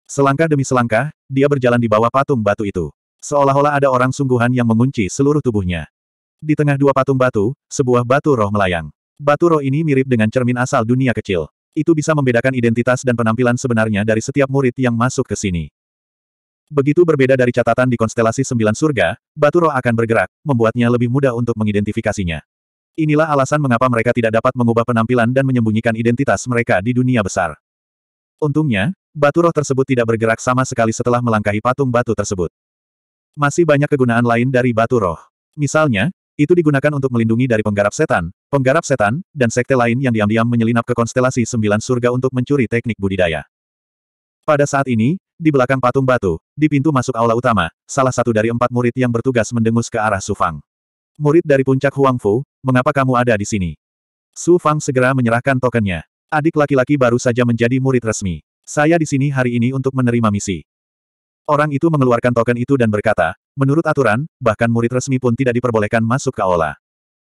Speaker 1: Selangkah demi selangkah, dia berjalan di bawah patung batu itu. Seolah-olah ada orang sungguhan yang mengunci seluruh tubuhnya. Di tengah dua patung batu, sebuah batu roh melayang. Batu roh ini mirip dengan cermin asal dunia kecil. Itu bisa membedakan identitas dan penampilan sebenarnya dari setiap murid yang masuk ke sini. Begitu berbeda dari catatan di konstelasi sembilan surga, batu roh akan bergerak, membuatnya lebih mudah untuk mengidentifikasinya. Inilah alasan mengapa mereka tidak dapat mengubah penampilan dan menyembunyikan identitas mereka di dunia besar. Untungnya, batu roh tersebut tidak bergerak sama sekali setelah melangkahi patung batu tersebut. Masih banyak kegunaan lain dari batu roh. Misalnya, itu digunakan untuk melindungi dari penggarap setan, penggarap setan, dan sekte lain yang diam-diam menyelinap ke konstelasi sembilan surga untuk mencuri teknik budidaya. Pada saat ini, di belakang patung batu, di pintu masuk aula utama, salah satu dari empat murid yang bertugas mendengus ke arah Sufang. Murid dari puncak Huangfu, mengapa kamu ada di sini? Su Fang segera menyerahkan tokennya. Adik laki-laki baru saja menjadi murid resmi. Saya di sini hari ini untuk menerima misi. Orang itu mengeluarkan token itu dan berkata, menurut aturan, bahkan murid resmi pun tidak diperbolehkan masuk ke aula.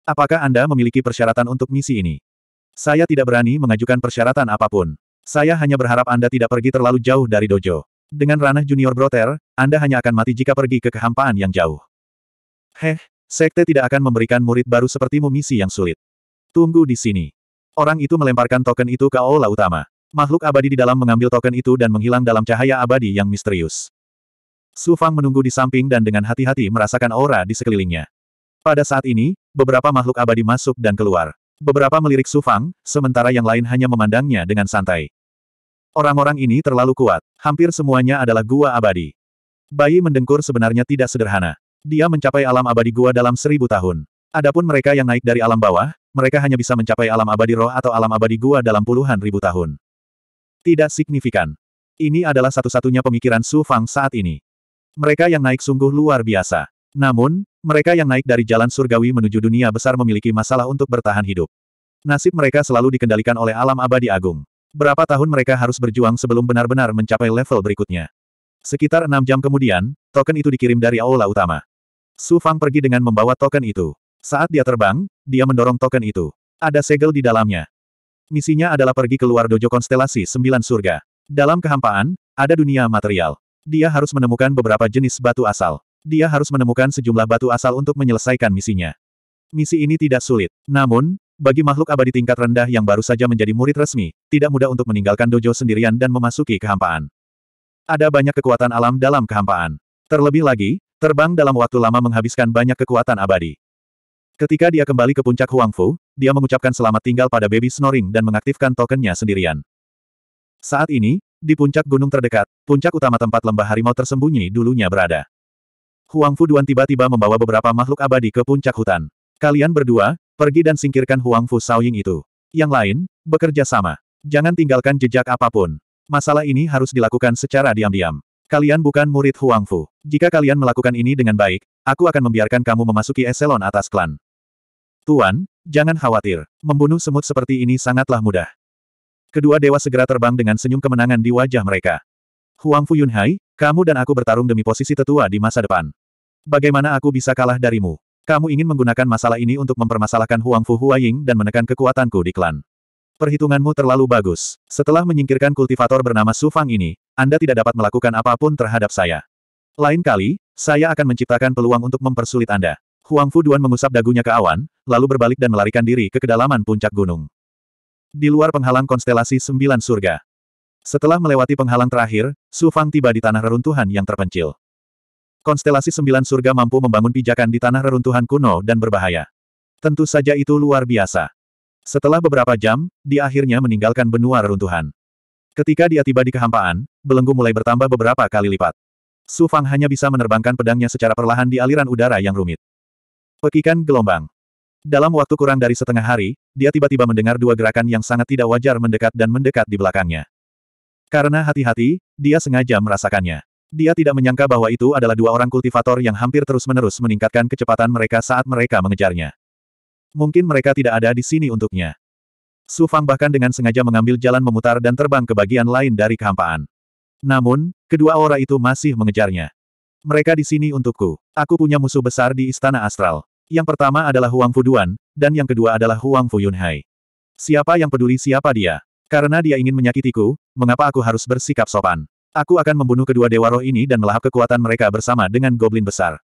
Speaker 1: Apakah Anda memiliki persyaratan untuk misi ini? Saya tidak berani mengajukan persyaratan apapun. Saya hanya berharap Anda tidak pergi terlalu jauh dari dojo. Dengan ranah junior broter, Anda hanya akan mati jika pergi ke kehampaan yang jauh. Heh, sekte tidak akan memberikan murid baru sepertimu misi yang sulit. Tunggu di sini. Orang itu melemparkan token itu ke Aula Utama. Makhluk abadi di dalam mengambil token itu dan menghilang dalam cahaya abadi yang misterius. Su Fang menunggu di samping dan dengan hati-hati merasakan aura di sekelilingnya. Pada saat ini, beberapa makhluk abadi masuk dan keluar. Beberapa melirik Su Fang, sementara yang lain hanya memandangnya dengan santai. Orang-orang ini terlalu kuat, hampir semuanya adalah gua abadi. Bayi mendengkur sebenarnya tidak sederhana. Dia mencapai alam abadi gua dalam seribu tahun. Adapun mereka yang naik dari alam bawah, mereka hanya bisa mencapai alam abadi roh atau alam abadi gua dalam puluhan ribu tahun. Tidak signifikan. Ini adalah satu-satunya pemikiran Su Fang saat ini. Mereka yang naik sungguh luar biasa. Namun, mereka yang naik dari jalan surgawi menuju dunia besar memiliki masalah untuk bertahan hidup. Nasib mereka selalu dikendalikan oleh alam abadi agung. Berapa tahun mereka harus berjuang sebelum benar-benar mencapai level berikutnya. Sekitar enam jam kemudian, token itu dikirim dari aula utama. Su Fang pergi dengan membawa token itu. Saat dia terbang, dia mendorong token itu. Ada segel di dalamnya. Misinya adalah pergi keluar dojo konstelasi sembilan surga. Dalam kehampaan, ada dunia material. Dia harus menemukan beberapa jenis batu asal. Dia harus menemukan sejumlah batu asal untuk menyelesaikan misinya. Misi ini tidak sulit. Namun, bagi makhluk abadi tingkat rendah yang baru saja menjadi murid resmi, tidak mudah untuk meninggalkan dojo sendirian dan memasuki kehampaan. Ada banyak kekuatan alam dalam kehampaan. Terlebih lagi, terbang dalam waktu lama menghabiskan banyak kekuatan abadi. Ketika dia kembali ke puncak Huangfu, dia mengucapkan selamat tinggal pada baby snoring dan mengaktifkan tokennya sendirian. Saat ini, di puncak gunung terdekat, puncak utama tempat lembah harimau tersembunyi dulunya berada. Huangfu Duan tiba-tiba membawa beberapa makhluk abadi ke puncak hutan. Kalian berdua, pergi dan singkirkan Huangfu Saoying itu. Yang lain, bekerja sama. Jangan tinggalkan jejak apapun. Masalah ini harus dilakukan secara diam-diam. Kalian bukan murid Huangfu. Jika kalian melakukan ini dengan baik, aku akan membiarkan kamu memasuki eselon atas klan. Tuan, jangan khawatir, membunuh semut seperti ini sangatlah mudah. Kedua dewa segera terbang dengan senyum kemenangan di wajah mereka. Huang Fu Yunhai, kamu dan aku bertarung demi posisi tetua di masa depan. Bagaimana aku bisa kalah darimu? Kamu ingin menggunakan masalah ini untuk mempermasalahkan Huang Fu Huaying dan menekan kekuatanku di klan. Perhitunganmu terlalu bagus. Setelah menyingkirkan kultivator bernama Su Fang ini, Anda tidak dapat melakukan apapun terhadap saya. Lain kali, saya akan menciptakan peluang untuk mempersulit Anda. Huang Fu Duan mengusap dagunya ke awan, lalu berbalik dan melarikan diri ke kedalaman puncak gunung. Di luar penghalang konstelasi sembilan surga. Setelah melewati penghalang terakhir, Su Fang tiba di tanah reruntuhan yang terpencil. Konstelasi sembilan surga mampu membangun pijakan di tanah reruntuhan kuno dan berbahaya. Tentu saja itu luar biasa. Setelah beberapa jam, dia akhirnya meninggalkan benua reruntuhan. Ketika dia tiba di kehampaan, belenggu mulai bertambah beberapa kali lipat. Su Fang hanya bisa menerbangkan pedangnya secara perlahan di aliran udara yang rumit. Pekikan gelombang. Dalam waktu kurang dari setengah hari, dia tiba-tiba mendengar dua gerakan yang sangat tidak wajar mendekat dan mendekat di belakangnya. Karena hati-hati, dia sengaja merasakannya. Dia tidak menyangka bahwa itu adalah dua orang kultivator yang hampir terus-menerus meningkatkan kecepatan mereka saat mereka mengejarnya. Mungkin mereka tidak ada di sini untuknya. Su Fang bahkan dengan sengaja mengambil jalan memutar dan terbang ke bagian lain dari kehampaan. Namun, kedua orang itu masih mengejarnya. Mereka di sini untukku. Aku punya musuh besar di Istana Astral. Yang pertama adalah Huang Fuduan, dan yang kedua adalah Huang Fuyunhai. Siapa yang peduli siapa dia? Karena dia ingin menyakitiku, mengapa aku harus bersikap sopan? Aku akan membunuh kedua dewa roh ini dan melahap kekuatan mereka bersama dengan goblin besar.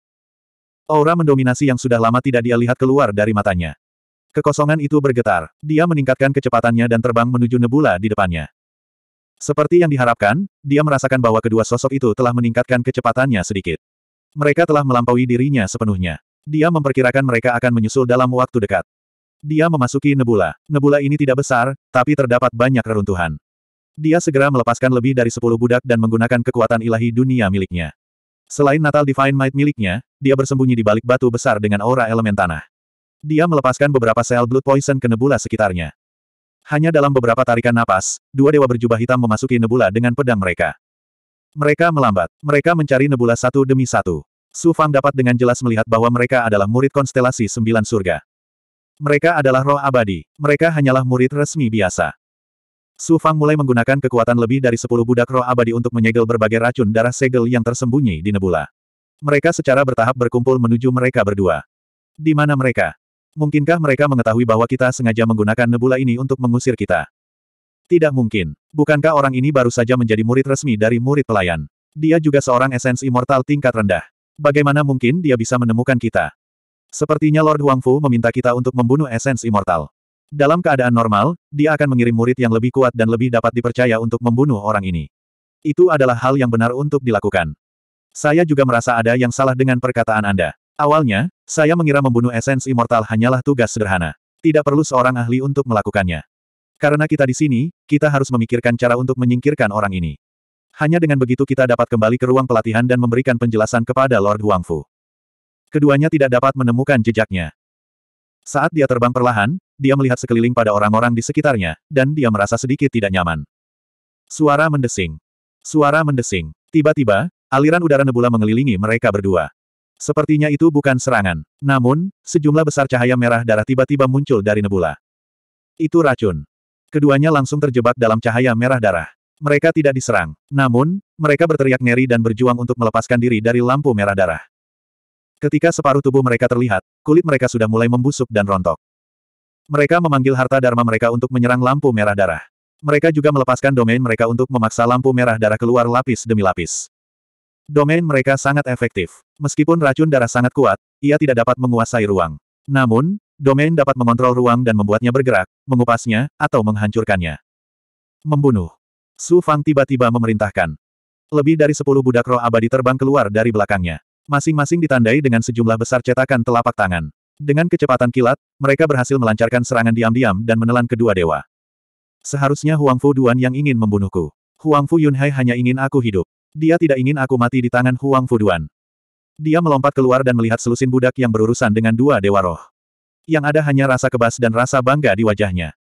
Speaker 1: Aura mendominasi yang sudah lama tidak dia lihat keluar dari matanya. Kekosongan itu bergetar. Dia meningkatkan kecepatannya dan terbang menuju nebula di depannya. Seperti yang diharapkan, dia merasakan bahwa kedua sosok itu telah meningkatkan kecepatannya sedikit. Mereka telah melampaui dirinya sepenuhnya. Dia memperkirakan mereka akan menyusul dalam waktu dekat. Dia memasuki nebula. Nebula ini tidak besar, tapi terdapat banyak reruntuhan. Dia segera melepaskan lebih dari sepuluh budak dan menggunakan kekuatan ilahi dunia miliknya. Selain Natal Divine Might miliknya, dia bersembunyi di balik batu besar dengan aura elemen tanah. Dia melepaskan beberapa sel blood poison ke nebula sekitarnya. Hanya dalam beberapa tarikan napas, dua dewa berjubah hitam memasuki nebula dengan pedang mereka. Mereka melambat. Mereka mencari nebula satu demi satu. Su Fang dapat dengan jelas melihat bahwa mereka adalah murid konstelasi sembilan surga. Mereka adalah roh abadi, mereka hanyalah murid resmi biasa. Su Fang mulai menggunakan kekuatan lebih dari sepuluh budak roh abadi untuk menyegel berbagai racun darah segel yang tersembunyi di nebula. Mereka secara bertahap berkumpul menuju mereka berdua. Di mana mereka? Mungkinkah mereka mengetahui bahwa kita sengaja menggunakan nebula ini untuk mengusir kita? Tidak mungkin. Bukankah orang ini baru saja menjadi murid resmi dari murid pelayan? Dia juga seorang esensi immortal tingkat rendah. Bagaimana mungkin dia bisa menemukan kita? Sepertinya Lord Huangfu meminta kita untuk membunuh esens immortal. Dalam keadaan normal, dia akan mengirim murid yang lebih kuat dan lebih dapat dipercaya untuk membunuh orang ini. Itu adalah hal yang benar untuk dilakukan. Saya juga merasa ada yang salah dengan perkataan Anda. Awalnya, saya mengira membunuh esens immortal hanyalah tugas sederhana. Tidak perlu seorang ahli untuk melakukannya. Karena kita di sini, kita harus memikirkan cara untuk menyingkirkan orang ini. Hanya dengan begitu kita dapat kembali ke ruang pelatihan dan memberikan penjelasan kepada Lord Huangfu. Keduanya tidak dapat menemukan jejaknya. Saat dia terbang perlahan, dia melihat sekeliling pada orang-orang di sekitarnya, dan dia merasa sedikit tidak nyaman. Suara mendesing. Suara mendesing. Tiba-tiba, aliran udara nebula mengelilingi mereka berdua. Sepertinya itu bukan serangan. Namun, sejumlah besar cahaya merah darah tiba-tiba muncul dari nebula. Itu racun. Keduanya langsung terjebak dalam cahaya merah darah. Mereka tidak diserang. Namun, mereka berteriak ngeri dan berjuang untuk melepaskan diri dari lampu merah darah. Ketika separuh tubuh mereka terlihat, kulit mereka sudah mulai membusuk dan rontok. Mereka memanggil harta dharma mereka untuk menyerang lampu merah darah. Mereka juga melepaskan domain mereka untuk memaksa lampu merah darah keluar lapis demi lapis. Domain mereka sangat efektif. Meskipun racun darah sangat kuat, ia tidak dapat menguasai ruang. Namun, domain dapat mengontrol ruang dan membuatnya bergerak, mengupasnya, atau menghancurkannya. Membunuh. Su Fang tiba-tiba memerintahkan. Lebih dari sepuluh budak roh abadi terbang keluar dari belakangnya. Masing-masing ditandai dengan sejumlah besar cetakan telapak tangan. Dengan kecepatan kilat, mereka berhasil melancarkan serangan diam-diam dan menelan kedua dewa. Seharusnya Huang Fu Duan yang ingin membunuhku. Huang Fu Yunhai hanya ingin aku hidup. Dia tidak ingin aku mati di tangan Huang Fu Duan. Dia melompat keluar dan melihat selusin budak yang berurusan dengan dua dewa roh. Yang ada hanya rasa kebas dan rasa bangga di wajahnya.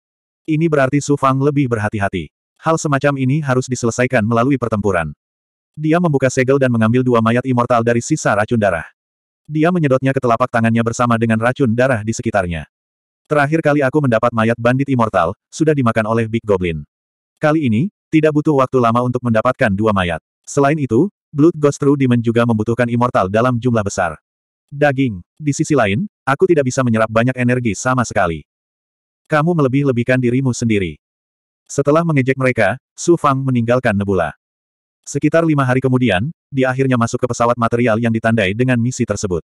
Speaker 1: Ini berarti Su Fang lebih berhati-hati. Hal semacam ini harus diselesaikan melalui pertempuran. Dia membuka segel dan mengambil dua mayat immortal dari sisa racun darah. Dia menyedotnya ke telapak tangannya bersama dengan racun darah di sekitarnya. Terakhir kali aku mendapat mayat bandit immortal, sudah dimakan oleh Big Goblin. Kali ini, tidak butuh waktu lama untuk mendapatkan dua mayat. Selain itu, Blood Ghost True Demon juga membutuhkan immortal dalam jumlah besar. Daging. Di sisi lain, aku tidak bisa menyerap banyak energi sama sekali. Kamu melebih-lebihkan dirimu sendiri. Setelah mengejek mereka, Su Fang meninggalkan Nebula. Sekitar lima hari kemudian, dia akhirnya masuk ke pesawat material yang ditandai dengan misi tersebut.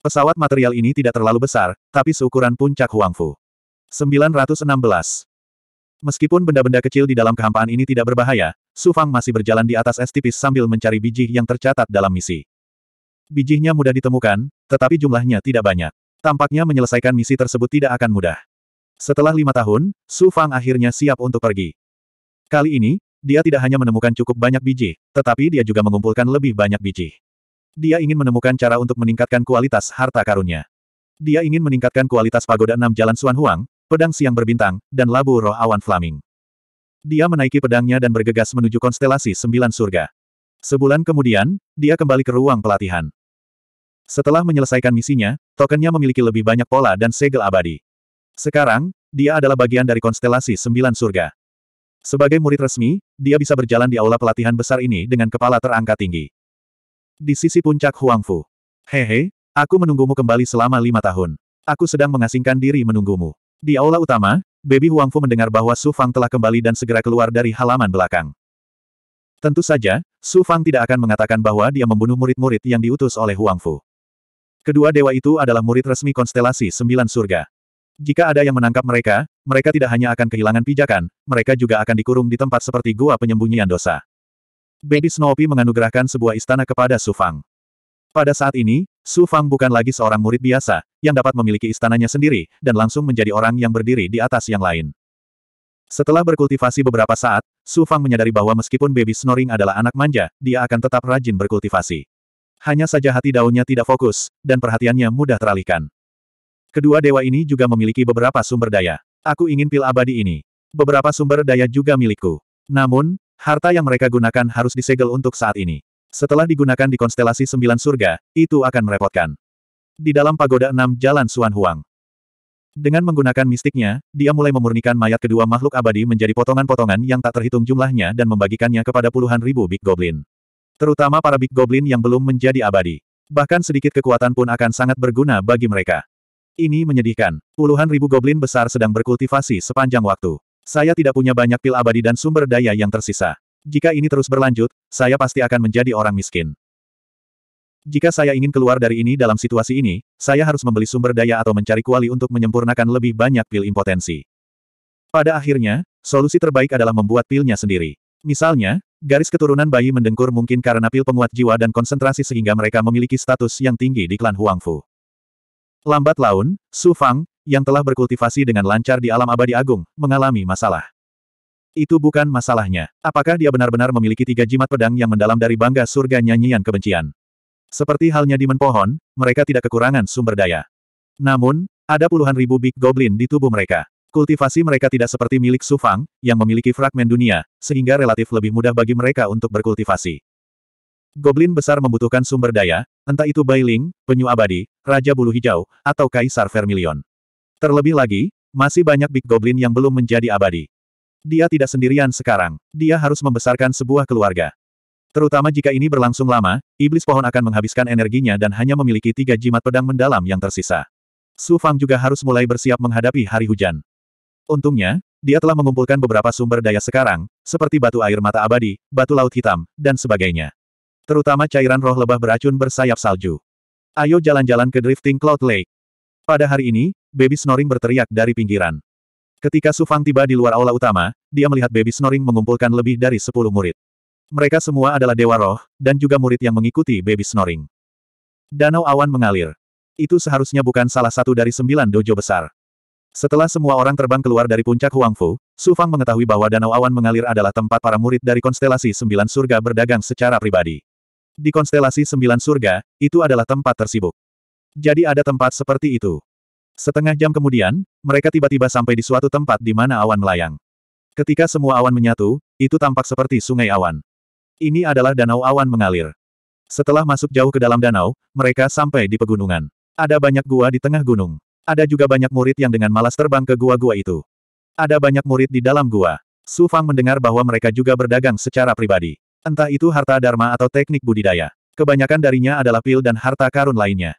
Speaker 1: Pesawat material ini tidak terlalu besar, tapi seukuran puncak Huangfu. 916. Meskipun benda-benda kecil di dalam kehampaan ini tidak berbahaya, Su Fang masih berjalan di atas es tipis sambil mencari biji yang tercatat dalam misi. Bijihnya mudah ditemukan, tetapi jumlahnya tidak banyak. Tampaknya menyelesaikan misi tersebut tidak akan mudah. Setelah lima tahun, Su Fang akhirnya siap untuk pergi. Kali ini, dia tidak hanya menemukan cukup banyak biji, tetapi dia juga mengumpulkan lebih banyak biji. Dia ingin menemukan cara untuk meningkatkan kualitas harta karunnya. Dia ingin meningkatkan kualitas pagoda enam jalan Suan Huang, pedang siang berbintang, dan labu roh awan flaming. Dia menaiki pedangnya dan bergegas menuju konstelasi sembilan surga. Sebulan kemudian, dia kembali ke ruang pelatihan. Setelah menyelesaikan misinya, tokennya memiliki lebih banyak pola dan segel abadi. Sekarang, dia adalah bagian dari konstelasi sembilan surga. Sebagai murid resmi, dia bisa berjalan di aula pelatihan besar ini dengan kepala terangkat tinggi. Di sisi puncak Huangfu. Hehe, aku menunggumu kembali selama lima tahun. Aku sedang mengasingkan diri menunggumu. Di aula utama, Baby Huangfu mendengar bahwa Su Fang telah kembali dan segera keluar dari halaman belakang. Tentu saja, Su Fang tidak akan mengatakan bahwa dia membunuh murid-murid yang diutus oleh Huangfu. Kedua dewa itu adalah murid resmi konstelasi Sembilan Surga. Jika ada yang menangkap mereka, mereka tidak hanya akan kehilangan pijakan, mereka juga akan dikurung di tempat seperti gua penyembunyian dosa. Baby Snoopy menganugerahkan sebuah istana kepada Su Fang. Pada saat ini, Su Fang bukan lagi seorang murid biasa, yang dapat memiliki istananya sendiri, dan langsung menjadi orang yang berdiri di atas yang lain. Setelah berkultivasi beberapa saat, Su Fang menyadari bahwa meskipun baby snoring adalah anak manja, dia akan tetap rajin berkultivasi. Hanya saja hati daunnya tidak fokus, dan perhatiannya mudah teralihkan. Kedua dewa ini juga memiliki beberapa sumber daya. Aku ingin pil abadi ini. Beberapa sumber daya juga milikku. Namun, harta yang mereka gunakan harus disegel untuk saat ini. Setelah digunakan di konstelasi sembilan surga, itu akan merepotkan. Di dalam pagoda enam jalan Suan Huang. Dengan menggunakan mistiknya, dia mulai memurnikan mayat kedua makhluk abadi menjadi potongan-potongan yang tak terhitung jumlahnya dan membagikannya kepada puluhan ribu Big Goblin. Terutama para Big Goblin yang belum menjadi abadi. Bahkan sedikit kekuatan pun akan sangat berguna bagi mereka. Ini menyedihkan. Puluhan ribu goblin besar sedang berkultivasi sepanjang waktu. Saya tidak punya banyak pil abadi dan sumber daya yang tersisa. Jika ini terus berlanjut, saya pasti akan menjadi orang miskin. Jika saya ingin keluar dari ini dalam situasi ini, saya harus membeli sumber daya atau mencari kuali untuk menyempurnakan lebih banyak pil impotensi. Pada akhirnya, solusi terbaik adalah membuat pilnya sendiri. Misalnya, garis keturunan bayi mendengkur mungkin karena pil penguat jiwa dan konsentrasi sehingga mereka memiliki status yang tinggi di klan Huangfu. Lambat laun, Su Fang, yang telah berkultivasi dengan lancar di alam abadi agung, mengalami masalah. Itu bukan masalahnya. Apakah dia benar-benar memiliki tiga jimat pedang yang mendalam dari bangga surga nyanyian kebencian? Seperti halnya di menpohon, mereka tidak kekurangan sumber daya. Namun, ada puluhan ribu Big Goblin di tubuh mereka. Kultivasi mereka tidak seperti milik Sufang, yang memiliki fragmen dunia, sehingga relatif lebih mudah bagi mereka untuk berkultivasi. Goblin besar membutuhkan sumber daya, entah itu Bailing, penyu abadi, Raja Bulu Hijau, atau Kaisar Vermilion. Terlebih lagi, masih banyak Big Goblin yang belum menjadi abadi. Dia tidak sendirian sekarang, dia harus membesarkan sebuah keluarga. Terutama jika ini berlangsung lama, iblis pohon akan menghabiskan energinya dan hanya memiliki tiga jimat pedang mendalam yang tersisa. Su Fang juga harus mulai bersiap menghadapi hari hujan. Untungnya, dia telah mengumpulkan beberapa sumber daya sekarang, seperti batu air mata abadi, batu laut hitam, dan sebagainya. Terutama cairan roh lebah beracun bersayap salju. Ayo jalan-jalan ke Drifting Cloud Lake. Pada hari ini, baby snoring berteriak dari pinggiran. Ketika Sufang tiba di luar aula utama, dia melihat baby snoring mengumpulkan lebih dari sepuluh murid. Mereka semua adalah dewa roh, dan juga murid yang mengikuti baby snoring. Danau awan mengalir. Itu seharusnya bukan salah satu dari sembilan dojo besar. Setelah semua orang terbang keluar dari puncak Huangfu, Sufang mengetahui bahwa danau awan mengalir adalah tempat para murid dari konstelasi sembilan surga berdagang secara pribadi. Di konstelasi sembilan surga, itu adalah tempat tersibuk. Jadi ada tempat seperti itu. Setengah jam kemudian, mereka tiba-tiba sampai di suatu tempat di mana awan melayang. Ketika semua awan menyatu, itu tampak seperti sungai awan. Ini adalah danau awan mengalir. Setelah masuk jauh ke dalam danau, mereka sampai di pegunungan. Ada banyak gua di tengah gunung. Ada juga banyak murid yang dengan malas terbang ke gua-gua itu. Ada banyak murid di dalam gua. Su Fang mendengar bahwa mereka juga berdagang secara pribadi. Entah itu harta dharma atau teknik budidaya. Kebanyakan darinya adalah pil dan harta karun lainnya.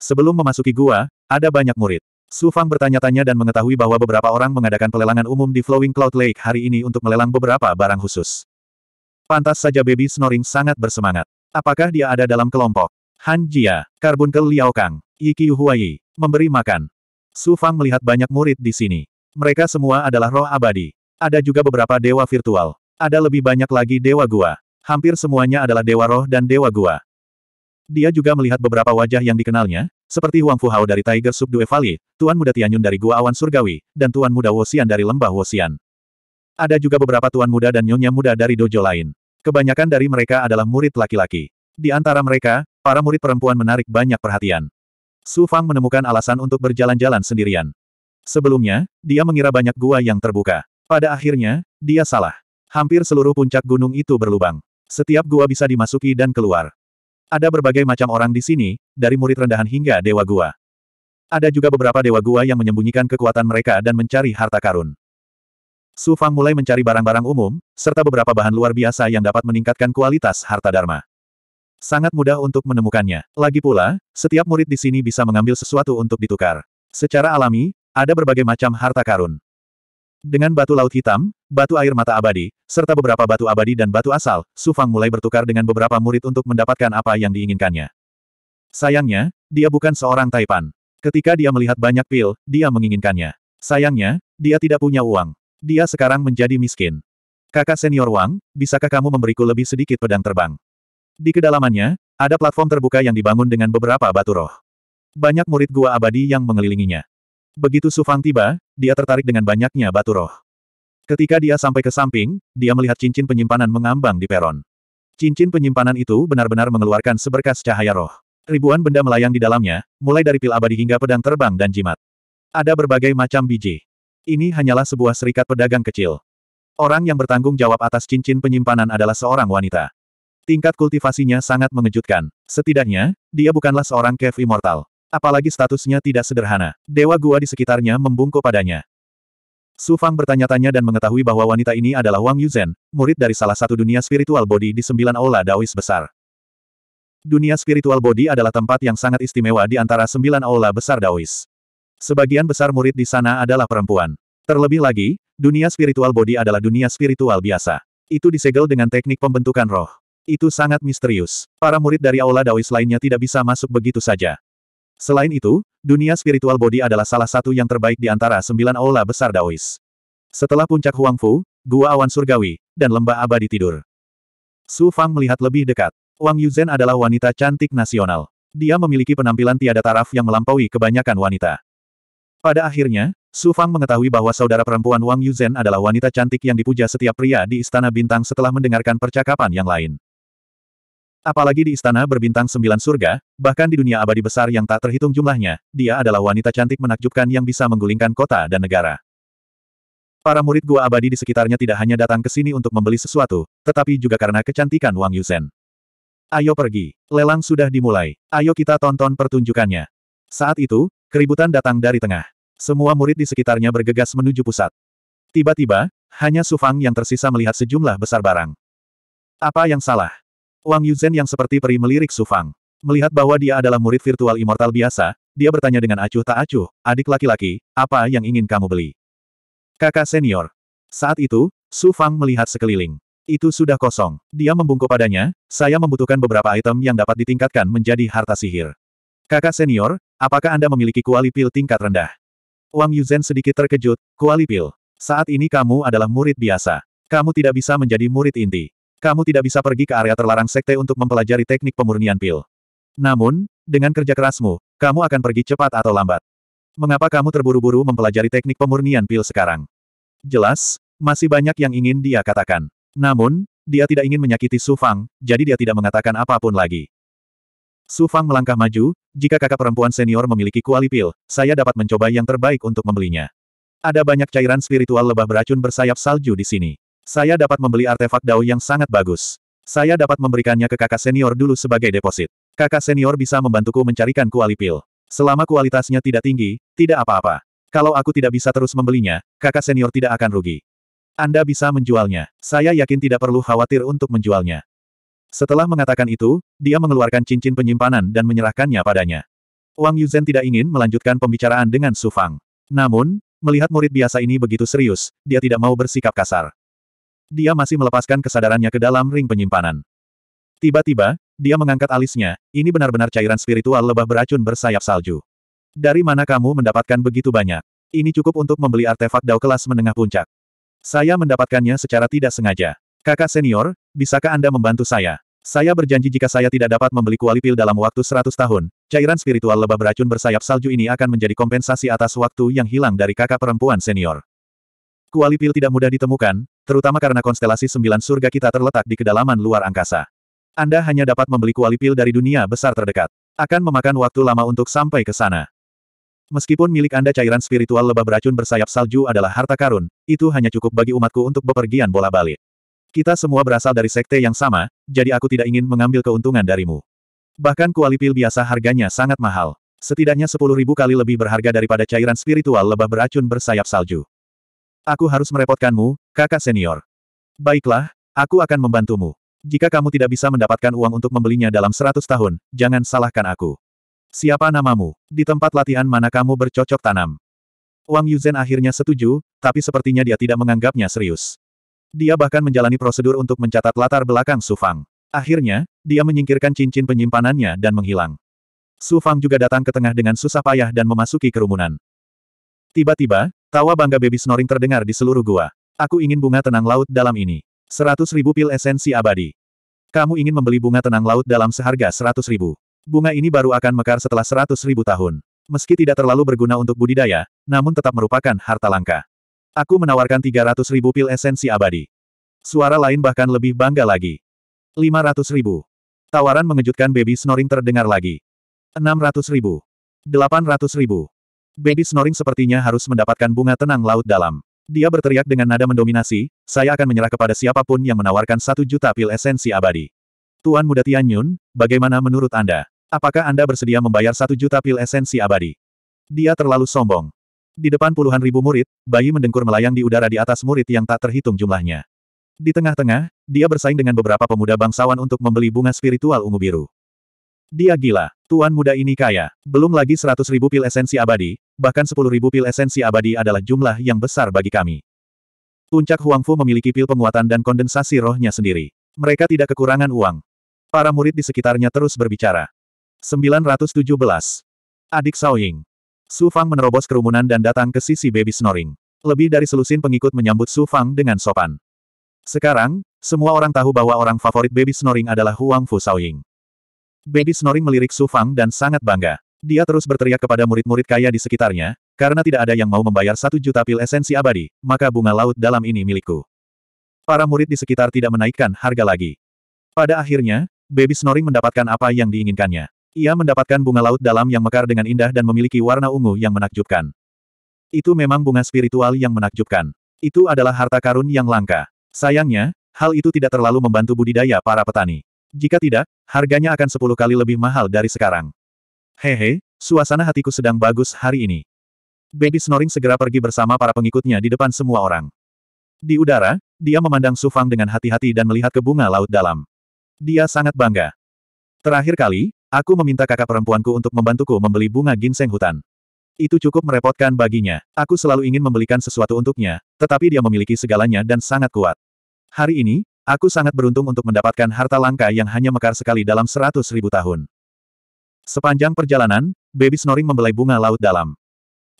Speaker 1: Sebelum memasuki gua, ada banyak murid. Su Fang bertanya-tanya dan mengetahui bahwa beberapa orang mengadakan pelelangan umum di Flowing Cloud Lake hari ini untuk melelang beberapa barang khusus. Pantas saja baby snoring sangat bersemangat. Apakah dia ada dalam kelompok? Han Jia, Karbunkel Liao Kang, Yiki Huai, memberi makan. Su Fang melihat banyak murid di sini. Mereka semua adalah roh abadi. Ada juga beberapa dewa virtual. Ada lebih banyak lagi dewa gua. Hampir semuanya adalah dewa roh dan dewa gua. Dia juga melihat beberapa wajah yang dikenalnya, seperti Huang Fuhao dari Tiger Sub Due Valley, Tuan Muda Tianyun dari Gua Awan Surgawi, dan Tuan Muda Wosian dari Lembah Wosian. Ada juga beberapa Tuan Muda dan Nyonya Muda dari dojo lain. Kebanyakan dari mereka adalah murid laki-laki. Di antara mereka, para murid perempuan menarik banyak perhatian. Su Fang menemukan alasan untuk berjalan-jalan sendirian. Sebelumnya, dia mengira banyak gua yang terbuka. Pada akhirnya, dia salah. Hampir seluruh puncak gunung itu berlubang. Setiap gua bisa dimasuki dan keluar. Ada berbagai macam orang di sini, dari murid rendahan hingga dewa gua. Ada juga beberapa dewa gua yang menyembunyikan kekuatan mereka dan mencari harta karun. Su Fang mulai mencari barang-barang umum, serta beberapa bahan luar biasa yang dapat meningkatkan kualitas harta dharma. Sangat mudah untuk menemukannya. Lagi pula, setiap murid di sini bisa mengambil sesuatu untuk ditukar. Secara alami, ada berbagai macam harta karun. Dengan batu laut hitam, batu air mata abadi, serta beberapa batu abadi dan batu asal, Su Fang mulai bertukar dengan beberapa murid untuk mendapatkan apa yang diinginkannya. Sayangnya, dia bukan seorang Taipan. Ketika dia melihat banyak pil, dia menginginkannya. Sayangnya, dia tidak punya uang. Dia sekarang menjadi miskin. Kakak senior Wang, bisakah kamu memberiku lebih sedikit pedang terbang? Di kedalamannya, ada platform terbuka yang dibangun dengan beberapa batu roh. Banyak murid gua abadi yang mengelilinginya. Begitu Sufang tiba, dia tertarik dengan banyaknya batu roh. Ketika dia sampai ke samping, dia melihat cincin penyimpanan mengambang di peron. Cincin penyimpanan itu benar-benar mengeluarkan seberkas cahaya roh. Ribuan benda melayang di dalamnya, mulai dari pil abadi hingga pedang terbang dan jimat. Ada berbagai macam biji. Ini hanyalah sebuah serikat pedagang kecil. Orang yang bertanggung jawab atas cincin penyimpanan adalah seorang wanita. Tingkat kultivasinya sangat mengejutkan. Setidaknya, dia bukanlah seorang kev immortal apalagi statusnya tidak sederhana. Dewa gua di sekitarnya membungkuk padanya. Su Fang bertanya-tanya dan mengetahui bahwa wanita ini adalah Wang Yuzhen, murid dari salah satu dunia spiritual body di sembilan aula Daois besar. Dunia spiritual body adalah tempat yang sangat istimewa di antara sembilan aula besar Daois. Sebagian besar murid di sana adalah perempuan. Terlebih lagi, dunia spiritual body adalah dunia spiritual biasa. Itu disegel dengan teknik pembentukan roh. Itu sangat misterius. Para murid dari aula Daois lainnya tidak bisa masuk begitu saja. Selain itu, dunia spiritual body adalah salah satu yang terbaik di antara sembilan aula besar Daois. Setelah puncak Huangfu, Gua Awan Surgawi, dan Lembah Abadi Tidur. Su Fang melihat lebih dekat. Wang Yuzhen adalah wanita cantik nasional. Dia memiliki penampilan tiada taraf yang melampaui kebanyakan wanita. Pada akhirnya, Su Fang mengetahui bahwa saudara perempuan Wang Yuzhen adalah wanita cantik yang dipuja setiap pria di Istana Bintang setelah mendengarkan percakapan yang lain. Apalagi di istana berbintang sembilan surga, bahkan di dunia abadi besar yang tak terhitung jumlahnya, dia adalah wanita cantik menakjubkan yang bisa menggulingkan kota dan negara. Para murid gua abadi di sekitarnya tidak hanya datang ke sini untuk membeli sesuatu, tetapi juga karena kecantikan Wang Yuzhen. Ayo pergi. Lelang sudah dimulai. Ayo kita tonton pertunjukannya. Saat itu, keributan datang dari tengah. Semua murid di sekitarnya bergegas menuju pusat. Tiba-tiba, hanya Sufang yang tersisa melihat sejumlah besar barang. Apa yang salah? Wang Yuzhen yang seperti peri melirik Su Fang. Melihat bahwa dia adalah murid virtual immortal biasa, dia bertanya dengan acuh tak acuh, adik laki-laki, apa yang ingin kamu beli? Kakak senior. Saat itu, Su Fang melihat sekeliling. Itu sudah kosong. Dia membungkuk padanya, saya membutuhkan beberapa item yang dapat ditingkatkan menjadi harta sihir. Kakak senior, apakah Anda memiliki kuali pil tingkat rendah? Wang Yuzhen sedikit terkejut, kuali pil. Saat ini kamu adalah murid biasa. Kamu tidak bisa menjadi murid inti. Kamu tidak bisa pergi ke area terlarang sekte untuk mempelajari teknik pemurnian pil. Namun, dengan kerja kerasmu, kamu akan pergi cepat atau lambat. Mengapa kamu terburu-buru mempelajari teknik pemurnian pil sekarang? Jelas, masih banyak yang ingin dia katakan. Namun, dia tidak ingin menyakiti Su Fang, jadi dia tidak mengatakan apapun lagi. Su Fang melangkah maju, jika kakak perempuan senior memiliki kuali pil, saya dapat mencoba yang terbaik untuk membelinya. Ada banyak cairan spiritual lebah beracun bersayap salju di sini. Saya dapat membeli artefak Dao yang sangat bagus. Saya dapat memberikannya ke kakak senior dulu sebagai deposit. Kakak senior bisa membantuku mencarikan kuali pil. Selama kualitasnya tidak tinggi, tidak apa-apa. Kalau aku tidak bisa terus membelinya, kakak senior tidak akan rugi. Anda bisa menjualnya. Saya yakin tidak perlu khawatir untuk menjualnya. Setelah mengatakan itu, dia mengeluarkan cincin penyimpanan dan menyerahkannya padanya. Wang Yuzhen tidak ingin melanjutkan pembicaraan dengan Su Fang. Namun, melihat murid biasa ini begitu serius, dia tidak mau bersikap kasar dia masih melepaskan kesadarannya ke dalam ring penyimpanan. Tiba-tiba, dia mengangkat alisnya, ini benar-benar cairan spiritual lebah beracun bersayap salju. Dari mana kamu mendapatkan begitu banyak? Ini cukup untuk membeli artefak dao kelas menengah puncak. Saya mendapatkannya secara tidak sengaja. Kakak senior, bisakah Anda membantu saya? Saya berjanji jika saya tidak dapat membeli kuali pil dalam waktu 100 tahun, cairan spiritual lebah beracun bersayap salju ini akan menjadi kompensasi atas waktu yang hilang dari kakak perempuan senior. Kuali pil tidak mudah ditemukan, terutama karena konstelasi sembilan surga kita terletak di kedalaman luar angkasa. Anda hanya dapat membeli kuali pil dari dunia besar terdekat. Akan memakan waktu lama untuk sampai ke sana. Meskipun milik Anda cairan spiritual lebah beracun bersayap salju adalah harta karun, itu hanya cukup bagi umatku untuk bepergian bola balik. Kita semua berasal dari sekte yang sama, jadi aku tidak ingin mengambil keuntungan darimu. Bahkan kuali pil biasa harganya sangat mahal. Setidaknya sepuluh ribu kali lebih berharga daripada cairan spiritual lebah beracun bersayap salju. Aku harus merepotkanmu, kakak senior. Baiklah, aku akan membantumu. Jika kamu tidak bisa mendapatkan uang untuk membelinya dalam seratus tahun, jangan salahkan aku. Siapa namamu? Di tempat latihan mana kamu bercocok tanam? Wang Yuzhen akhirnya setuju, tapi sepertinya dia tidak menganggapnya serius. Dia bahkan menjalani prosedur untuk mencatat latar belakang Su Fang. Akhirnya, dia menyingkirkan cincin penyimpanannya dan menghilang. Su Fang juga datang ke tengah dengan susah payah dan memasuki kerumunan. Tiba-tiba, tawa bangga baby snoring terdengar di seluruh gua. Aku ingin bunga tenang laut dalam ini. Seratus ribu pil esensi abadi. Kamu ingin membeli bunga tenang laut dalam seharga seratus ribu. Bunga ini baru akan mekar setelah seratus ribu tahun. Meski tidak terlalu berguna untuk budidaya, namun tetap merupakan harta langka. Aku menawarkan tiga ratus ribu pil esensi abadi. Suara lain bahkan lebih bangga lagi. Lima ratus ribu. Tawaran mengejutkan baby snoring terdengar lagi. Enam ratus ribu. Delapan ratus ribu. Baby Snoring sepertinya harus mendapatkan bunga tenang laut dalam. Dia berteriak dengan nada mendominasi, saya akan menyerah kepada siapapun yang menawarkan satu juta pil esensi abadi. Tuan Muda Tianyun, bagaimana menurut Anda? Apakah Anda bersedia membayar satu juta pil esensi abadi? Dia terlalu sombong. Di depan puluhan ribu murid, bayi mendengkur melayang di udara di atas murid yang tak terhitung jumlahnya. Di tengah-tengah, dia bersaing dengan beberapa pemuda bangsawan untuk membeli bunga spiritual ungu biru. Dia gila. Tuan muda ini kaya. Belum lagi seratus ribu pil esensi abadi, bahkan sepuluh ribu pil esensi abadi adalah jumlah yang besar bagi kami. Puncak Huangfu memiliki pil penguatan dan kondensasi rohnya sendiri. Mereka tidak kekurangan uang. Para murid di sekitarnya terus berbicara. 917. Adik Ying. Su Fang menerobos kerumunan dan datang ke sisi baby snoring. Lebih dari selusin pengikut menyambut Su Fang dengan sopan. Sekarang, semua orang tahu bahwa orang favorit baby snoring adalah Huangfu Fu Ying. Baby snoring melirik Su Fang dan sangat bangga. Dia terus berteriak kepada murid-murid kaya di sekitarnya, karena tidak ada yang mau membayar satu juta pil esensi abadi, maka bunga laut dalam ini milikku. Para murid di sekitar tidak menaikkan harga lagi. Pada akhirnya, Baby Snoring mendapatkan apa yang diinginkannya. Ia mendapatkan bunga laut dalam yang mekar dengan indah dan memiliki warna ungu yang menakjubkan. Itu memang bunga spiritual yang menakjubkan. Itu adalah harta karun yang langka. Sayangnya, hal itu tidak terlalu membantu budidaya para petani. Jika tidak, harganya akan sepuluh kali lebih mahal dari sekarang. Hehe, suasana hatiku sedang bagus hari ini. Baby Snoring segera pergi bersama para pengikutnya di depan semua orang. Di udara, dia memandang Sufang dengan hati-hati dan melihat ke bunga laut dalam. Dia sangat bangga. Terakhir kali, aku meminta kakak perempuanku untuk membantuku membeli bunga ginseng hutan. Itu cukup merepotkan baginya. Aku selalu ingin membelikan sesuatu untuknya, tetapi dia memiliki segalanya dan sangat kuat. Hari ini, Aku sangat beruntung untuk mendapatkan harta langka yang hanya mekar sekali dalam seratus ribu tahun. Sepanjang perjalanan, baby snoring membelai bunga laut dalam.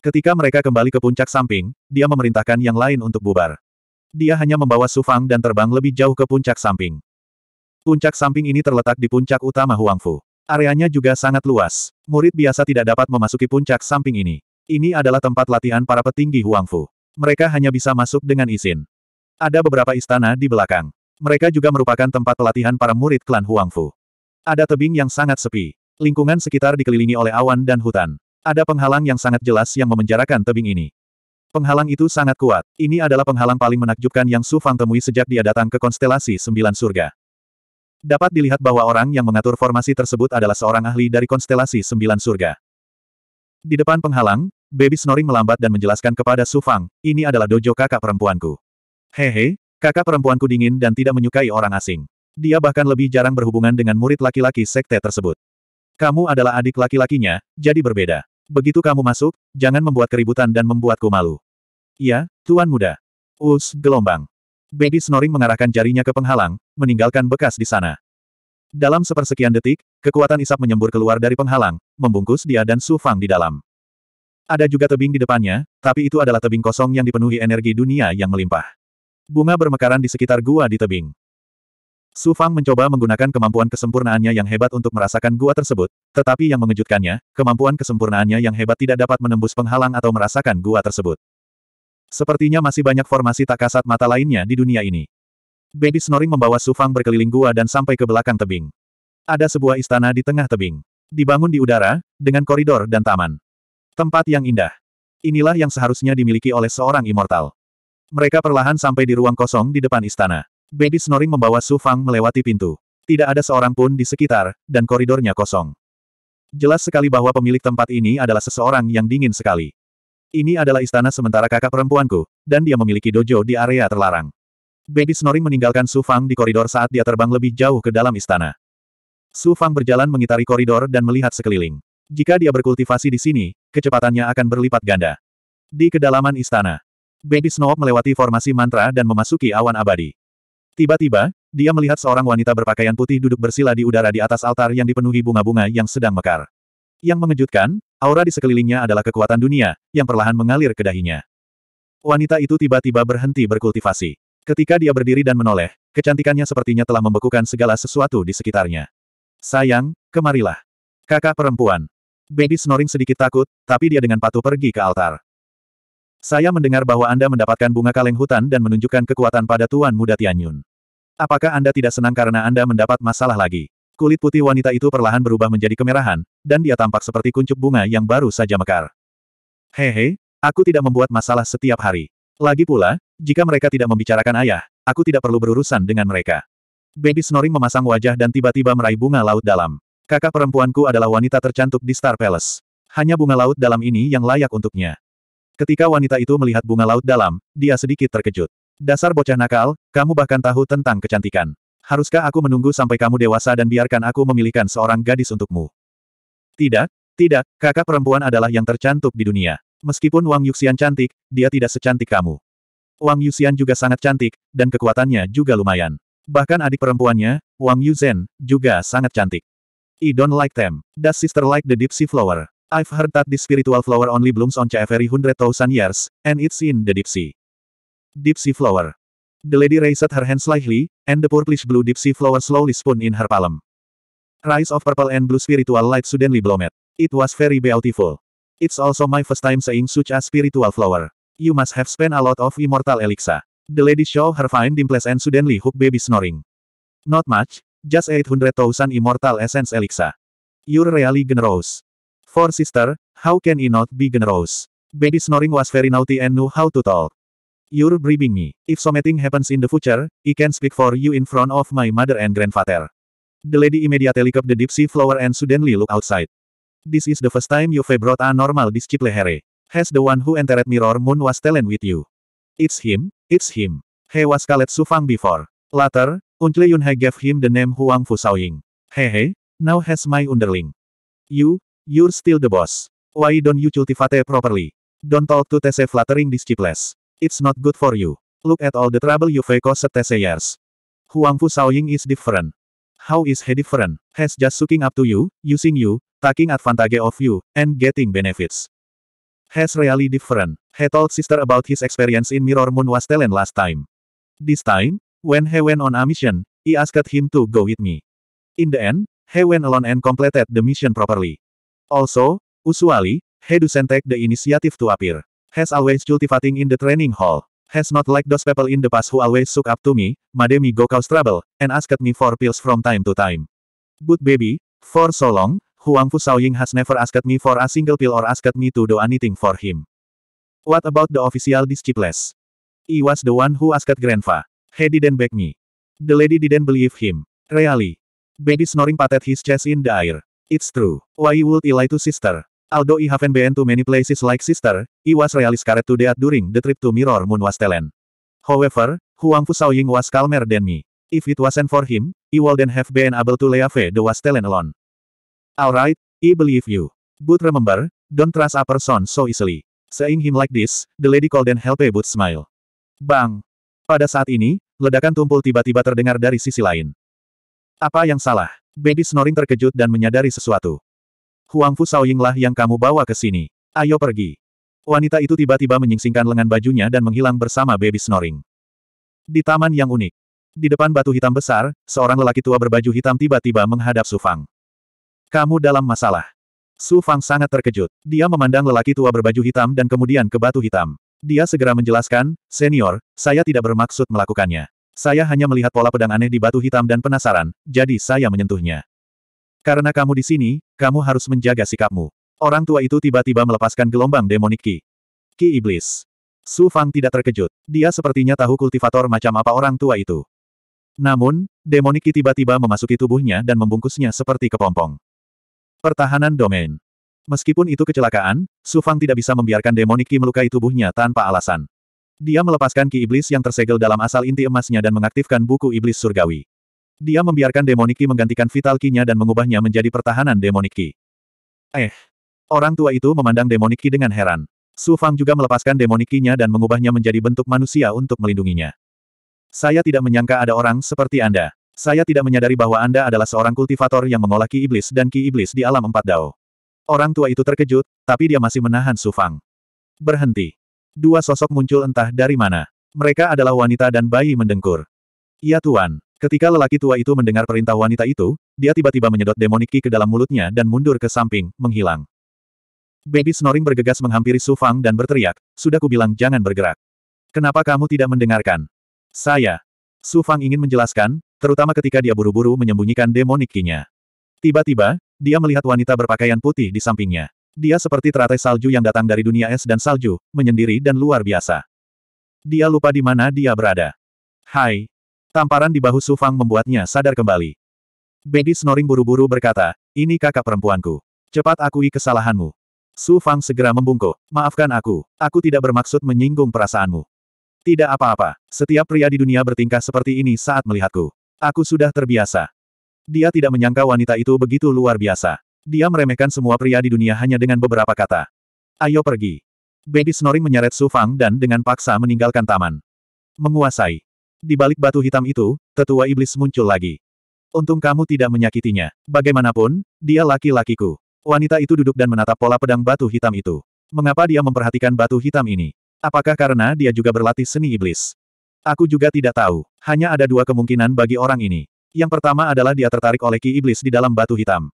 Speaker 1: Ketika mereka kembali ke puncak samping, dia memerintahkan yang lain untuk bubar. Dia hanya membawa Sufang dan terbang lebih jauh ke puncak samping. Puncak samping ini terletak di puncak utama Huangfu. Areanya juga sangat luas. Murid biasa tidak dapat memasuki puncak samping ini. Ini adalah tempat latihan para petinggi Huangfu. Mereka hanya bisa masuk dengan izin. Ada beberapa istana di belakang. Mereka juga merupakan tempat pelatihan para murid klan Huangfu. Ada tebing yang sangat sepi. Lingkungan sekitar dikelilingi oleh awan dan hutan. Ada penghalang yang sangat jelas yang memenjarakan tebing ini. Penghalang itu sangat kuat. Ini adalah penghalang paling menakjubkan yang Su Fang temui sejak dia datang ke konstelasi Sembilan Surga. Dapat dilihat bahwa orang yang mengatur formasi tersebut adalah seorang ahli dari konstelasi Sembilan Surga. Di depan penghalang, Baby Snoring melambat dan menjelaskan kepada Su Fang, ini adalah dojo kakak perempuanku. Hehe, Kakak perempuanku dingin dan tidak menyukai orang asing. Dia bahkan lebih jarang berhubungan dengan murid laki-laki sekte tersebut. Kamu adalah adik laki-lakinya, jadi berbeda. Begitu kamu masuk, jangan membuat keributan dan membuatku malu. Ya, Tuan Muda. Us, gelombang. Baby snoring mengarahkan jarinya ke penghalang, meninggalkan bekas di sana. Dalam sepersekian detik, kekuatan isap menyembur keluar dari penghalang, membungkus dia dan Su Fang di dalam. Ada juga tebing di depannya, tapi itu adalah tebing kosong yang dipenuhi energi dunia yang melimpah. Bunga bermekaran di sekitar gua di tebing. Su Fang mencoba menggunakan kemampuan kesempurnaannya yang hebat untuk merasakan gua tersebut, tetapi yang mengejutkannya, kemampuan kesempurnaannya yang hebat tidak dapat menembus penghalang atau merasakan gua tersebut. Sepertinya masih banyak formasi tak kasat mata lainnya di dunia ini. Baby snoring membawa Su Fang berkeliling gua dan sampai ke belakang tebing. Ada sebuah istana di tengah tebing. Dibangun di udara, dengan koridor dan taman. Tempat yang indah. Inilah yang seharusnya dimiliki oleh seorang immortal. Mereka perlahan sampai di ruang kosong di depan istana. Baby snoring membawa Su Fang melewati pintu. Tidak ada seorang pun di sekitar, dan koridornya kosong. Jelas sekali bahwa pemilik tempat ini adalah seseorang yang dingin sekali. Ini adalah istana sementara kakak perempuanku, dan dia memiliki dojo di area terlarang. Baby Snoring meninggalkan Su Fang di koridor saat dia terbang lebih jauh ke dalam istana. Su Fang berjalan mengitari koridor dan melihat sekeliling. Jika dia berkultivasi di sini, kecepatannya akan berlipat ganda. Di kedalaman istana, Baby Snow melewati formasi mantra dan memasuki awan abadi. Tiba-tiba, dia melihat seorang wanita berpakaian putih duduk bersila di udara di atas altar yang dipenuhi bunga-bunga yang sedang mekar. Yang mengejutkan, aura di sekelilingnya adalah kekuatan dunia, yang perlahan mengalir ke dahinya. Wanita itu tiba-tiba berhenti berkultivasi. Ketika dia berdiri dan menoleh, kecantikannya sepertinya telah membekukan segala sesuatu di sekitarnya. Sayang, kemarilah. Kakak perempuan. Baby snoring sedikit takut, tapi dia dengan patuh pergi ke altar. Saya mendengar bahwa Anda mendapatkan bunga kaleng hutan dan menunjukkan kekuatan pada Tuan Muda Tianyun. Apakah Anda tidak senang karena Anda mendapat masalah lagi? Kulit putih wanita itu perlahan berubah menjadi kemerahan, dan dia tampak seperti kuncup bunga yang baru saja mekar. Hehe, aku tidak membuat masalah setiap hari. Lagi pula, jika mereka tidak membicarakan ayah, aku tidak perlu berurusan dengan mereka. Baby Snoring memasang wajah dan tiba-tiba meraih bunga laut dalam. Kakak perempuanku adalah wanita tercantik di Star Palace. Hanya bunga laut dalam ini yang layak untuknya. Ketika wanita itu melihat bunga laut dalam, dia sedikit terkejut. Dasar bocah nakal, kamu bahkan tahu tentang kecantikan. Haruskah aku menunggu sampai kamu dewasa dan biarkan aku memilihkan seorang gadis untukmu? Tidak, tidak, kakak perempuan adalah yang tercantik di dunia. Meskipun Wang Yuxian cantik, dia tidak secantik kamu. Wang Yuxian juga sangat cantik, dan kekuatannya juga lumayan. Bahkan adik perempuannya, Wang Yuzhen, juga sangat cantik. I don't like them. Does sister like the deep sea flower? I've heard that the spiritual flower only blooms on Cha every hundred thousand years, and it's in the deep sea. Deep sea flower. The lady raised her hand slightly, and the purplish blue deep sea flower slowly spun in her palm. Rise of purple and blue spiritual light suddenly bloomed. It was very beautiful. It's also my first time seeing such a spiritual flower. You must have spent a lot of immortal elixir. The lady showed her fine dimples and suddenly hooked baby snoring. Not much, just 800,000 immortal essence elixir. You're really generous. For sister, how can he not be generous? Baby snoring was very naughty and knew how to talk. You're bribing me. If something happens in the future, I can speak for you in front of my mother and grandfather. The lady immediately cupped the deep sea flower and suddenly look outside. This is the first time you've brought a normal disciplehere. Has the one who entered Mirror Moon was talent with you? It's him, it's him. He was called Sufang before. Later, Uncle Yunhe gave him the name Huang Fu Saoying. Hehe, now has my underling. You, You're still the boss. Why don't you cultivate properly? Don't talk to Tese flattering disciples. It's not good for you. Look at all the trouble you've caused Tese years. Huangfu Saoying is different. How is he different? Has just sucking up to you, using you, taking advantage of you, and getting benefits. Has really different. He told sister about his experience in Mirror Moon was Telen last time. This time, when he went on a mission, he asked him to go with me. In the end, he went alone and completed the mission properly. Also, usually, he doesn't take the initiative to appear. Has always cultivating in the training hall. Has not like those people in the past who always suck up to me, made me go cause trouble, and asked me for pills from time to time. But baby, for so long, Huang Fu Shaoying has never asked me for a single pill or asked me to do anything for him. What about the official disciples? He was the one who asked grandpa. He didn't beg me. The lady didn't believe him. Really. Baby snoring patted his chest in the air. It's true. Why would I lie to sister? Although I haven't been to many places like sister, I was really scared to death during the trip to Mirror Moon was talent. However, Huang Fu Shaoying was calmer than me. If it wasn't for him, I wouldn't have been able to leave the was talent alone. Alright, I believe you. But remember, don't trust a person so easily. Saying him like this, the lady called and help but smile. Bang! Pada saat ini, ledakan tumpul tiba-tiba terdengar dari sisi lain. Apa yang salah? Baby snoring terkejut dan menyadari sesuatu. Huang Fu Yinglah yang kamu bawa ke sini. Ayo pergi. Wanita itu tiba-tiba menyingsingkan lengan bajunya dan menghilang bersama baby snoring. Di taman yang unik. Di depan batu hitam besar, seorang lelaki tua berbaju hitam tiba-tiba menghadap Su Fang. Kamu dalam masalah. Su Fang sangat terkejut. Dia memandang lelaki tua berbaju hitam dan kemudian ke batu hitam. Dia segera menjelaskan, Senior, saya tidak bermaksud melakukannya. Saya hanya melihat pola pedang aneh di batu hitam dan penasaran, jadi saya menyentuhnya. Karena kamu di sini, kamu harus menjaga sikapmu. Orang tua itu tiba-tiba melepaskan gelombang demonik Ki. Ki Iblis. Su Fang tidak terkejut. Dia sepertinya tahu kultivator macam apa orang tua itu. Namun, demonik tiba-tiba memasuki tubuhnya dan membungkusnya seperti kepompong. Pertahanan domain. Meskipun itu kecelakaan, Su Fang tidak bisa membiarkan demonik melukai tubuhnya tanpa alasan. Dia melepaskan ki iblis yang tersegel dalam asal inti emasnya dan mengaktifkan buku iblis surgawi. Dia membiarkan demoniki menggantikan vital ki dan mengubahnya menjadi pertahanan demoniki. Eh. Orang tua itu memandang demoniki dengan heran. Su Fang juga melepaskan demonikinya dan mengubahnya menjadi bentuk manusia untuk melindunginya. Saya tidak menyangka ada orang seperti Anda. Saya tidak menyadari bahwa Anda adalah seorang kultivator yang mengolah ki iblis dan ki iblis di alam empat dao. Orang tua itu terkejut, tapi dia masih menahan Su Fang. Berhenti. Dua sosok muncul entah dari mana. Mereka adalah wanita dan bayi mendengkur. Ya tuan. Ketika lelaki tua itu mendengar perintah wanita itu, dia tiba-tiba menyedot demoniki ke dalam mulutnya dan mundur ke samping, menghilang. Baby snoring bergegas menghampiri Sufang dan berteriak, sudah kubilang jangan bergerak. Kenapa kamu tidak mendengarkan? Saya. Sufang ingin menjelaskan, terutama ketika dia buru-buru menyembunyikan demonikinya. Tiba-tiba, dia melihat wanita berpakaian putih di sampingnya. Dia seperti teratai salju yang datang dari dunia es dan salju, menyendiri dan luar biasa. Dia lupa di mana dia berada. Hai. Tamparan di bahu Sufang membuatnya sadar kembali. Baby snoring buru-buru berkata, ini kakak perempuanku. Cepat akui kesalahanmu. Su Fang segera membungkuk. Maafkan aku, aku tidak bermaksud menyinggung perasaanmu. Tidak apa-apa, setiap pria di dunia bertingkah seperti ini saat melihatku. Aku sudah terbiasa. Dia tidak menyangka wanita itu begitu luar biasa. Dia meremehkan semua pria di dunia hanya dengan beberapa kata. Ayo pergi. Baby snoring menyeret Su Fang dan dengan paksa meninggalkan taman. Menguasai. Di balik batu hitam itu, tetua iblis muncul lagi. Untung kamu tidak menyakitinya. Bagaimanapun, dia laki-lakiku. Wanita itu duduk dan menatap pola pedang batu hitam itu. Mengapa dia memperhatikan batu hitam ini? Apakah karena dia juga berlatih seni iblis? Aku juga tidak tahu. Hanya ada dua kemungkinan bagi orang ini. Yang pertama adalah dia tertarik oleh ki iblis di dalam batu hitam.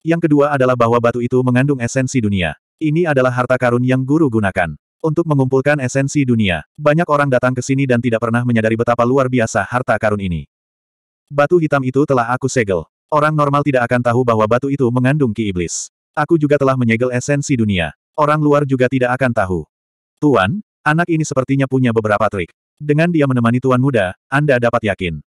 Speaker 1: Yang kedua adalah bahwa batu itu mengandung esensi dunia. Ini adalah harta karun yang guru gunakan. Untuk mengumpulkan esensi dunia, banyak orang datang ke sini dan tidak pernah menyadari betapa luar biasa harta karun ini. Batu hitam itu telah aku segel. Orang normal tidak akan tahu bahwa batu itu mengandung ki iblis. Aku juga telah menyegel esensi dunia. Orang luar juga tidak akan tahu. Tuan, anak ini sepertinya punya beberapa trik. Dengan dia menemani tuan muda, Anda dapat yakin.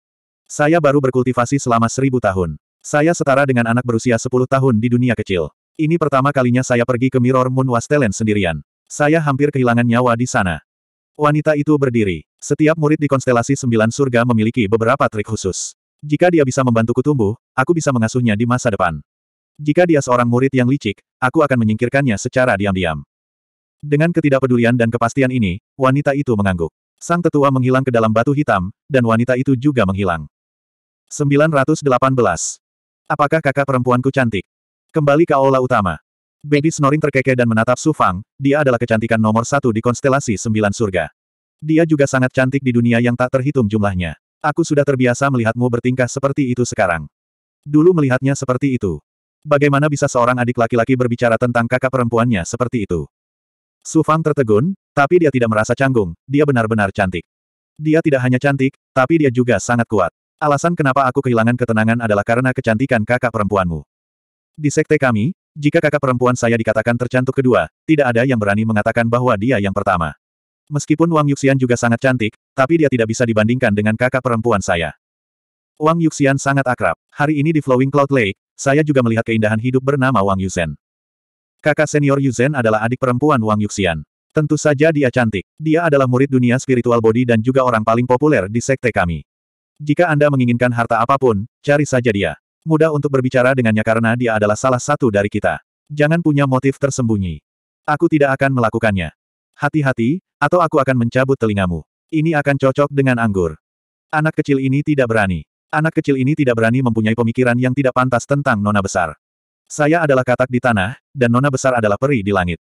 Speaker 1: Saya baru berkultivasi selama seribu tahun. Saya setara dengan anak berusia 10 tahun di dunia kecil. Ini pertama kalinya saya pergi ke Mirror Moon Wastelen sendirian. Saya hampir kehilangan nyawa di sana. Wanita itu berdiri. Setiap murid di konstelasi sembilan surga memiliki beberapa trik khusus. Jika dia bisa membantuku tumbuh, aku bisa mengasuhnya di masa depan. Jika dia seorang murid yang licik, aku akan menyingkirkannya secara diam-diam. Dengan ketidakpedulian dan kepastian ini, wanita itu mengangguk. Sang tetua menghilang ke dalam batu hitam, dan wanita itu juga menghilang. 918. Apakah kakak perempuanku cantik? Kembali ke aula utama. Baby snoring terkekeh dan menatap Su Fang, dia adalah kecantikan nomor satu di konstelasi sembilan surga. Dia juga sangat cantik di dunia yang tak terhitung jumlahnya. Aku sudah terbiasa melihatmu bertingkah seperti itu sekarang. Dulu melihatnya seperti itu. Bagaimana bisa seorang adik laki-laki berbicara tentang kakak perempuannya seperti itu? Su Fang tertegun, tapi dia tidak merasa canggung, dia benar-benar cantik. Dia tidak hanya cantik, tapi dia juga sangat kuat. Alasan kenapa aku kehilangan ketenangan adalah karena kecantikan kakak perempuanmu. Di sekte kami, jika kakak perempuan saya dikatakan tercantik kedua, tidak ada yang berani mengatakan bahwa dia yang pertama. Meskipun Wang Yuxian juga sangat cantik, tapi dia tidak bisa dibandingkan dengan kakak perempuan saya. Wang Yuxian sangat akrab. Hari ini di Flowing Cloud Lake, saya juga melihat keindahan hidup bernama Wang Yuzhen. Kakak senior Yuzen adalah adik perempuan Wang Yuxian. Tentu saja dia cantik. Dia adalah murid dunia spiritual body dan juga orang paling populer di sekte kami. Jika Anda menginginkan harta apapun, cari saja dia. Mudah untuk berbicara dengannya karena dia adalah salah satu dari kita. Jangan punya motif tersembunyi. Aku tidak akan melakukannya. Hati-hati, atau aku akan mencabut telingamu. Ini akan cocok dengan anggur. Anak kecil ini tidak berani. Anak kecil ini tidak berani mempunyai pemikiran yang tidak pantas tentang nona besar. Saya adalah katak di tanah, dan nona besar adalah peri di langit.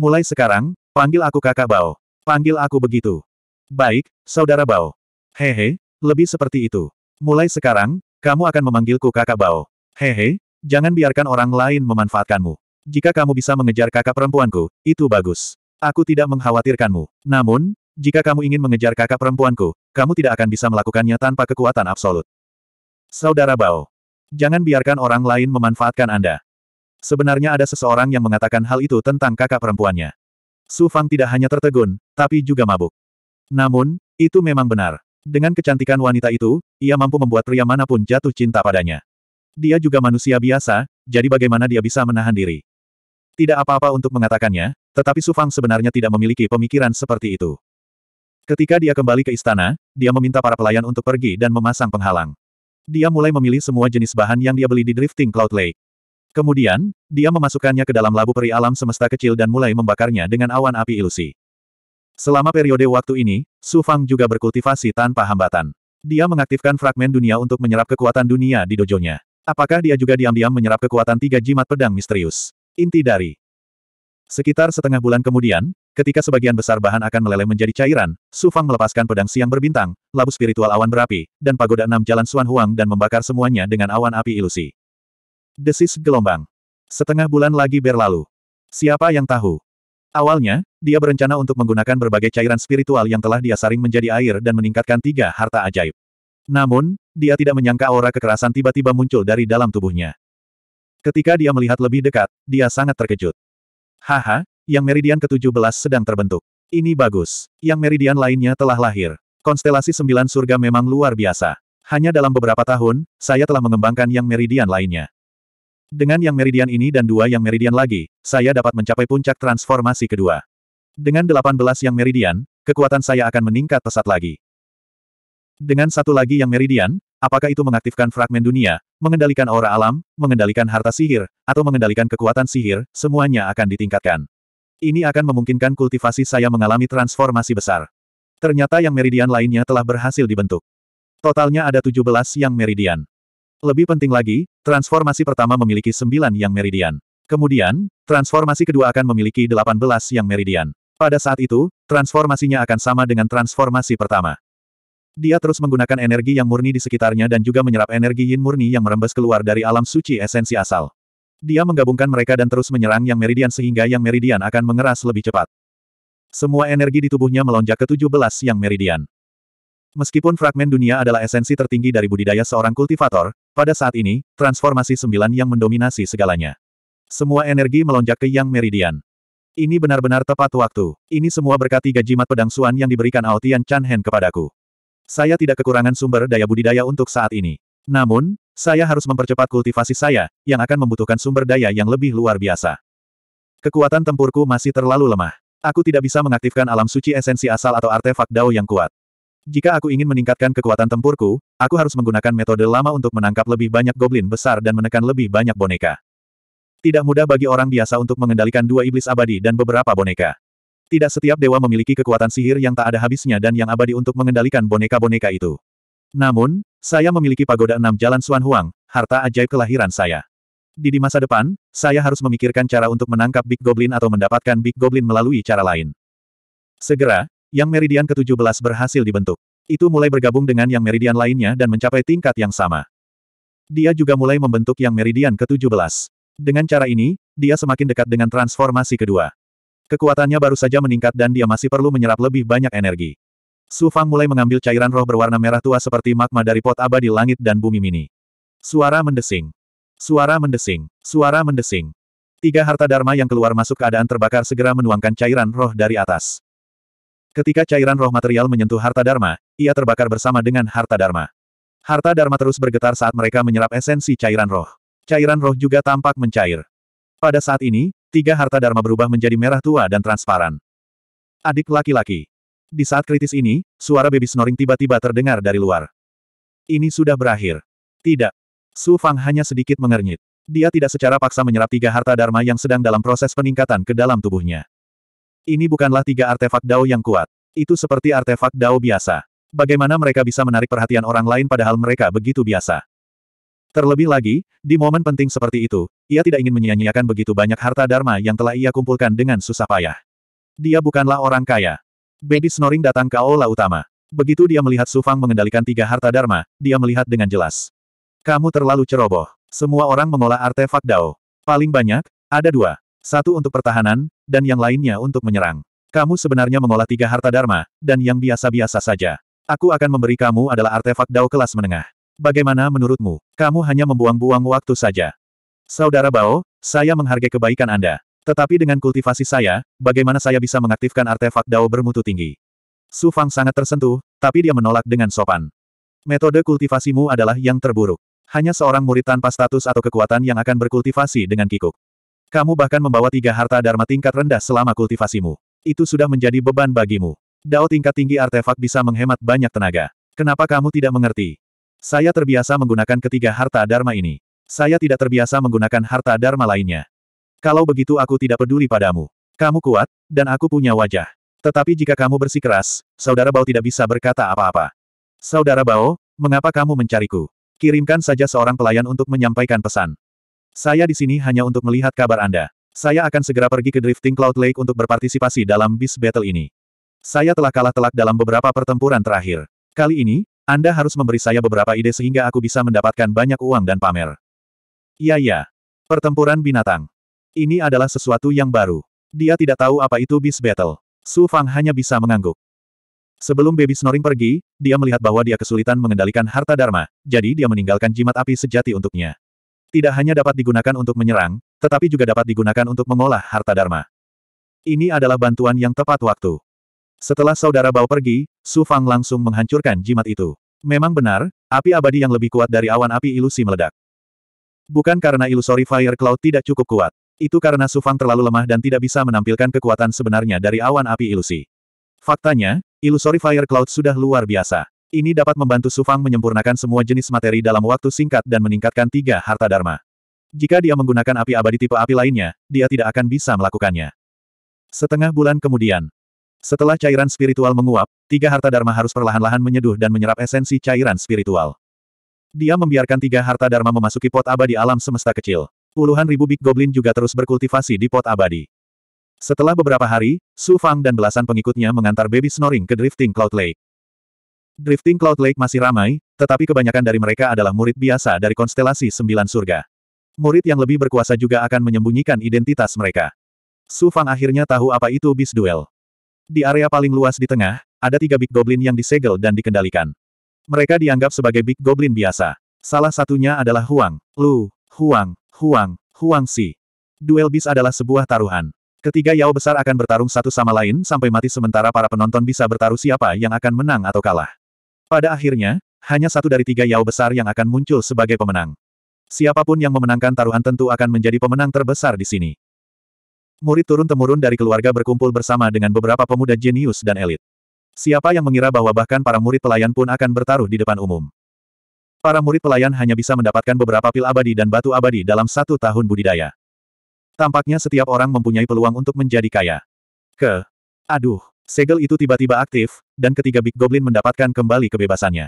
Speaker 1: Mulai sekarang, panggil aku kakak Bao. Panggil aku begitu. Baik, saudara Bao. Hehe, lebih seperti itu. Mulai sekarang, kamu akan memanggilku kakak Bao. Hehe, jangan biarkan orang lain memanfaatkanmu. Jika kamu bisa mengejar kakak perempuanku, itu bagus. Aku tidak mengkhawatirkanmu. Namun, jika kamu ingin mengejar kakak perempuanku, kamu tidak akan bisa melakukannya tanpa kekuatan absolut. Saudara Bao. Jangan biarkan orang lain memanfaatkan Anda. Sebenarnya ada seseorang yang mengatakan hal itu tentang kakak perempuannya. Su Fang tidak hanya tertegun, tapi juga mabuk. Namun, itu memang benar. Dengan kecantikan wanita itu, ia mampu membuat pria manapun jatuh cinta padanya. Dia juga manusia biasa, jadi bagaimana dia bisa menahan diri? Tidak apa-apa untuk mengatakannya, tetapi Sufang sebenarnya tidak memiliki pemikiran seperti itu. Ketika dia kembali ke istana, dia meminta para pelayan untuk pergi dan memasang penghalang. Dia mulai memilih semua jenis bahan yang dia beli di Drifting Cloud Lake. Kemudian, dia memasukkannya ke dalam labu peri alam semesta kecil dan mulai membakarnya dengan awan api ilusi. Selama periode waktu ini, Su Fang juga berkultivasi tanpa hambatan. Dia mengaktifkan fragmen dunia untuk menyerap kekuatan dunia di dojonya. Apakah dia juga diam-diam menyerap kekuatan tiga jimat pedang misterius? Inti dari Sekitar setengah bulan kemudian, ketika sebagian besar bahan akan meleleh menjadi cairan, Su Fang melepaskan pedang siang berbintang, labu spiritual awan berapi, dan pagoda enam jalan Suan Huang dan membakar semuanya dengan awan api ilusi. Desis gelombang. Setengah bulan lagi berlalu. Siapa yang tahu? Awalnya, dia berencana untuk menggunakan berbagai cairan spiritual yang telah dia saring menjadi air dan meningkatkan tiga harta ajaib. Namun, dia tidak menyangka aura kekerasan tiba-tiba muncul dari dalam tubuhnya. Ketika dia melihat lebih dekat, dia sangat terkejut. Haha, yang meridian ke-17 sedang terbentuk. Ini bagus. Yang meridian lainnya telah lahir. Konstelasi sembilan surga memang luar biasa. Hanya dalam beberapa tahun, saya telah mengembangkan yang meridian lainnya. Dengan yang meridian ini dan dua yang meridian lagi, saya dapat mencapai puncak transformasi kedua. Dengan delapan belas yang meridian, kekuatan saya akan meningkat pesat lagi. Dengan satu lagi yang meridian, apakah itu mengaktifkan fragmen dunia, mengendalikan aura alam, mengendalikan harta sihir, atau mengendalikan kekuatan sihir, semuanya akan ditingkatkan. Ini akan memungkinkan kultivasi saya mengalami transformasi besar. Ternyata yang meridian lainnya telah berhasil dibentuk. Totalnya ada 17 yang meridian. Lebih penting lagi, transformasi pertama memiliki sembilan yang meridian. Kemudian, transformasi kedua akan memiliki delapan belas yang meridian. Pada saat itu, transformasinya akan sama dengan transformasi pertama. Dia terus menggunakan energi yang murni di sekitarnya dan juga menyerap energi yin murni yang merembes keluar dari alam suci esensi asal. Dia menggabungkan mereka dan terus menyerang yang meridian sehingga yang meridian akan mengeras lebih cepat. Semua energi di tubuhnya melonjak ke tujuh belas yang meridian. Meskipun fragmen dunia adalah esensi tertinggi dari budidaya seorang kultivator, pada saat ini, transformasi sembilan yang mendominasi segalanya. Semua energi melonjak ke Yang Meridian. Ini benar-benar tepat waktu. Ini semua berkat tiga jimat pedang Suan yang diberikan Ao Tian Chan Hen kepadaku. Saya tidak kekurangan sumber daya budidaya untuk saat ini. Namun, saya harus mempercepat kultivasi saya, yang akan membutuhkan sumber daya yang lebih luar biasa. Kekuatan tempurku masih terlalu lemah. Aku tidak bisa mengaktifkan alam suci esensi asal atau artefak Dao yang kuat. Jika aku ingin meningkatkan kekuatan tempurku, Aku harus menggunakan metode lama untuk menangkap lebih banyak goblin besar dan menekan lebih banyak boneka. Tidak mudah bagi orang biasa untuk mengendalikan dua iblis abadi dan beberapa boneka. Tidak setiap dewa memiliki kekuatan sihir yang tak ada habisnya dan yang abadi untuk mengendalikan boneka-boneka itu. Namun, saya memiliki pagoda enam jalan Suan Huang, harta ajaib kelahiran saya. Di, di masa depan, saya harus memikirkan cara untuk menangkap Big Goblin atau mendapatkan Big Goblin melalui cara lain. Segera, yang meridian ke-17 berhasil dibentuk. Itu mulai bergabung dengan yang meridian lainnya dan mencapai tingkat yang sama. Dia juga mulai membentuk yang meridian ke-17. Dengan cara ini, dia semakin dekat dengan transformasi kedua. Kekuatannya baru saja meningkat dan dia masih perlu menyerap lebih banyak energi. Su Fang mulai mengambil cairan roh berwarna merah tua seperti magma dari pot abadi langit dan bumi mini. Suara mendesing. Suara mendesing. Suara mendesing. Tiga harta dharma yang keluar masuk keadaan terbakar segera menuangkan cairan roh dari atas. Ketika cairan roh material menyentuh harta dharma, ia terbakar bersama dengan harta dharma. Harta dharma terus bergetar saat mereka menyerap esensi cairan roh. Cairan roh juga tampak mencair. Pada saat ini, tiga harta dharma berubah menjadi merah tua dan transparan. Adik laki-laki. Di saat kritis ini, suara baby snoring tiba-tiba terdengar dari luar. Ini sudah berakhir. Tidak. Su Fang hanya sedikit mengernyit. Dia tidak secara paksa menyerap tiga harta dharma yang sedang dalam proses peningkatan ke dalam tubuhnya. Ini bukanlah tiga artefak Dao yang kuat. Itu seperti artefak Dao biasa. Bagaimana mereka bisa menarik perhatian orang lain padahal mereka begitu biasa? Terlebih lagi, di momen penting seperti itu, ia tidak ingin menyia-nyiakan begitu banyak harta Dharma yang telah ia kumpulkan dengan susah payah. Dia bukanlah orang kaya. Baby Snoring datang ke aula utama. Begitu dia melihat Sufang mengendalikan tiga harta Dharma, dia melihat dengan jelas. Kamu terlalu ceroboh. Semua orang mengolah artefak Dao. Paling banyak, ada dua. Satu untuk pertahanan, dan yang lainnya untuk menyerang. Kamu sebenarnya mengolah tiga harta dharma, dan yang biasa-biasa saja. Aku akan memberi kamu adalah artefak dao kelas menengah. Bagaimana menurutmu? Kamu hanya membuang-buang waktu saja. Saudara Bao, saya menghargai kebaikan Anda. Tetapi dengan kultivasi saya, bagaimana saya bisa mengaktifkan artefak dao bermutu tinggi? Su Fang sangat tersentuh, tapi dia menolak dengan sopan. Metode kultivasimu adalah yang terburuk. Hanya seorang murid tanpa status atau kekuatan yang akan berkultivasi dengan kikuk. Kamu bahkan membawa tiga harta Dharma tingkat rendah selama kultivasimu. Itu sudah menjadi beban bagimu. Dao tingkat tinggi artefak bisa menghemat banyak tenaga. Kenapa kamu tidak mengerti? Saya terbiasa menggunakan ketiga harta Dharma ini. Saya tidak terbiasa menggunakan harta Dharma lainnya. Kalau begitu aku tidak peduli padamu. Kamu kuat, dan aku punya wajah. Tetapi jika kamu bersikeras, Saudara Bao tidak bisa berkata apa-apa. Saudara Bao, mengapa kamu mencariku? Kirimkan saja seorang pelayan untuk menyampaikan pesan. Saya di sini hanya untuk melihat kabar Anda. Saya akan segera pergi ke Drifting Cloud Lake untuk berpartisipasi dalam bis battle ini. Saya telah kalah telak dalam beberapa pertempuran terakhir. Kali ini, Anda harus memberi saya beberapa ide sehingga aku bisa mendapatkan banyak uang dan pamer. Iya iya. Pertempuran binatang. Ini adalah sesuatu yang baru. Dia tidak tahu apa itu bis Battle. Su Fang hanya bisa mengangguk. Sebelum Baby Snoring pergi, dia melihat bahwa dia kesulitan mengendalikan harta Dharma, jadi dia meninggalkan jimat api sejati untuknya. Tidak hanya dapat digunakan untuk menyerang, tetapi juga dapat digunakan untuk mengolah harta Dharma. Ini adalah bantuan yang tepat waktu. Setelah saudara Bao pergi, Su Fang langsung menghancurkan jimat itu. Memang benar, api abadi yang lebih kuat dari awan api ilusi meledak. Bukan karena ilusori Fire Cloud tidak cukup kuat. Itu karena Su Fang terlalu lemah dan tidak bisa menampilkan kekuatan sebenarnya dari awan api ilusi. Faktanya, ilusori Fire Cloud sudah luar biasa. Ini dapat membantu Sufang menyempurnakan semua jenis materi dalam waktu singkat dan meningkatkan tiga harta dharma. Jika dia menggunakan api abadi tipe api lainnya, dia tidak akan bisa melakukannya. Setengah bulan kemudian, setelah cairan spiritual menguap, tiga harta dharma harus perlahan-lahan menyeduh dan menyerap esensi cairan spiritual. Dia membiarkan tiga harta dharma memasuki pot abadi alam semesta kecil. Puluhan ribu Big Goblin juga terus berkultivasi di pot abadi. Setelah beberapa hari, Su Fang dan belasan pengikutnya mengantar baby snoring ke drifting Cloud Lake. Drifting Cloud Lake masih ramai, tetapi kebanyakan dari mereka adalah murid biasa dari konstelasi Sembilan Surga. Murid yang lebih berkuasa juga akan menyembunyikan identitas mereka. Su Fang akhirnya tahu apa itu bis duel. Di area paling luas di tengah, ada tiga Big Goblin yang disegel dan dikendalikan. Mereka dianggap sebagai Big Goblin biasa. Salah satunya adalah Huang, Lu, Huang, Huang, Huang Si. Duel bis adalah sebuah taruhan. Ketiga Yao besar akan bertarung satu sama lain sampai mati sementara para penonton bisa bertaruh siapa yang akan menang atau kalah. Pada akhirnya, hanya satu dari tiga Yao besar yang akan muncul sebagai pemenang. Siapapun yang memenangkan taruhan tentu akan menjadi pemenang terbesar di sini. Murid turun-temurun dari keluarga berkumpul bersama dengan beberapa pemuda jenius dan elit. Siapa yang mengira bahwa bahkan para murid pelayan pun akan bertaruh di depan umum. Para murid pelayan hanya bisa mendapatkan beberapa pil abadi dan batu abadi dalam satu tahun budidaya. Tampaknya setiap orang mempunyai peluang untuk menjadi kaya. Ke. Aduh. Segel itu tiba-tiba aktif, dan ketiga Big Goblin mendapatkan kembali kebebasannya.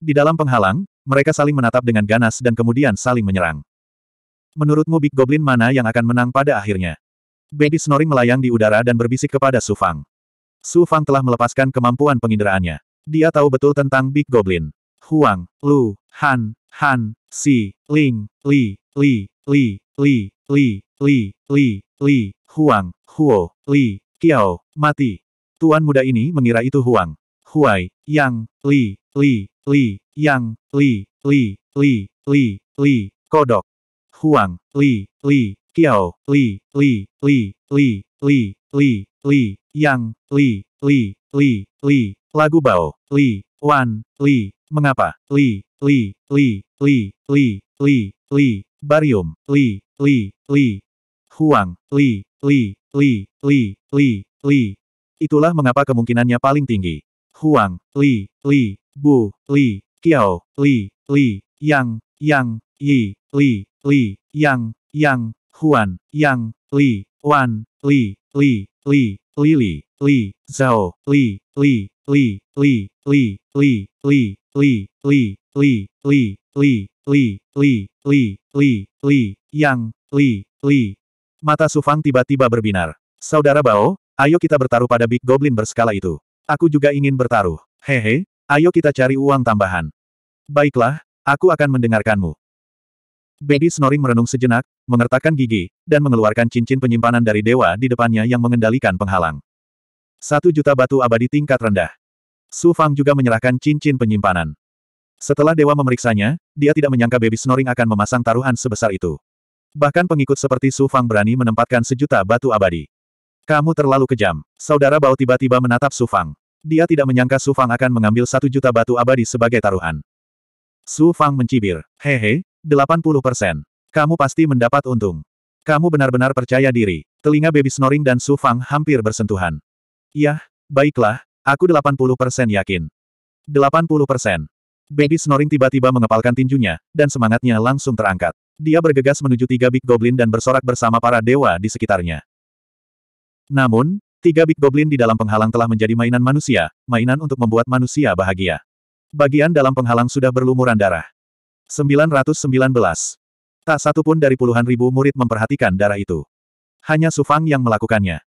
Speaker 1: Di dalam penghalang, mereka saling menatap dengan ganas dan kemudian saling menyerang. Menurutmu Big Goblin mana yang akan menang pada akhirnya? Baby snoring melayang di udara dan berbisik kepada Su Fang. Su Fang telah melepaskan kemampuan penginderaannya. Dia tahu betul tentang Big Goblin. Huang, Lu, Han, Han, Si, Ling, Li, Li, Li, Li, Li, Li, Li, Li, Huang, Huo, Li, Kiao, mati. Tuan muda ini mengira itu Huang. Huai, Yang, Li, Li, Li, Yang, Li, Li, Li, Li, Li, Kodok. Huang, Li, Li, kiao, Li, Li, Li, Li, Li, Li, Li, Yang, Li, Li, Li, Li, Lagu Bao, Li, Wan, Li, Mengapa, Li, Li, Li, Li, Li, Li, Li, Barium, Li, Li, Li, Huang, Li, Li, Li, Li, Li, Li, Itulah mengapa kemungkinannya paling tinggi. Huang, Li, Li, Bu, Li, Qiao, Li, Li, Yang, Yang, Yi, Li, Li, Yang, Yang, Huan, Yang, Li, Wan, Li, Li, Li, Li, Li, Li, Zhao, Li, Li, Li, Li, Li, Li, Li, Li, Li, Li, Li, Li, Li, Li, Li, Li, Li, Yang, Li, Li. Mata Sufang tiba-tiba berbinar. Saudara Bao, Ayo kita bertaruh pada Big Goblin berskala itu. Aku juga ingin bertaruh. Hehe, ayo kita cari uang tambahan. Baiklah, aku akan mendengarkanmu. Baby Snoring merenung sejenak, mengertakkan gigi, dan mengeluarkan cincin penyimpanan dari dewa di depannya yang mengendalikan penghalang. Satu juta batu abadi tingkat rendah. Su Fang juga menyerahkan cincin penyimpanan. Setelah dewa memeriksanya, dia tidak menyangka Baby Snoring akan memasang taruhan sebesar itu. Bahkan pengikut seperti Su Fang berani menempatkan sejuta batu abadi. Kamu terlalu kejam. Saudara Bao tiba-tiba menatap Su Fang. Dia tidak menyangka Su Fang akan mengambil satu juta batu abadi sebagai taruhan. Su Fang mencibir. Hehe, 80 persen. Kamu pasti mendapat untung. Kamu benar-benar percaya diri. Telinga baby snoring dan Su Fang hampir bersentuhan. Yah, baiklah, aku 80 persen yakin. 80 persen. Baby snoring tiba-tiba mengepalkan tinjunya, dan semangatnya langsung terangkat. Dia bergegas menuju tiga Big Goblin dan bersorak bersama para dewa di sekitarnya. Namun, tiga Big Goblin di dalam penghalang telah menjadi mainan manusia, mainan untuk membuat manusia bahagia. Bagian dalam penghalang sudah berlumuran darah. 919. Tak satu pun dari puluhan ribu murid memperhatikan darah itu. Hanya Sufang yang melakukannya.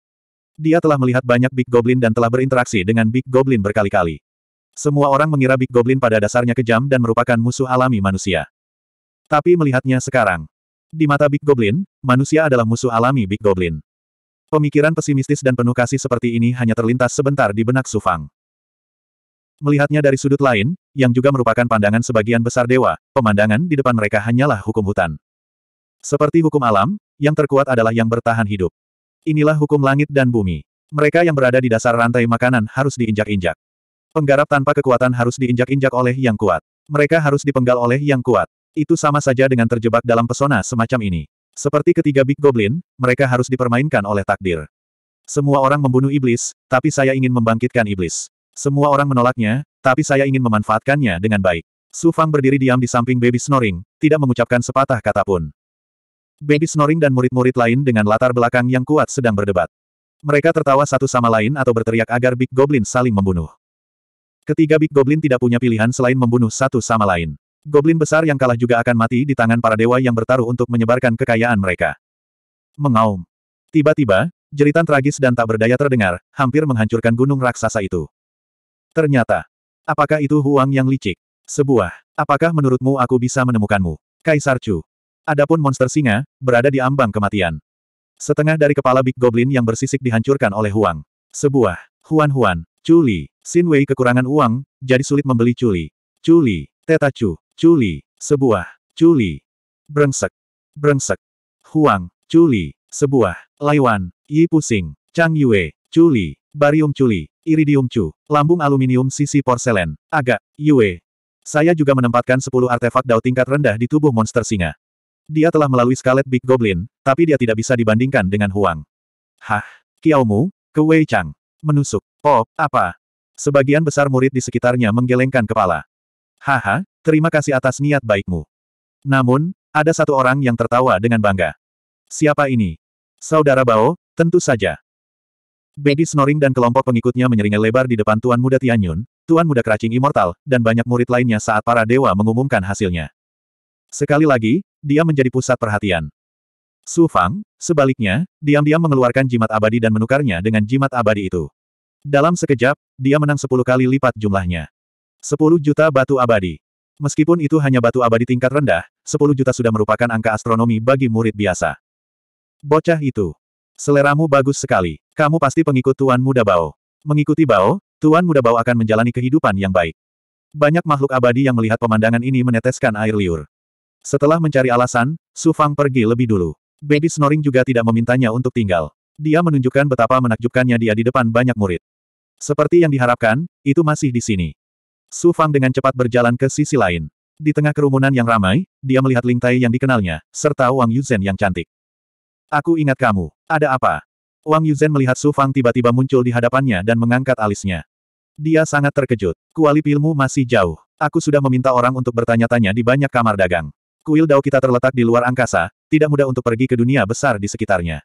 Speaker 1: Dia telah melihat banyak Big Goblin dan telah berinteraksi dengan Big Goblin berkali-kali. Semua orang mengira Big Goblin pada dasarnya kejam dan merupakan musuh alami manusia. Tapi melihatnya sekarang. Di mata Big Goblin, manusia adalah musuh alami Big Goblin. Pemikiran pesimistis dan penuh kasih seperti ini hanya terlintas sebentar di benak Sufang. Melihatnya dari sudut lain, yang juga merupakan pandangan sebagian besar dewa, pemandangan di depan mereka hanyalah hukum hutan. Seperti hukum alam, yang terkuat adalah yang bertahan hidup. Inilah hukum langit dan bumi. Mereka yang berada di dasar rantai makanan harus diinjak-injak. Penggarap tanpa kekuatan harus diinjak-injak oleh yang kuat. Mereka harus dipenggal oleh yang kuat. Itu sama saja dengan terjebak dalam pesona semacam ini. Seperti ketiga Big Goblin, mereka harus dipermainkan oleh takdir. Semua orang membunuh iblis, tapi saya ingin membangkitkan iblis. Semua orang menolaknya, tapi saya ingin memanfaatkannya dengan baik. Su Fang berdiri diam di samping Baby Snoring, tidak mengucapkan sepatah kata pun. Baby Snoring dan murid-murid lain dengan latar belakang yang kuat sedang berdebat. Mereka tertawa satu sama lain atau berteriak agar Big Goblin saling membunuh. Ketiga Big Goblin tidak punya pilihan selain membunuh satu sama lain. Goblin besar yang kalah juga akan mati di tangan para dewa yang bertaruh untuk menyebarkan kekayaan mereka. Mengaum. Tiba-tiba, jeritan tragis dan tak berdaya terdengar, hampir menghancurkan gunung raksasa itu. Ternyata. Apakah itu Huang yang licik? Sebuah. Apakah menurutmu aku bisa menemukanmu? Kaisar Chu. Adapun monster singa, berada di ambang kematian. Setengah dari kepala Big Goblin yang bersisik dihancurkan oleh Huang. Sebuah. Huan-Huan. Chuli. Xin Wei kekurangan uang, jadi sulit membeli Chuli. Chuli. Teta Chu. Culi, sebuah, culi. Brengsek, brengsek. Huang, culi, sebuah, Laiwan, Yi Pusing, Chang Yue, culi, barium culi, iridium cu, lambung aluminium sisi porselen, agak, Yue. Saya juga menempatkan 10 artefak dao tingkat rendah di tubuh monster singa. Dia telah melalui skalet Big Goblin, tapi dia tidak bisa dibandingkan dengan Huang. Hah, Kiaomu, ke Wei Chang. Menusuk, pop, apa? Sebagian besar murid di sekitarnya menggelengkan kepala. Haha, Terima kasih atas niat baikmu. Namun, ada satu orang yang tertawa dengan bangga. Siapa ini? Saudara Bao, tentu saja. Baby snoring dan kelompok pengikutnya menyeringai lebar di depan Tuan Muda Tianyun, Tuan Muda Keracing Immortal, dan banyak murid lainnya saat para dewa mengumumkan hasilnya. Sekali lagi, dia menjadi pusat perhatian. Su Fang, sebaliknya, diam-diam mengeluarkan jimat abadi dan menukarnya dengan jimat abadi itu. Dalam sekejap, dia menang sepuluh kali lipat jumlahnya. Sepuluh juta batu abadi. Meskipun itu hanya batu abadi tingkat rendah, 10 juta sudah merupakan angka astronomi bagi murid biasa. Bocah itu. Seleramu bagus sekali. Kamu pasti pengikut Tuan Muda Bao. Mengikuti Bao, Tuan Muda Bao akan menjalani kehidupan yang baik. Banyak makhluk abadi yang melihat pemandangan ini meneteskan air liur. Setelah mencari alasan, Su Fang pergi lebih dulu. Baby Snoring juga tidak memintanya untuk tinggal. Dia menunjukkan betapa menakjubkannya dia di depan banyak murid. Seperti yang diharapkan, itu masih di sini. Su Fang dengan cepat berjalan ke sisi lain. Di tengah kerumunan yang ramai, dia melihat Ling Tai yang dikenalnya, serta Wang Yuzhen yang cantik. Aku ingat kamu. Ada apa? Wang Yuzhen melihat Su Fang tiba-tiba muncul di hadapannya dan mengangkat alisnya. Dia sangat terkejut. Kuali pilmu masih jauh. Aku sudah meminta orang untuk bertanya-tanya di banyak kamar dagang. Kuil Dao kita terletak di luar angkasa, tidak mudah untuk pergi ke dunia besar di sekitarnya.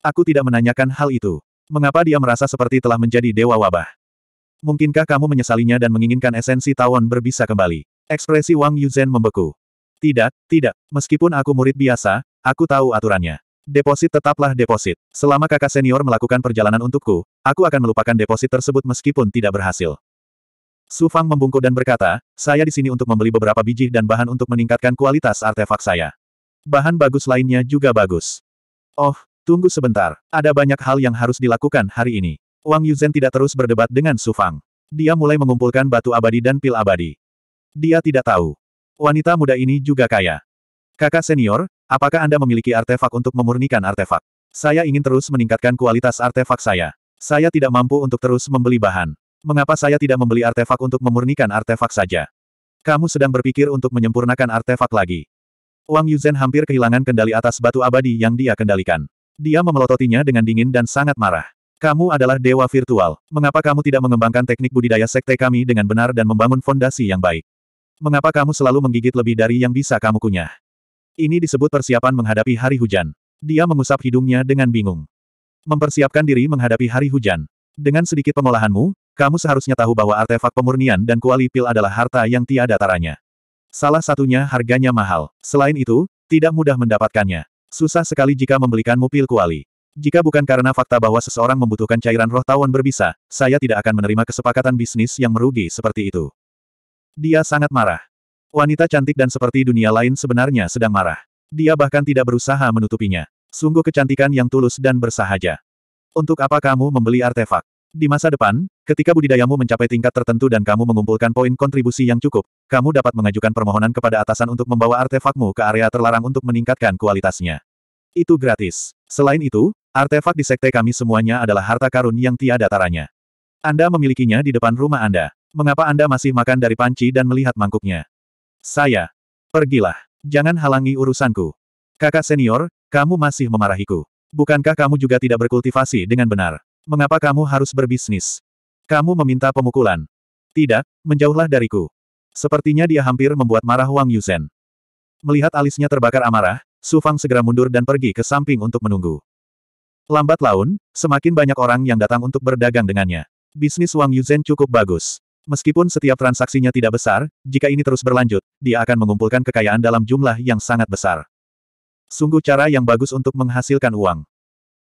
Speaker 1: Aku tidak menanyakan hal itu. Mengapa dia merasa seperti telah menjadi dewa wabah? Mungkinkah kamu menyesalinya dan menginginkan esensi tawon berbisa kembali? Ekspresi Wang Yuzhen membeku. Tidak, tidak. Meskipun aku murid biasa, aku tahu aturannya. Deposit tetaplah deposit. Selama kakak senior melakukan perjalanan untukku, aku akan melupakan deposit tersebut meskipun tidak berhasil. Su Fang membungkuk dan berkata, saya di sini untuk membeli beberapa biji dan bahan untuk meningkatkan kualitas artefak saya. Bahan bagus lainnya juga bagus. Oh, tunggu sebentar. Ada banyak hal yang harus dilakukan hari ini. Wang Yuzhen tidak terus berdebat dengan Su Fang. Dia mulai mengumpulkan batu abadi dan pil abadi. Dia tidak tahu. Wanita muda ini juga kaya. Kakak senior, apakah Anda memiliki artefak untuk memurnikan artefak? Saya ingin terus meningkatkan kualitas artefak saya. Saya tidak mampu untuk terus membeli bahan. Mengapa saya tidak membeli artefak untuk memurnikan artefak saja? Kamu sedang berpikir untuk menyempurnakan artefak lagi. Wang Yuzhen hampir kehilangan kendali atas batu abadi yang dia kendalikan. Dia memelototinya dengan dingin dan sangat marah. Kamu adalah dewa virtual. Mengapa kamu tidak mengembangkan teknik budidaya sekte kami dengan benar dan membangun fondasi yang baik? Mengapa kamu selalu menggigit lebih dari yang bisa kamu kunyah? Ini disebut persiapan menghadapi hari hujan. Dia mengusap hidungnya dengan bingung. Mempersiapkan diri menghadapi hari hujan. Dengan sedikit pengolahanmu, kamu seharusnya tahu bahwa artefak pemurnian dan kuali pil adalah harta yang tiada taranya. Salah satunya harganya mahal. Selain itu, tidak mudah mendapatkannya. Susah sekali jika membelikanmu pil kuali. Jika bukan karena fakta bahwa seseorang membutuhkan cairan roh tawon berbisa, saya tidak akan menerima kesepakatan bisnis yang merugi seperti itu. Dia sangat marah. Wanita cantik dan seperti dunia lain sebenarnya sedang marah. Dia bahkan tidak berusaha menutupinya. Sungguh kecantikan yang tulus dan bersahaja. Untuk apa kamu membeli artefak? Di masa depan, ketika budidayamu mencapai tingkat tertentu dan kamu mengumpulkan poin kontribusi yang cukup, kamu dapat mengajukan permohonan kepada atasan untuk membawa artefakmu ke area terlarang untuk meningkatkan kualitasnya. Itu gratis. Selain itu, Artefak di sekte kami semuanya adalah harta karun yang tiada taranya. Anda memilikinya di depan rumah Anda. Mengapa Anda masih makan dari panci dan melihat mangkuknya? Saya. Pergilah. Jangan halangi urusanku. Kakak senior, kamu masih memarahiku. Bukankah kamu juga tidak berkultivasi dengan benar? Mengapa kamu harus berbisnis? Kamu meminta pemukulan. Tidak, menjauhlah dariku. Sepertinya dia hampir membuat marah Wang Yuzhen. Melihat alisnya terbakar amarah, Su Fang segera mundur dan pergi ke samping untuk menunggu. Lambat laun, semakin banyak orang yang datang untuk berdagang dengannya. Bisnis Wang Yuzhen cukup bagus. Meskipun setiap transaksinya tidak besar, jika ini terus berlanjut, dia akan mengumpulkan kekayaan dalam jumlah yang sangat besar. Sungguh cara yang bagus untuk menghasilkan uang.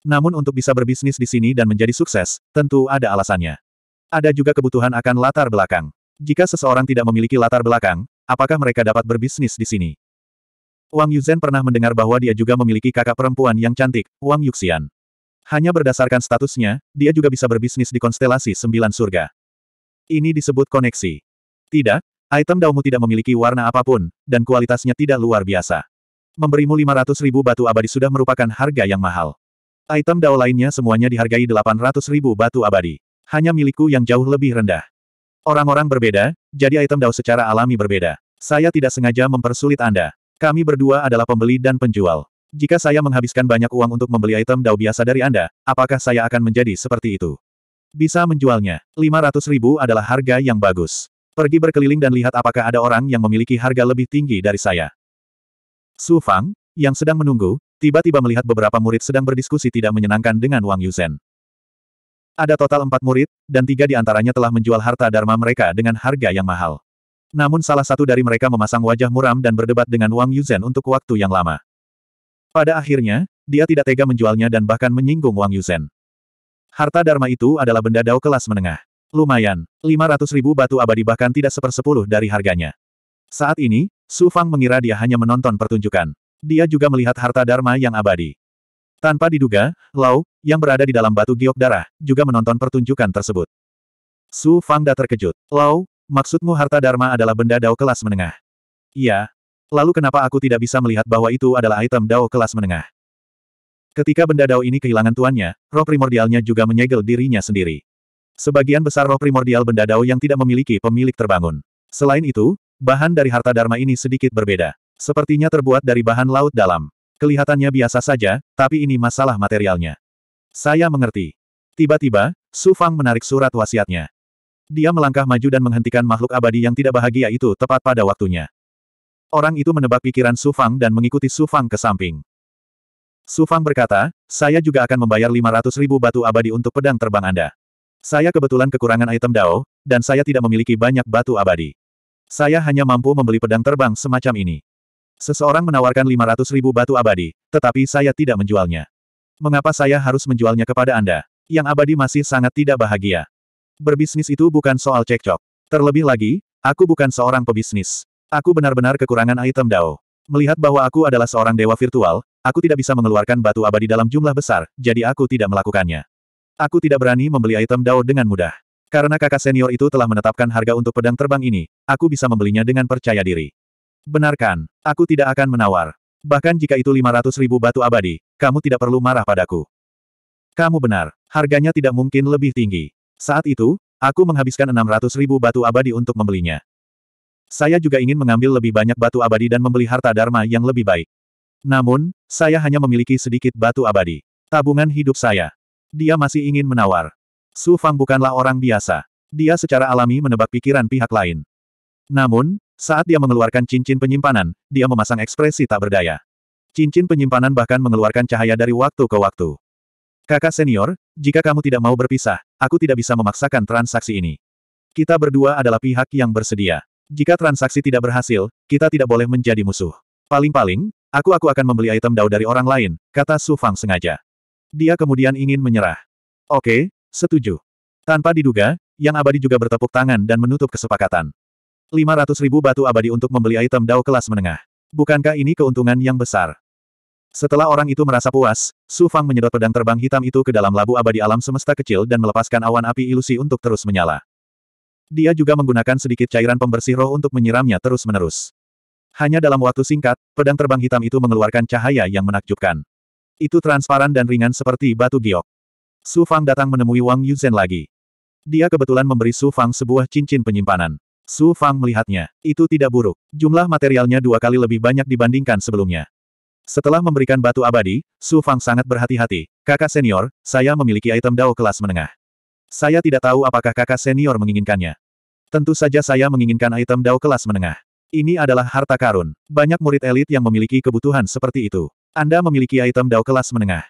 Speaker 1: Namun untuk bisa berbisnis di sini dan menjadi sukses, tentu ada alasannya. Ada juga kebutuhan akan latar belakang. Jika seseorang tidak memiliki latar belakang, apakah mereka dapat berbisnis di sini? Wang Yuzhen pernah mendengar bahwa dia juga memiliki kakak perempuan yang cantik, Wang Yuxian. Hanya berdasarkan statusnya, dia juga bisa berbisnis di konstelasi sembilan surga. Ini disebut koneksi. Tidak, item daumu tidak memiliki warna apapun, dan kualitasnya tidak luar biasa. Memberimu 500 ribu batu abadi sudah merupakan harga yang mahal. Item dao lainnya semuanya dihargai 800 ribu batu abadi. Hanya milikku yang jauh lebih rendah. Orang-orang berbeda, jadi item dao secara alami berbeda. Saya tidak sengaja mempersulit Anda. Kami berdua adalah pembeli dan penjual. Jika saya menghabiskan banyak uang untuk membeli item dao biasa dari Anda, apakah saya akan menjadi seperti itu? Bisa menjualnya. 500 ribu adalah harga yang bagus. Pergi berkeliling dan lihat apakah ada orang yang memiliki harga lebih tinggi dari saya. Su Fang, yang sedang menunggu, tiba-tiba melihat beberapa murid sedang berdiskusi tidak menyenangkan dengan Wang Yuzhen. Ada total empat murid, dan tiga di antaranya telah menjual harta dharma mereka dengan harga yang mahal. Namun salah satu dari mereka memasang wajah muram dan berdebat dengan Wang Yuzhen untuk waktu yang lama. Pada akhirnya, dia tidak tega menjualnya dan bahkan menyinggung Wang Yuzhen. Harta Dharma itu adalah benda dao kelas menengah. Lumayan, 500 ribu batu abadi bahkan tidak sepersepuluh dari harganya. Saat ini, Su Fang mengira dia hanya menonton pertunjukan. Dia juga melihat harta Dharma yang abadi. Tanpa diduga, Lau, yang berada di dalam batu giok darah, juga menonton pertunjukan tersebut. Su tak terkejut. Lau, maksudmu harta Dharma adalah benda dao kelas menengah? Iya, Lalu kenapa aku tidak bisa melihat bahwa itu adalah item Dao kelas menengah? Ketika benda Dao ini kehilangan tuannya, roh primordialnya juga menyegel dirinya sendiri. Sebagian besar roh primordial benda Dao yang tidak memiliki pemilik terbangun. Selain itu, bahan dari harta Dharma ini sedikit berbeda. Sepertinya terbuat dari bahan laut dalam. Kelihatannya biasa saja, tapi ini masalah materialnya. Saya mengerti. Tiba-tiba, Su Fang menarik surat wasiatnya. Dia melangkah maju dan menghentikan makhluk abadi yang tidak bahagia itu tepat pada waktunya. Orang itu menebak pikiran Su Fang dan mengikuti Su Fang ke samping. Su Fang berkata, saya juga akan membayar 500 ribu batu abadi untuk pedang terbang Anda. Saya kebetulan kekurangan item Dao, dan saya tidak memiliki banyak batu abadi. Saya hanya mampu membeli pedang terbang semacam ini. Seseorang menawarkan 500 ribu batu abadi, tetapi saya tidak menjualnya. Mengapa saya harus menjualnya kepada Anda? Yang abadi masih sangat tidak bahagia. Berbisnis itu bukan soal cekcok. Terlebih lagi, aku bukan seorang pebisnis. Aku benar-benar kekurangan item Dao. Melihat bahwa aku adalah seorang dewa virtual, aku tidak bisa mengeluarkan batu abadi dalam jumlah besar, jadi aku tidak melakukannya. Aku tidak berani membeli item Dao dengan mudah. Karena kakak senior itu telah menetapkan harga untuk pedang terbang ini, aku bisa membelinya dengan percaya diri. Benarkan, aku tidak akan menawar. Bahkan jika itu 500 ribu batu abadi, kamu tidak perlu marah padaku. Kamu benar, harganya tidak mungkin lebih tinggi. Saat itu, aku menghabiskan 600 ribu batu abadi untuk membelinya. Saya juga ingin mengambil lebih banyak batu abadi dan membeli harta Dharma yang lebih baik. Namun, saya hanya memiliki sedikit batu abadi. Tabungan hidup saya. Dia masih ingin menawar. Su Fang bukanlah orang biasa. Dia secara alami menebak pikiran pihak lain. Namun, saat dia mengeluarkan cincin penyimpanan, dia memasang ekspresi tak berdaya. Cincin penyimpanan bahkan mengeluarkan cahaya dari waktu ke waktu. Kakak senior, jika kamu tidak mau berpisah, aku tidak bisa memaksakan transaksi ini. Kita berdua adalah pihak yang bersedia. Jika transaksi tidak berhasil, kita tidak boleh menjadi musuh. Paling-paling, aku-aku akan membeli item Dao dari orang lain, kata Su Fang sengaja. Dia kemudian ingin menyerah. Oke, setuju. Tanpa diduga, yang abadi juga bertepuk tangan dan menutup kesepakatan. 500 ribu batu abadi untuk membeli item Dao kelas menengah. Bukankah ini keuntungan yang besar? Setelah orang itu merasa puas, Su Fang menyedot pedang terbang hitam itu ke dalam labu abadi alam semesta kecil dan melepaskan awan api ilusi untuk terus menyala. Dia juga menggunakan sedikit cairan pembersih roh untuk menyiramnya terus-menerus. Hanya dalam waktu singkat, pedang terbang hitam itu mengeluarkan cahaya yang menakjubkan. Itu transparan dan ringan seperti batu giok. Su Fang datang menemui Wang Yuzhen lagi. Dia kebetulan memberi Su Fang sebuah cincin penyimpanan. Su Fang melihatnya. Itu tidak buruk. Jumlah materialnya dua kali lebih banyak dibandingkan sebelumnya. Setelah memberikan batu abadi, Su Fang sangat berhati-hati. Kakak senior, saya memiliki item dao kelas menengah. Saya tidak tahu apakah kakak senior menginginkannya. Tentu saja saya menginginkan item dao kelas menengah. Ini adalah harta karun. Banyak murid elit yang memiliki kebutuhan seperti itu. Anda memiliki item dao kelas menengah.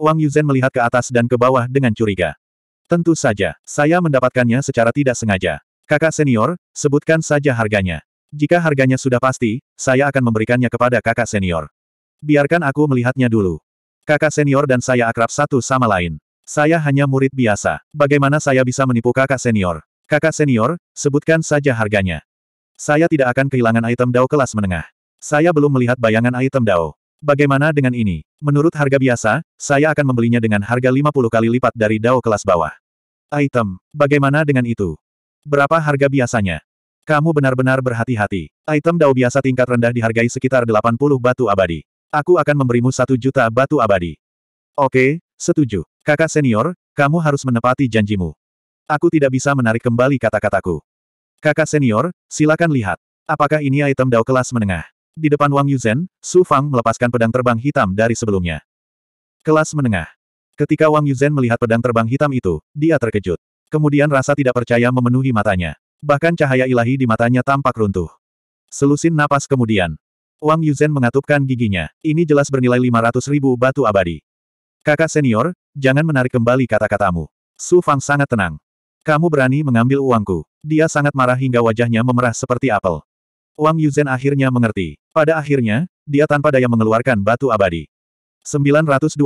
Speaker 1: Wang Yuzhen melihat ke atas dan ke bawah dengan curiga. Tentu saja, saya mendapatkannya secara tidak sengaja. Kakak senior, sebutkan saja harganya. Jika harganya sudah pasti, saya akan memberikannya kepada kakak senior. Biarkan aku melihatnya dulu. Kakak senior dan saya akrab satu sama lain. Saya hanya murid biasa. Bagaimana saya bisa menipu kakak senior? Kakak senior, sebutkan saja harganya. Saya tidak akan kehilangan item Dao kelas menengah. Saya belum melihat bayangan item Dao. Bagaimana dengan ini? Menurut harga biasa, saya akan membelinya dengan harga 50 kali lipat dari Dao kelas bawah. Item, bagaimana dengan itu? Berapa harga biasanya? Kamu benar-benar berhati-hati. Item Dao biasa tingkat rendah dihargai sekitar 80 batu abadi. Aku akan memberimu satu juta batu abadi. Oke, setuju. Kakak senior, kamu harus menepati janjimu. Aku tidak bisa menarik kembali kata-kataku. Kakak senior, silakan lihat. Apakah ini item Dao kelas menengah? Di depan Wang Yuzhen, Su Fang melepaskan pedang terbang hitam dari sebelumnya. Kelas menengah. Ketika Wang Yuzhen melihat pedang terbang hitam itu, dia terkejut. Kemudian rasa tidak percaya memenuhi matanya. Bahkan cahaya ilahi di matanya tampak runtuh. Selusin napas kemudian. Wang Yuzhen mengatupkan giginya. Ini jelas bernilai 500 ribu batu abadi. Kakak senior, Jangan menarik kembali kata-katamu. Su Fang sangat tenang. Kamu berani mengambil uangku. Dia sangat marah hingga wajahnya memerah seperti apel. Wang Yuzhen akhirnya mengerti. Pada akhirnya, dia tanpa daya mengeluarkan batu abadi. 920.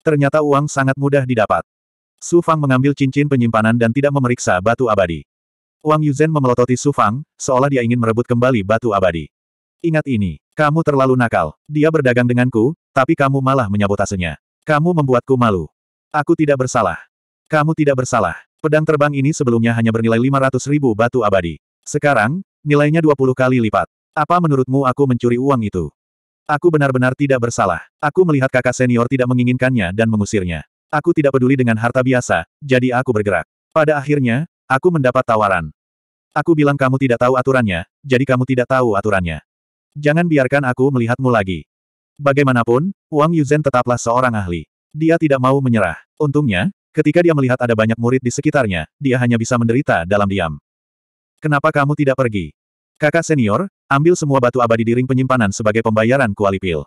Speaker 1: Ternyata uang sangat mudah didapat. Su Fang mengambil cincin penyimpanan dan tidak memeriksa batu abadi. Wang Yuzhen memelototi Su Fang, seolah dia ingin merebut kembali batu abadi. Ingat ini, kamu terlalu nakal. Dia berdagang denganku, tapi kamu malah menyabotasenya. Kamu membuatku malu. Aku tidak bersalah. Kamu tidak bersalah. Pedang terbang ini sebelumnya hanya bernilai 500 ribu batu abadi. Sekarang, nilainya 20 kali lipat. Apa menurutmu aku mencuri uang itu? Aku benar-benar tidak bersalah. Aku melihat kakak senior tidak menginginkannya dan mengusirnya. Aku tidak peduli dengan harta biasa, jadi aku bergerak. Pada akhirnya, aku mendapat tawaran. Aku bilang kamu tidak tahu aturannya, jadi kamu tidak tahu aturannya. Jangan biarkan aku melihatmu lagi. Bagaimanapun, Wang Yuzhen tetaplah seorang ahli. Dia tidak mau menyerah. Untungnya, ketika dia melihat ada banyak murid di sekitarnya, dia hanya bisa menderita dalam diam. Kenapa kamu tidak pergi? Kakak senior, ambil semua batu abadi di ring penyimpanan sebagai pembayaran kualipil.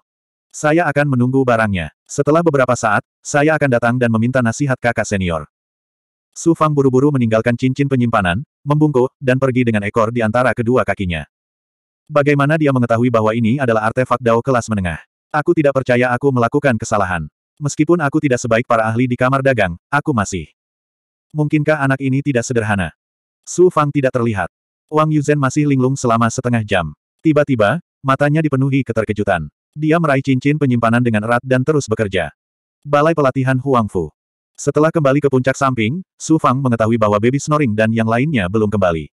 Speaker 1: Saya akan menunggu barangnya. Setelah beberapa saat, saya akan datang dan meminta nasihat kakak senior. Su Fang buru-buru meninggalkan cincin penyimpanan, membungkuk, dan pergi dengan ekor di antara kedua kakinya. Bagaimana dia mengetahui bahwa ini adalah artefak Dao kelas menengah? Aku tidak percaya aku melakukan kesalahan. Meskipun aku tidak sebaik para ahli di kamar dagang, aku masih. Mungkinkah anak ini tidak sederhana? Su Fang tidak terlihat. Wang Yuzhen masih linglung selama setengah jam. Tiba-tiba, matanya dipenuhi keterkejutan. Dia meraih cincin penyimpanan dengan erat dan terus bekerja. Balai pelatihan Huang Fu. Setelah kembali ke puncak samping, Su Fang mengetahui bahwa baby snoring dan yang lainnya belum kembali.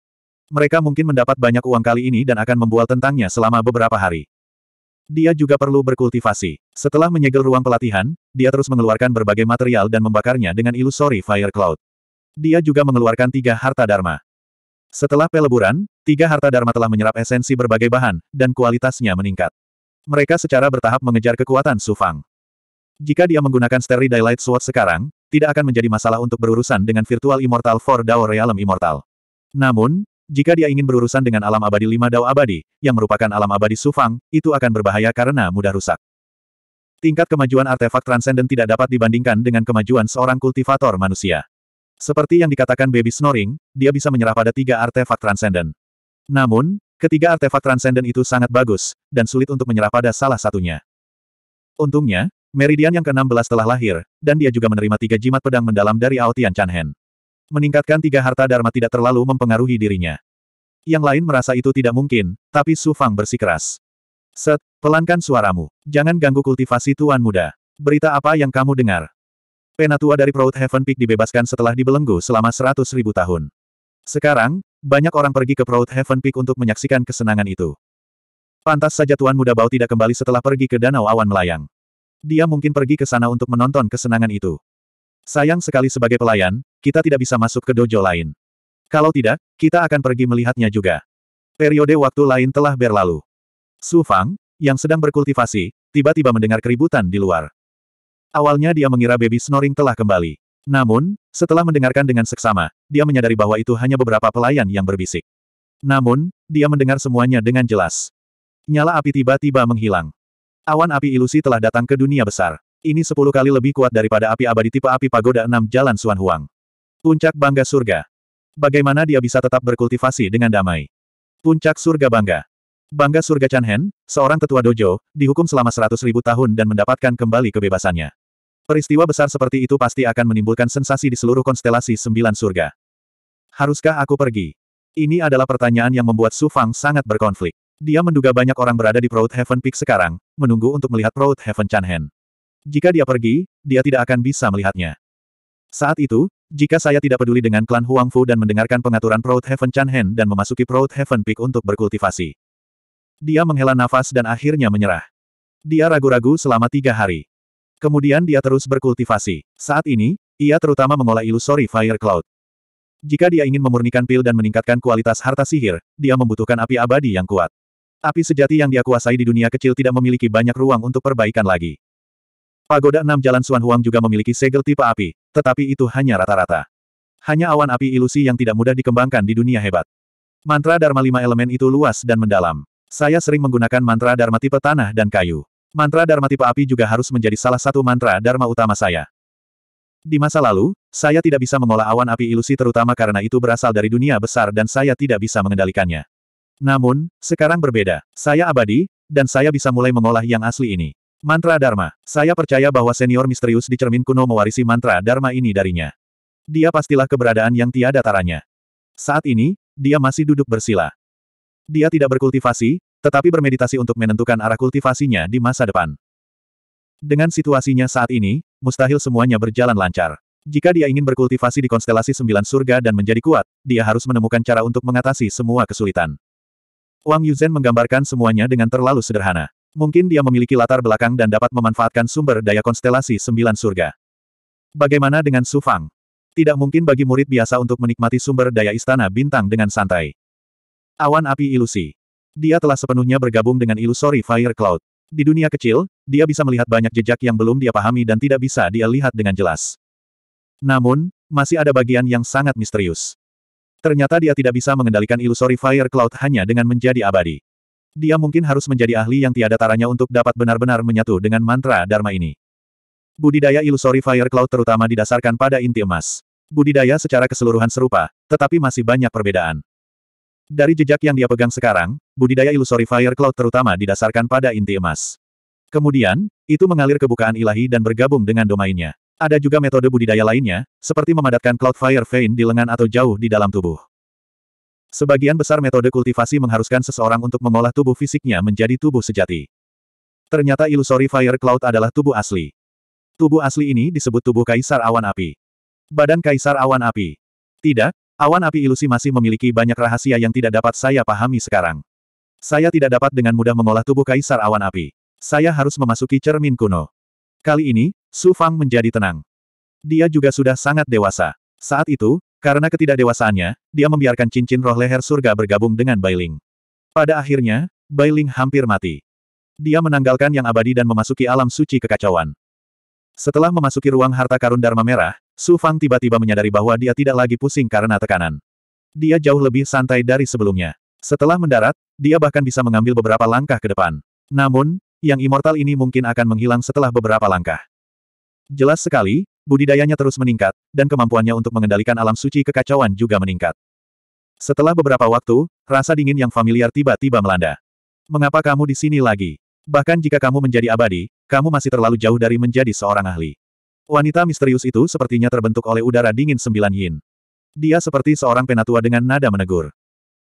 Speaker 1: Mereka mungkin mendapat banyak uang kali ini dan akan membual tentangnya selama beberapa hari. Dia juga perlu berkultivasi. Setelah menyegel ruang pelatihan, dia terus mengeluarkan berbagai material dan membakarnya dengan ilusori fire cloud. Dia juga mengeluarkan tiga harta dharma. Setelah peleburan, tiga harta dharma telah menyerap esensi berbagai bahan, dan kualitasnya meningkat. Mereka secara bertahap mengejar kekuatan Sufang. Jika dia menggunakan Steri Daylight Sword sekarang, tidak akan menjadi masalah untuk berurusan dengan Virtual Immortal for Dao Realm Immortal. Namun, jika dia ingin berurusan dengan alam abadi lima dao abadi, yang merupakan alam abadi sufang, itu akan berbahaya karena mudah rusak. Tingkat kemajuan artefak transenden tidak dapat dibandingkan dengan kemajuan seorang kultivator manusia. Seperti yang dikatakan Baby Snoring, dia bisa menyerah pada tiga artefak transenden. Namun, ketiga artefak transenden itu sangat bagus, dan sulit untuk menyerah pada salah satunya. Untungnya, Meridian yang ke-16 telah lahir, dan dia juga menerima tiga jimat pedang mendalam dari Aotian Chanhen. Meningkatkan tiga harta Dharma tidak terlalu mempengaruhi dirinya. Yang lain merasa itu tidak mungkin, tapi Su Fang bersikeras. Set, pelankan suaramu. Jangan ganggu kultivasi Tuan Muda. Berita apa yang kamu dengar? Penatua dari Proud Heaven Peak dibebaskan setelah dibelenggu selama seratus ribu tahun. Sekarang, banyak orang pergi ke Proud Heaven Peak untuk menyaksikan kesenangan itu. Pantas saja Tuan Muda Bau tidak kembali setelah pergi ke Danau Awan Melayang. Dia mungkin pergi ke sana untuk menonton kesenangan itu. Sayang sekali sebagai pelayan, kita tidak bisa masuk ke dojo lain. Kalau tidak, kita akan pergi melihatnya juga. Periode waktu lain telah berlalu. Su Fang, yang sedang berkultivasi, tiba-tiba mendengar keributan di luar. Awalnya dia mengira baby snoring telah kembali. Namun, setelah mendengarkan dengan seksama, dia menyadari bahwa itu hanya beberapa pelayan yang berbisik. Namun, dia mendengar semuanya dengan jelas. Nyala api tiba-tiba menghilang. Awan api ilusi telah datang ke dunia besar. Ini sepuluh kali lebih kuat daripada api abadi tipe api pagoda enam jalan Suan Huang. Puncak Bangga Surga. Bagaimana dia bisa tetap berkultivasi dengan damai? Puncak Surga Bangga. Bangga Surga Chanhen, seorang tetua dojo, dihukum selama seratus ribu tahun dan mendapatkan kembali kebebasannya. Peristiwa besar seperti itu pasti akan menimbulkan sensasi di seluruh konstelasi sembilan surga. Haruskah aku pergi? Ini adalah pertanyaan yang membuat Su Fang sangat berkonflik. Dia menduga banyak orang berada di Proud Heaven Peak sekarang, menunggu untuk melihat Proud Heaven Chanhen. Jika dia pergi, dia tidak akan bisa melihatnya. Saat itu, jika saya tidak peduli dengan klan Huangfu dan mendengarkan pengaturan Proud Heaven Chan Hen dan memasuki Proud Heaven Peak untuk berkultivasi. Dia menghela nafas dan akhirnya menyerah. Dia ragu-ragu selama tiga hari. Kemudian dia terus berkultivasi. Saat ini, ia terutama mengolah ilusori Fire Cloud. Jika dia ingin memurnikan pil dan meningkatkan kualitas harta sihir, dia membutuhkan api abadi yang kuat. Api sejati yang dia kuasai di dunia kecil tidak memiliki banyak ruang untuk perbaikan lagi. Pagoda enam Jalan Suan Huang juga memiliki segel tipe api, tetapi itu hanya rata-rata. Hanya awan api ilusi yang tidak mudah dikembangkan di dunia hebat. Mantra Dharma lima elemen itu luas dan mendalam. Saya sering menggunakan mantra Dharma tipe tanah dan kayu. Mantra Dharma tipe api juga harus menjadi salah satu mantra Dharma utama saya. Di masa lalu, saya tidak bisa mengolah awan api ilusi terutama karena itu berasal dari dunia besar dan saya tidak bisa mengendalikannya. Namun, sekarang berbeda. Saya abadi, dan saya bisa mulai mengolah yang asli ini. Mantra Dharma. Saya percaya bahwa senior misterius di cermin kuno mewarisi mantra Dharma ini darinya. Dia pastilah keberadaan yang tiada taranya. Saat ini, dia masih duduk bersila. Dia tidak berkultivasi, tetapi bermeditasi untuk menentukan arah kultivasinya di masa depan. Dengan situasinya saat ini, mustahil semuanya berjalan lancar. Jika dia ingin berkultivasi di konstelasi sembilan surga dan menjadi kuat, dia harus menemukan cara untuk mengatasi semua kesulitan. Wang Yuzhen menggambarkan semuanya dengan terlalu sederhana. Mungkin dia memiliki latar belakang dan dapat memanfaatkan sumber daya konstelasi sembilan surga. Bagaimana dengan Su Fang? Tidak mungkin bagi murid biasa untuk menikmati sumber daya istana bintang dengan santai. Awan api ilusi. Dia telah sepenuhnya bergabung dengan ilusori Fire Cloud. Di dunia kecil, dia bisa melihat banyak jejak yang belum dia pahami dan tidak bisa dia lihat dengan jelas. Namun, masih ada bagian yang sangat misterius. Ternyata dia tidak bisa mengendalikan ilusori Fire Cloud hanya dengan menjadi abadi. Dia mungkin harus menjadi ahli yang tiada taranya untuk dapat benar-benar menyatu dengan mantra Dharma ini. Budidaya ilusori Fire Cloud terutama didasarkan pada inti emas. Budidaya secara keseluruhan serupa, tetapi masih banyak perbedaan. Dari jejak yang dia pegang sekarang, budidaya ilusori Fire Cloud terutama didasarkan pada inti emas. Kemudian, itu mengalir ke bukaan ilahi dan bergabung dengan domainnya. Ada juga metode budidaya lainnya, seperti memadatkan cloud fire vein di lengan atau jauh di dalam tubuh. Sebagian besar metode kultivasi mengharuskan seseorang untuk mengolah tubuh fisiknya menjadi tubuh sejati. Ternyata Illusory Fire Cloud adalah tubuh asli. Tubuh asli ini disebut tubuh Kaisar Awan Api. Badan Kaisar Awan Api. Tidak, awan api ilusi masih memiliki banyak rahasia yang tidak dapat saya pahami sekarang. Saya tidak dapat dengan mudah mengolah tubuh Kaisar Awan Api. Saya harus memasuki cermin kuno. Kali ini, Su Fang menjadi tenang. Dia juga sudah sangat dewasa. Saat itu, karena ketidakdewasaannya, dia membiarkan cincin roh leher surga bergabung dengan Bailing. Pada akhirnya, Bailing hampir mati. Dia menanggalkan yang abadi dan memasuki alam suci kekacauan. Setelah memasuki ruang harta karun Dharma Merah, Su Fang tiba-tiba menyadari bahwa dia tidak lagi pusing karena tekanan. Dia jauh lebih santai dari sebelumnya. Setelah mendarat, dia bahkan bisa mengambil beberapa langkah ke depan. Namun, yang immortal ini mungkin akan menghilang setelah beberapa langkah. Jelas sekali, budidayanya terus meningkat, dan kemampuannya untuk mengendalikan alam suci kekacauan juga meningkat. Setelah beberapa waktu, rasa dingin yang familiar tiba-tiba melanda. Mengapa kamu di sini lagi? Bahkan jika kamu menjadi abadi, kamu masih terlalu jauh dari menjadi seorang ahli. Wanita misterius itu sepertinya terbentuk oleh udara dingin sembilan yin. Dia seperti seorang penatua dengan nada menegur.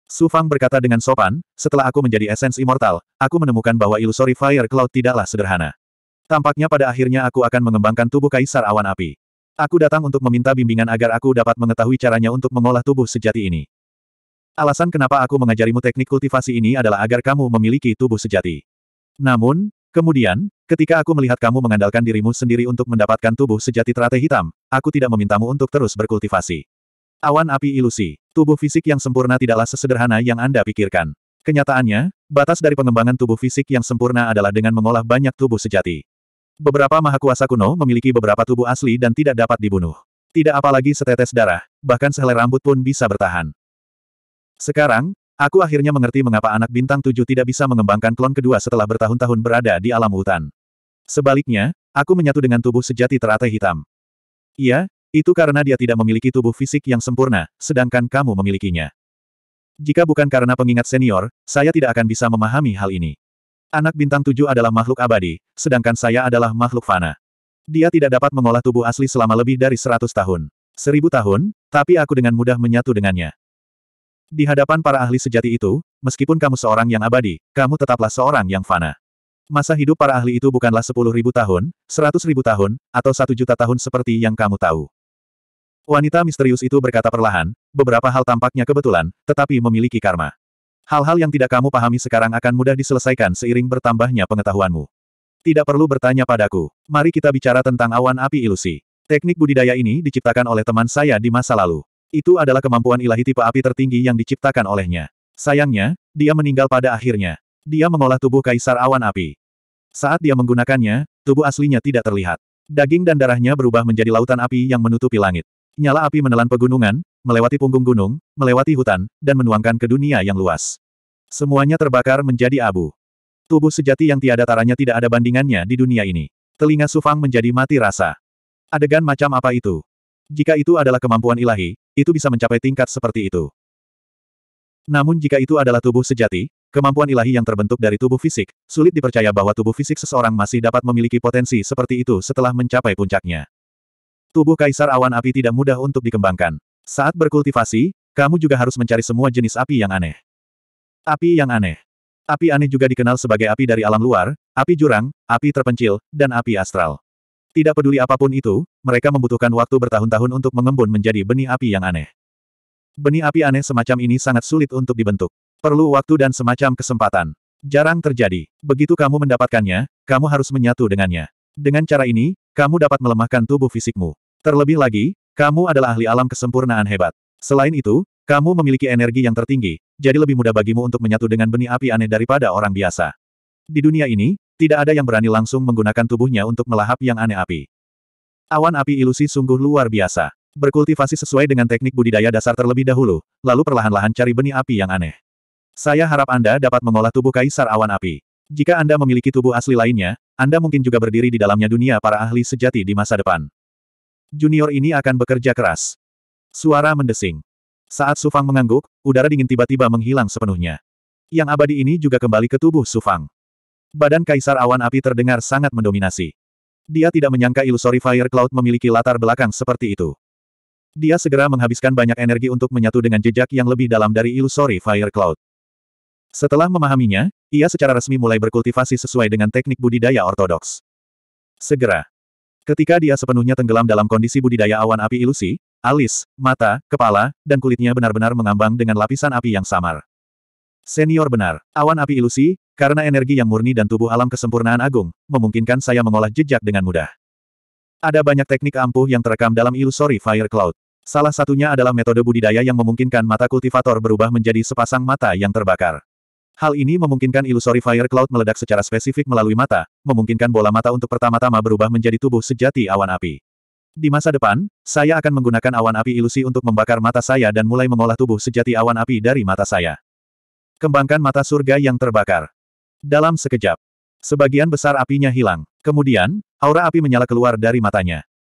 Speaker 1: Su Fang berkata dengan sopan, setelah aku menjadi esens immortal, aku menemukan bahwa ilusori Fire Cloud tidaklah sederhana. Tampaknya pada akhirnya aku akan mengembangkan tubuh Kaisar Awan Api. Aku datang untuk meminta bimbingan agar aku dapat mengetahui caranya untuk mengolah tubuh sejati ini. Alasan kenapa aku mengajarimu teknik kultivasi ini adalah agar kamu memiliki tubuh sejati. Namun, kemudian, ketika aku melihat kamu mengandalkan dirimu sendiri untuk mendapatkan tubuh sejati teratai hitam, aku tidak memintamu untuk terus berkultivasi. Awan api ilusi, tubuh fisik yang sempurna tidaklah sesederhana yang Anda pikirkan. Kenyataannya, batas dari pengembangan tubuh fisik yang sempurna adalah dengan mengolah banyak tubuh sejati. Beberapa mahakuasa kuno memiliki beberapa tubuh asli dan tidak dapat dibunuh. Tidak apalagi setetes darah, bahkan sehelai rambut pun bisa bertahan. Sekarang, aku akhirnya mengerti mengapa anak bintang tujuh tidak bisa mengembangkan klon kedua setelah bertahun-tahun berada di alam hutan. Sebaliknya, aku menyatu dengan tubuh sejati teratai hitam. Iya, itu karena dia tidak memiliki tubuh fisik yang sempurna, sedangkan kamu memilikinya. Jika bukan karena pengingat senior, saya tidak akan bisa memahami hal ini. Anak bintang tujuh adalah makhluk abadi, sedangkan saya adalah makhluk fana. Dia tidak dapat mengolah tubuh asli selama lebih dari seratus tahun. Seribu tahun, tapi aku dengan mudah menyatu dengannya. Di hadapan para ahli sejati itu, meskipun kamu seorang yang abadi, kamu tetaplah seorang yang fana. Masa hidup para ahli itu bukanlah sepuluh ribu tahun, seratus ribu tahun, atau satu juta tahun seperti yang kamu tahu. Wanita misterius itu berkata perlahan, beberapa hal tampaknya kebetulan, tetapi memiliki karma. Hal-hal yang tidak kamu pahami sekarang akan mudah diselesaikan seiring bertambahnya pengetahuanmu. Tidak perlu bertanya padaku. Mari kita bicara tentang awan api ilusi. Teknik budidaya ini diciptakan oleh teman saya di masa lalu. Itu adalah kemampuan ilahi tipe api tertinggi yang diciptakan olehnya. Sayangnya, dia meninggal pada akhirnya. Dia mengolah tubuh kaisar awan api. Saat dia menggunakannya, tubuh aslinya tidak terlihat. Daging dan darahnya berubah menjadi lautan api yang menutupi langit. Nyala api menelan pegunungan, melewati punggung gunung, melewati hutan, dan menuangkan ke dunia yang luas. Semuanya terbakar menjadi abu. Tubuh sejati yang tiada taranya tidak ada bandingannya di dunia ini. Telinga Sufang menjadi mati rasa. Adegan macam apa itu? Jika itu adalah kemampuan ilahi, itu bisa mencapai tingkat seperti itu. Namun jika itu adalah tubuh sejati, kemampuan ilahi yang terbentuk dari tubuh fisik, sulit dipercaya bahwa tubuh fisik seseorang masih dapat memiliki potensi seperti itu setelah mencapai puncaknya. Tubuh Kaisar Awan Api tidak mudah untuk dikembangkan. Saat berkultivasi, kamu juga harus mencari semua jenis api yang aneh. Api yang aneh. Api aneh juga dikenal sebagai api dari alam luar, api jurang, api terpencil, dan api astral. Tidak peduli apapun itu, mereka membutuhkan waktu bertahun-tahun untuk mengembun menjadi benih api yang aneh. Benih api aneh semacam ini sangat sulit untuk dibentuk. Perlu waktu dan semacam kesempatan. Jarang terjadi. Begitu kamu mendapatkannya, kamu harus menyatu dengannya. Dengan cara ini, kamu dapat melemahkan tubuh fisikmu. Terlebih lagi, kamu adalah ahli alam kesempurnaan hebat. Selain itu, kamu memiliki energi yang tertinggi, jadi lebih mudah bagimu untuk menyatu dengan benih api aneh daripada orang biasa. Di dunia ini, tidak ada yang berani langsung menggunakan tubuhnya untuk melahap yang aneh api. Awan api ilusi sungguh luar biasa. Berkultivasi sesuai dengan teknik budidaya dasar terlebih dahulu, lalu perlahan-lahan cari benih api yang aneh. Saya harap Anda dapat mengolah tubuh kaisar awan api. Jika Anda memiliki tubuh asli lainnya, Anda mungkin juga berdiri di dalamnya dunia para ahli sejati di masa depan. Junior ini akan bekerja keras. Suara mendesing. Saat Sufang mengangguk, udara dingin tiba-tiba menghilang sepenuhnya. Yang abadi ini juga kembali ke tubuh Sufang. Badan Kaisar Awan Api terdengar sangat mendominasi. Dia tidak menyangka Illusory Fire Cloud memiliki latar belakang seperti itu. Dia segera menghabiskan banyak energi untuk menyatu dengan jejak yang lebih dalam dari Illusory Fire Cloud. Setelah memahaminya, ia secara resmi mulai berkultivasi sesuai dengan teknik budidaya ortodoks. Segera, Ketika dia sepenuhnya tenggelam dalam kondisi budidaya awan api ilusi, alis, mata, kepala, dan kulitnya benar-benar mengambang dengan lapisan api yang samar. Senior benar, awan api ilusi, karena energi yang murni dan tubuh alam kesempurnaan agung, memungkinkan saya mengolah jejak dengan mudah. Ada banyak teknik ampuh yang terekam dalam ilusori Fire Cloud. Salah satunya adalah metode budidaya yang memungkinkan mata kultivator berubah menjadi sepasang mata yang terbakar. Hal ini memungkinkan ilusori Fire Cloud meledak secara spesifik melalui mata, memungkinkan bola mata untuk pertama-tama berubah menjadi tubuh sejati awan api. Di masa depan, saya akan menggunakan awan api ilusi untuk membakar mata saya dan mulai mengolah tubuh sejati awan api dari mata saya. Kembangkan mata surga yang terbakar. Dalam sekejap, sebagian besar apinya hilang. Kemudian, aura api menyala keluar dari matanya.